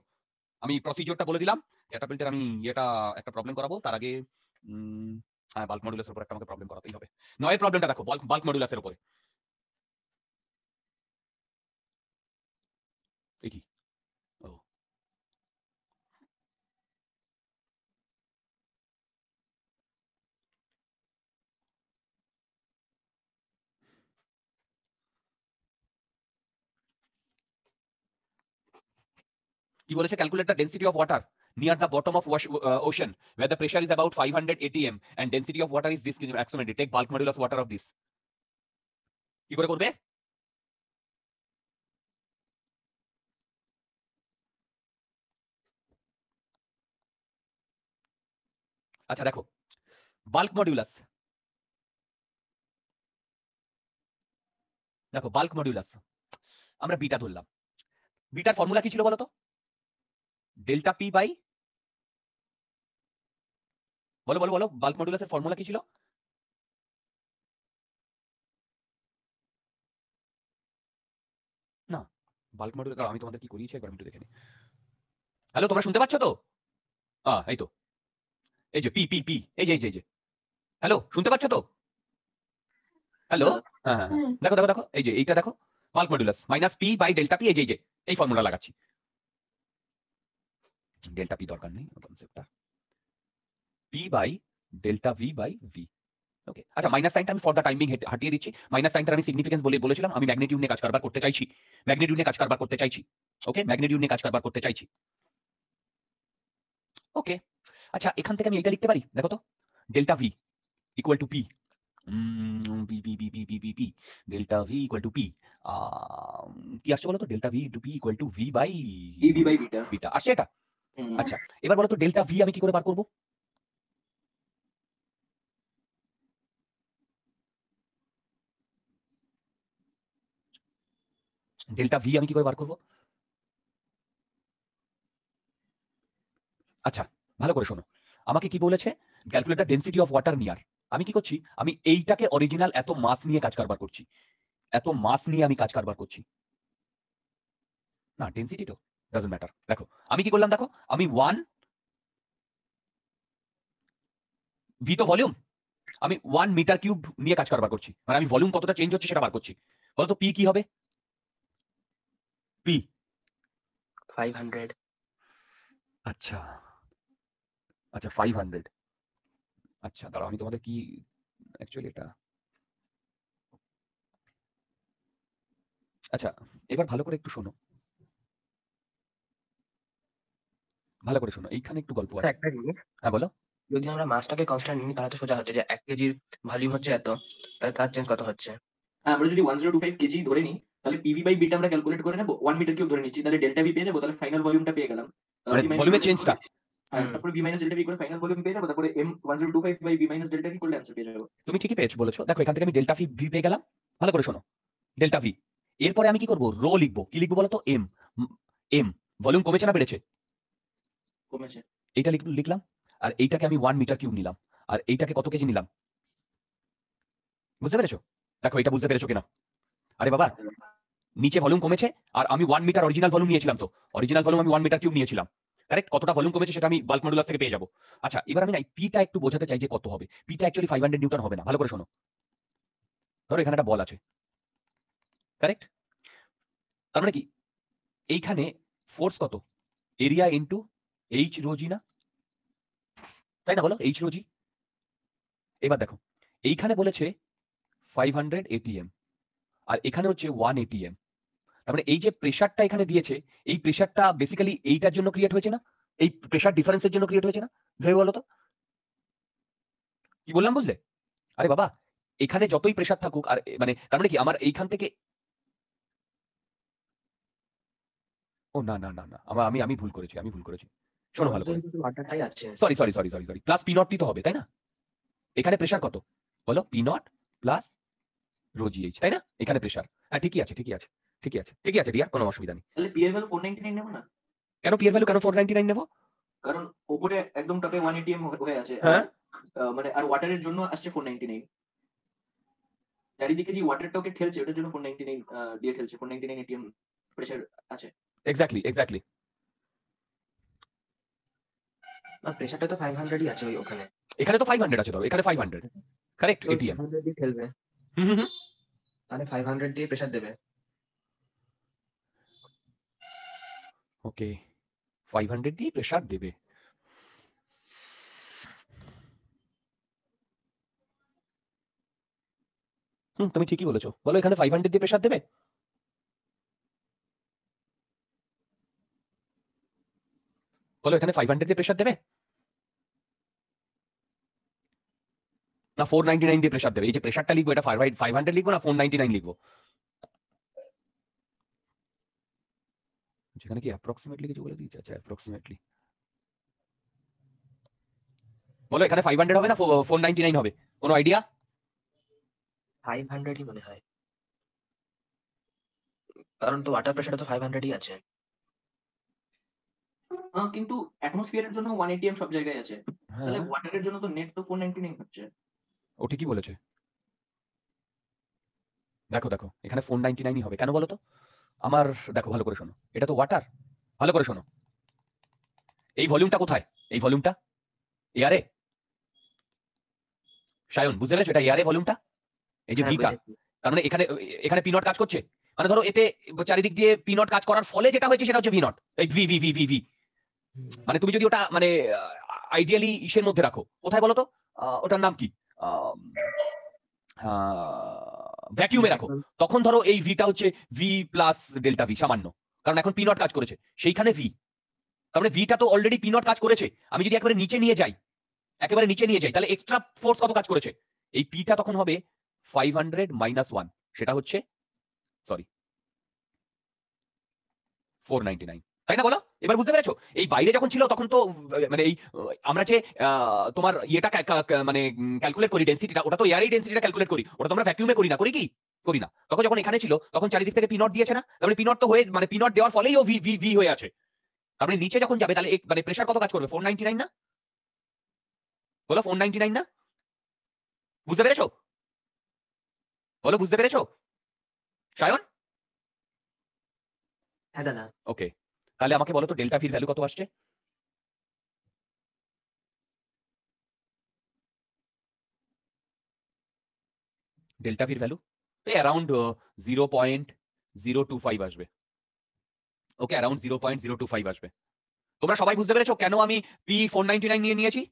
আমি প্রসিজিওরটা বলে দিলাম এটা প্রিন্টের আমি এটা একটা প্রবলেম করাবো তার আগে হ্যাঁ বাল্ক মডুলাসের উপর একটা আমাকে প্রবলেম করাতেই হবে নয় প্রবলেমটা দেখো বাল্ক বাল্ক মডুলাসের উপরে কি কি বলেছে calculate the density of water near the bottom of ocean where the pressure is about five hundred ATM and density of water is this একশো minute take bulk modulus of water of this কি করে করবে আচ্ছা দেখো bulk modulus দেখো bulk modulus আমরা beta ধরলাম বিটার ফর্মুলা কি ছিল বলতো ডেল্টা পি বাই বলো বলো বলো বাল্ক মডুলাসের ফর্মুলা কি ছিল না বাল্ক মডুলাস আমি তোমাদের কি করিয়েছি একবার একটু দেখে হ্যালো তোমরা শুনতে পাচ্ছ তো এই তো এই যে পি পি পি এই যে এই যে এই যে হ্যালো শুনতে পাচ্ছ তো হ্যালো হ্যাঁ, হ্যাঁ, হ্যাঁ। দেখো দেখো দেখো এই যে এইটা দেখো bulk modulus minus P by delta P এই যে এই যে এই ফর্মুলা লাগাচ্ছি ডেল্টা পি দরকার নেই কনসেপ্টটা P by delta V by V okay আচ্ছা মাইনাস সাইনটা আমি ফর দ্য টাইমিং হাটিয়ে দিচ্ছি মাইনাস সাইনটা আমি সিগনিফিকেন্স বলে বলেছিলাম আমি ম্যাগনেটিউড নিয়ে কাজ কারবার করতে চাইছি ম্যাগনেটিউড নিয়ে কাজ কারবার করতে চাইছি ওকে ম্যাগনেটিউড নিয়ে কাজ কারবার করতে চাইছি ওকে আচ্ছা এখান থেকে আমি এটা লিখতে পারি দেখো তো delta V equal to P B B B B B B B delta V equal to P কি আসছে বলো তো delta V to P equal to V by V by beta beta আসছে এটা আচ্ছা এবার বলো তো ডেল্টা ভি আমি কি করে বার করব ডেল্টা ভি আমি কি করে বার করব আচ্ছা ভালো করে শোনো আমাকে কি বলেছে calculate the density of water near আমি কি করছি আমি এইটাকে অরিজিনাল এত মাস নিয়ে কাজ কারবার করছি এত মাস নিয়ে আমি কাজ কারবার করছি না ডেন্সিটি তো ডাজন্ট ম্যাটার দেখো আমি কি করলাম দেখো আমি ওয়ান ভি তো ভলিউম আমি ওয়ান মিটার কিউব নিয়ে কাজ কারবার করছি মানে আমি ভলিউম কতটা চেঞ্জ হচ্ছে সেটা বার করছি বলতো পি কি হবে পি ফাইভ হান্ড্রেড আচ্ছা আচ্ছা ফাইভ হান্ড্রেড আচ্ছা দাঁড়াও আমি তোমাদের কি অ্যাকচুয়ালি এটা আচ্ছা এবার ভালো করে একটু শোনো ভালো করে শোনো এইখানে একটু গল্প আছে একটা জিনিস হ্যাঁ বলো যদি আমরা মাছটাকে কনস্ট্যান্ট নিই তাহলে তো সোজা হচ্ছে যে এক কেজির ভলিউম হচ্ছে এত তাহলে তার চেঞ্জ কত হচ্ছে হ্যাঁ আমরা যদি one zero two five KG ধরে নিই তাহলে পিভি বাই বিটা আমরা ক্যালকুলেট করে নেবো ওয়ান মিটার কিউব ধরে নিচ্ছি তাহলে ডেল্টা ভি পেয়ে যাবো তাহলে ফাইনাল ভলিউমটা পেয়ে গেলাম ভলিউমের চেঞ্জটা তারপর ভি মাইনাস ডেল্টা ভি করে ফাইনাল ভলিউম পেয়ে যাবো তারপরে M one by V minus delta V করলে অ্যান্সার পেয়ে যাবো তুমি ঠিকই পেয়েছো বলেছো দেখো এখান থেকে আমি ডেল্টা ভি ভি পেয়ে গেলাম ভালো করে শোনো ডেল্টা ভি এরপরে আমি কি করব রো লিখবো কি লিখবো বলো তো এম এম ভলিউম কমেছে না বেড়েছে কমেছে এইটা লিখলাম আর এইটাকে আমি ওয়ান মিটার কিউব নিলাম আর এইটাকে কত কেজি নিলাম বুঝতে পেরেছো দেখো এটা বুঝতে পেরেছো কিনা আরে বাবা নিচে ভলিউম কমেছে আর আমি ওয়ান মিটার অরিজিনাল ভলিউম নিয়েছিলাম তো অরিজিনাল ভলিউম আমি ওয়ান মিটার কিউব নিয়েছিলাম কারেক্ট কতটা ভলিউম কমেছে সেটা আমি বাল্ক মডুলাস থেকে পেয়ে যাবো আচ্ছা এবার আমি না পিটা একটু বোঝাতে চাই যে কত হবে পিটা অ্যাকচুয়ালি ফাইভ হান্ড্রেড নিউটন হবে না ভালো করে শোনো ধরো এখানে একটা বল আছে কারেক্ট তার মানে কি এইখানে ফোর্স কত এরিয়া ইন্টু এইচ রোজি না তাই না বলো এইচ রোজি এবার দেখো এইখানে বলেছে ফাইভ হান্ড্রেড এটিএম আর এখানে হচ্ছে ওয়ান এটিএম তার মানে এই যে প্রেশারটা এখানে দিয়েছে এই প্রেশারটা বেসিক্যালি এইটার জন্য ক্রিয়েট হয়েছে না এই প্রেশার ডিফারেন্সের জন্য ক্রিয়েট হয়েছে না ভেবে বলো তো কি বললাম বুঝলে আরে বাবা এখানে যতই প্রেশার থাকুক আর মানে তার মানে কি আমার এইখান থেকে ও না না না না আমার আমি আমি ভুল করেছি আমি ভুল করেছি শোনো ভালো sorry sorry sorry sorry sorry plus P নটটি তো হবে তাই না এখানে প্রেশার কত বলো P nought plus rho G H তাই না এখানে প্রেশার হ্যাঁ ঠিকই আছে ঠিকই আছে ঠিকই আছে ঠিকই আছে রিয়া কোনো অসুবিধা নেই তাহলে পি এর ভ্যালু 499 নেব না কেন পি এর ভ্যালু কেন 499 নেব কারণ উপরে একদম টপে 180 এম হয়ে আছে হ্যাঁ মানে আর ওয়াটারের জন্য আসছে 499 চারিদিকে যে ওয়াটার ওয়াটারটাকে ঠেলছে ওটার জন্য 499 দিয়ে ঠেলছে 499 এটিএম প্রেসার আছে এক্স্যাক্টলি এক্স্যাক্টলি আর প্রেসারটা তো 500ই আছে ওই ওখানে এখানে তো 500 আছে তো এখানে 500 কারেক্ট এটিএম 500 দিয়ে খেলবে হুম তাহলে 500 দিয়ে প্রেসার দেবে ওকে 500 দিয়ে প্রেসার দেবে হুম তুমি ঠিকই বলেছো বলো এখানে 500 দিয়ে প্রেসার দেবে হলো এখানে ফাইভ হান্ড্রেড দিয়ে প্রেশার দেবে না ফোর নাইনটি নাইন দিয়ে প্রেশার দেবে এই যে প্রেশারটা লিখবো এটা ফাইভ ফাইভ হান্ড্রেড লিখবো না ফোর নাইনটি নাইন লিখবো যেখানে কি অ্যাপ্রক্সিমেটলি কিছু বলে দিচ্ছে আচ্ছা অ্যাপ্রক্সিমেটলি বলো এখানে ফাইভ হান্ড্রেড হবে না ফোর নাইনটি নাইন হবে কোনো আইডিয়া ফাইভ হান্ড্রেডই মনে হয় কারণ তো ওয়াটার প্রেশারটা তো ফাইভ হান্ড্রেডই আছে কিন্তু অ্যাটমসফিয়ারের জন্য 180 এম সব জায়গায় আছে হ্যাঁ। তাহলে ওয়াটারের জন্য তো নেট তো 499 নাইন হচ্ছে ও ঠিকই বলেছে দেখো দেখো এখানে 499ই নাইনটি হবে কেন বলো তো আমার দেখো ভালো করে শোনো এটা তো ওয়াটার ভালো করে শোনো এই ভলিউমটা কোথায় এই ভলিউমটা এয়ারে সায়ন বুঝলে পেরেছো এটা এয়ারে ভলিউমটা এই যে ভিটা হ্যাঁ, তার মানে এখানে এখানে পিনট কাজ করছে মানে ধরো এতে চারিদিক দিয়ে পিনট কাজ করার ফলে যেটা হয়েছে সেটা হচ্ছে ভি নট এই V V V V V মানে তুমি যদি ওটা মানে আইডিয়ালি ইসের মধ্যে রাখো কোথায় বলো তো ওটার নাম কি ভ্যাকিউমে রাখো তখন ধরো এই ভিটা হচ্ছে ভি প্লাস ডেল্টা ভি সামান্য কারণ এখন পিনট কাজ করেছে সেইখানে ভি তারপরে মানে ভিটা তো অলরেডি পিনট কাজ করেছে আমি যদি একেবারে নিচে নিয়ে যাই একেবারে নিচে নিয়ে যাই তাহলে এক্সট্রা ফোর্স কত কাজ করেছে এই পিটা তখন হবে ফাইভ হান্ড্রেড মাইনাস ওয়ান সেটা হচ্ছে সরি ফোর নাইনটি নাইন তাই না বলো এবার বুঝতে পেরেছো এই বাইরে যখন ছিল তখন তো মানে এই আমরা যে তোমার ইয়েটা মানে ক্যালকুলেট করি ডেন্সিটিটা ওটা তো এয়ারই ডেন্সিটিটা ক্যালকুলেট করি ওটা তো আমরা ভ্যাকিউমে করি না করি কি করি না তখন যখন এখানে ছিল তখন চারিদিক থেকে পিনট দিয়েছে না তারপরে মানে পিনট তো হয়ে মানে পিনট দেওয়ার ফলেই ও ভি ভি ভি হয়ে আছে তারপরে মানে নিচে যখন যাবে তাহলে মানে প্রেশার কত কাজ করবে ফোর নাইনটি নাইন না বলো ফোর নাইনটি নাইন না বুঝতে পেরেছো বলো বুঝতে পেরেছো সায়ন হ্যাঁ দাদা ওকে তাহলে আমাকে বলো তো ডেল্টা ফির ভ্যালু কত আসছে ডেল্টা ভির value around zero point zero two five আসবে okay around zero point zero two five আসবে তোমরা সবাই বুঝতে পেরেছো কেন আমি পি ফোর নাইনটি নাইন নিয়ে নিয়েছি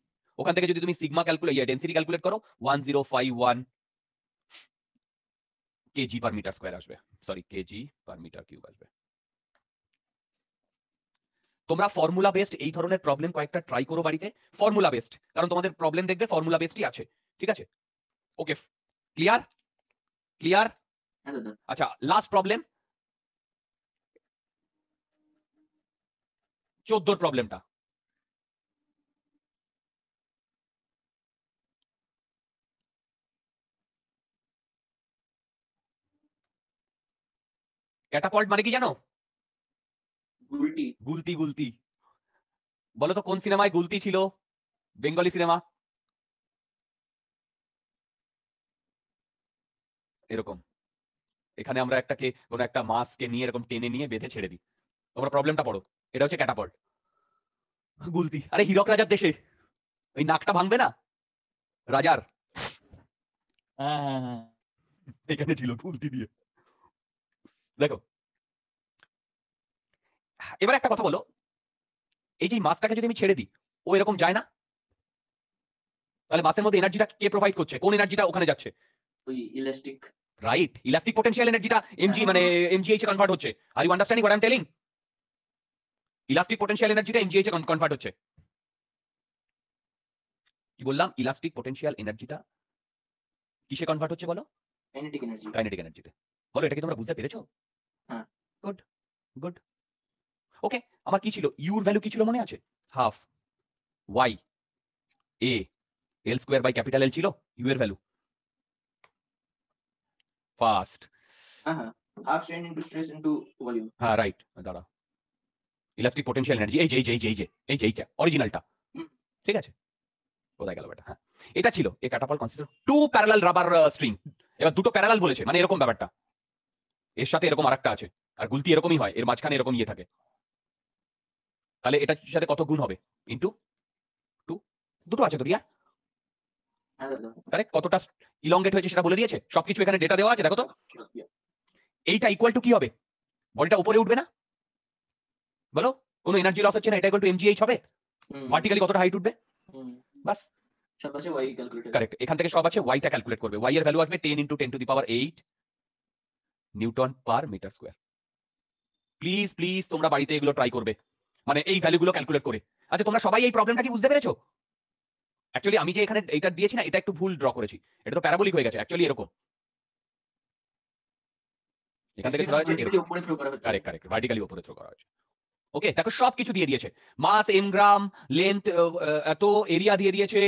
ওখান থেকে যদি তুমি সিগমা ক্যালকুলেট ইয়ে ডেন্সিটি ক্যালকুলেট করো one zero five one KG per metre square আসবে sorry KG per metre cube আসবে তোমরা ফর্মুলা বেসড এই ধরনের প্রবলেম কয়েকটা ট্রাই করো বাড়িতে ফর্মুলা বেসড কারণ তোমাদের প্রবলেম দেখবে ফর্মুলা বেসডই আছে ঠিক আছে ওকে ক্লিয়ার ক্লিয়ার আচ্ছা লাস্ট প্রবলেম চোদ্দোর প্রবলেমটা ক্যাটাপল্ট মানে কি জানো গুলতি গুলতি গুলতি বলো তো কোন সিনেমায় গুলতি ছিল বেঙ্গলি সিনেমা এরকম এখানে আমরা একটাকে কোন একটা মাছকে নিয়ে এরকম টেনে নিয়ে বেঁধে ছেড়ে দিই তোমরা প্রবলেমটা পড়ো এটা হচ্ছে ক্যাটাপল্ট গুলতি আরে হিরক রাজার দেশে ওই নাকটা ভাঙবে না রাজার হ্যাঁ, হ্যাঁ, হ্যাঁ। এখানে ছিল গুলতি দিয়ে দেখো এবার একটা কথা বলো এই যে মাছটাকে যদি আমি ছেড়ে দিই ও এরকম যায় না তাহলে মাছের মধ্যে এনার্জিটা কে প্রোভাইড করছে কোন এনার্জিটা ওখানে যাচ্ছে ওই ইলাস্টিক রাইট ইলাস্টিক পটেনশিয়াল এনার্জিটা এমজি মানে এমজিএইচ এ কনভার্ট হচ্ছে are you understanding what I am telling elastic potential এনার্জিটা এমজিএইচ এ কনভার্ট হচ্ছে কি বললাম ইলাস্টিক পটেনশিয়াল এনার্জিটা কিসে কনভার্ট হচ্ছে বলো কাইনেটিক এনার্জি কাইনেটিক এনার্জিতে বলো এটা কি তোমরা বুঝতে পেরেছো হ্যাঁ গুড গুড ওকে আমার কি ছিল ইউর ভ্যালু কি ছিল মনে আছে half Y A L square by capital L ছিল ইউ এর ভ্যালু ফাস্ট হ্যাঁ রাইট হ্যাঁ। হ্যাঁ, দাঁড়া ইলাস্টিক পটেনশিয়াল এনার্জি এই যে এই যে এই যে এই যে এই যে অরিজিনালটা ঠিক আছে কোথায় গেল ব্যাটা হ্যাঁ এটা ছিল a catapult consist to parallel rubber string এবার দুটো প্যারালাল বলেছে মানে এরকম ব্যাপারটা এর সাথে এরকম আরেকটা আছে আর গুলতি এরকমই হয় এর মাঝখানে এরকম ইয়ে থাকে তাহলে এটার সাথে কত গুণ হবে ইন্টু টু দুটো আছে তো রিয়া কারেক্ট কতটা ইলংগেট হয়েছে সেটা বলে দিয়েছে সবকিছু এখানে ডেটা দেওয়া আছে দেখো তো এইটা ইকুয়াল টু কি হবে বলটা উপরে উঠবে না বলো কোনো এনার্জি লস হচ্ছে না এটা ইকুয়াল টু এমজিএইচ হবে ভার্টিক্যালি কতটা হাইট উঠবে বাস সব আছে ওয়াই ক্যালকুলেট কারেক্ট এখান থেকে সব আছে ওয়াইটা ক্যালকুলেট করবে ওয়াই এর ভ্যালু আসবে 10 into 10 to the power 8 newton per metre square please please তোমরা বাড়িতে এগুলো ট্রাই করবে মানে এই ভ্যালুগুলো ক্যালকুলেট করে আচ্ছা তোমরা সবাই এই প্রবলেমটা কি বুঝতে পেরেছো অ্যাকচুয়ালি আমি যে এখানে এটা দিয়েছি না এটা একটু ভুল ড্র করেছি এটা তো প্যারাবলিক হয়ে গেছে অ্যাকচুয়ালি এরকম সবকিছু দিয়েছে মাস এত এরিয়া দিয়ে দিয়েছে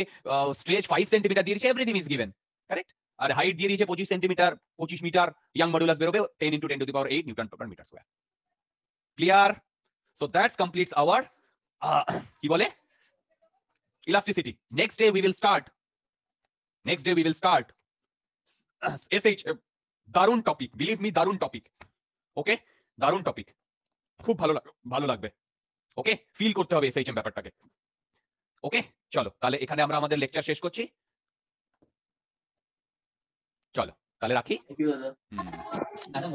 ফাইভ সেন্টিমিটার uh, uh, দিয়েছে কারেক্ট uh, আর হাইট দিয়ে দিয়েছে পঁচিশ সেন্টিমিটার পঁচিশ মিটার মডুলাস বেরোবে ten ten to the metre clear so that's completes our কি বলে elasticity next day we will start next day we will start SH দারুণ টপিক বিলিভ মি দারুণ টপিক ওকে দারুণ টপিক খুব ভালো ভালো লাগবে ওকে ফিল করতে হবে এসএইচএম ব্যাপারটাকে ওকে চলো তাহলে এখানে আমরা আমাদের লেকচার শেষ করছি চলো তাহলে রাখি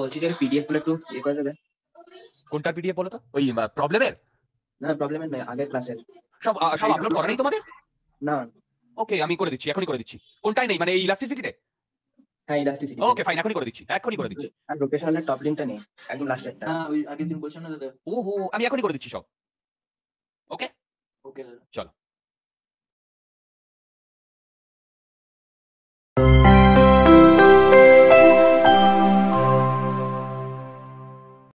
বলছি যে পিডিএফ গুলো একটু ইয়ে করে দেবে কোনটা পিডিএফ বলো তো ওই প্রবলেমের না প্রবলেমের নয় আগের ক্লাসের সব সব আপলোড করা নেই তোমাদের না ওকে আমি করে দিচ্ছি এখনই করে দিচ্ছি কোনটাই নেই মানে এই ইলাস্টিসিটিতে হ্যাঁ ইলাস্টিসিটি ওকে ফাইন এখনই করে দিচ্ছি এখনই করে দিচ্ছি আর টপ লিংকটা নেই একদম লাস্টেরটা হ্যাঁ ওই আগের দিন না দাদা ওহো আমি এখনই করে দিচ্ছি সব ওকে ওকে চলো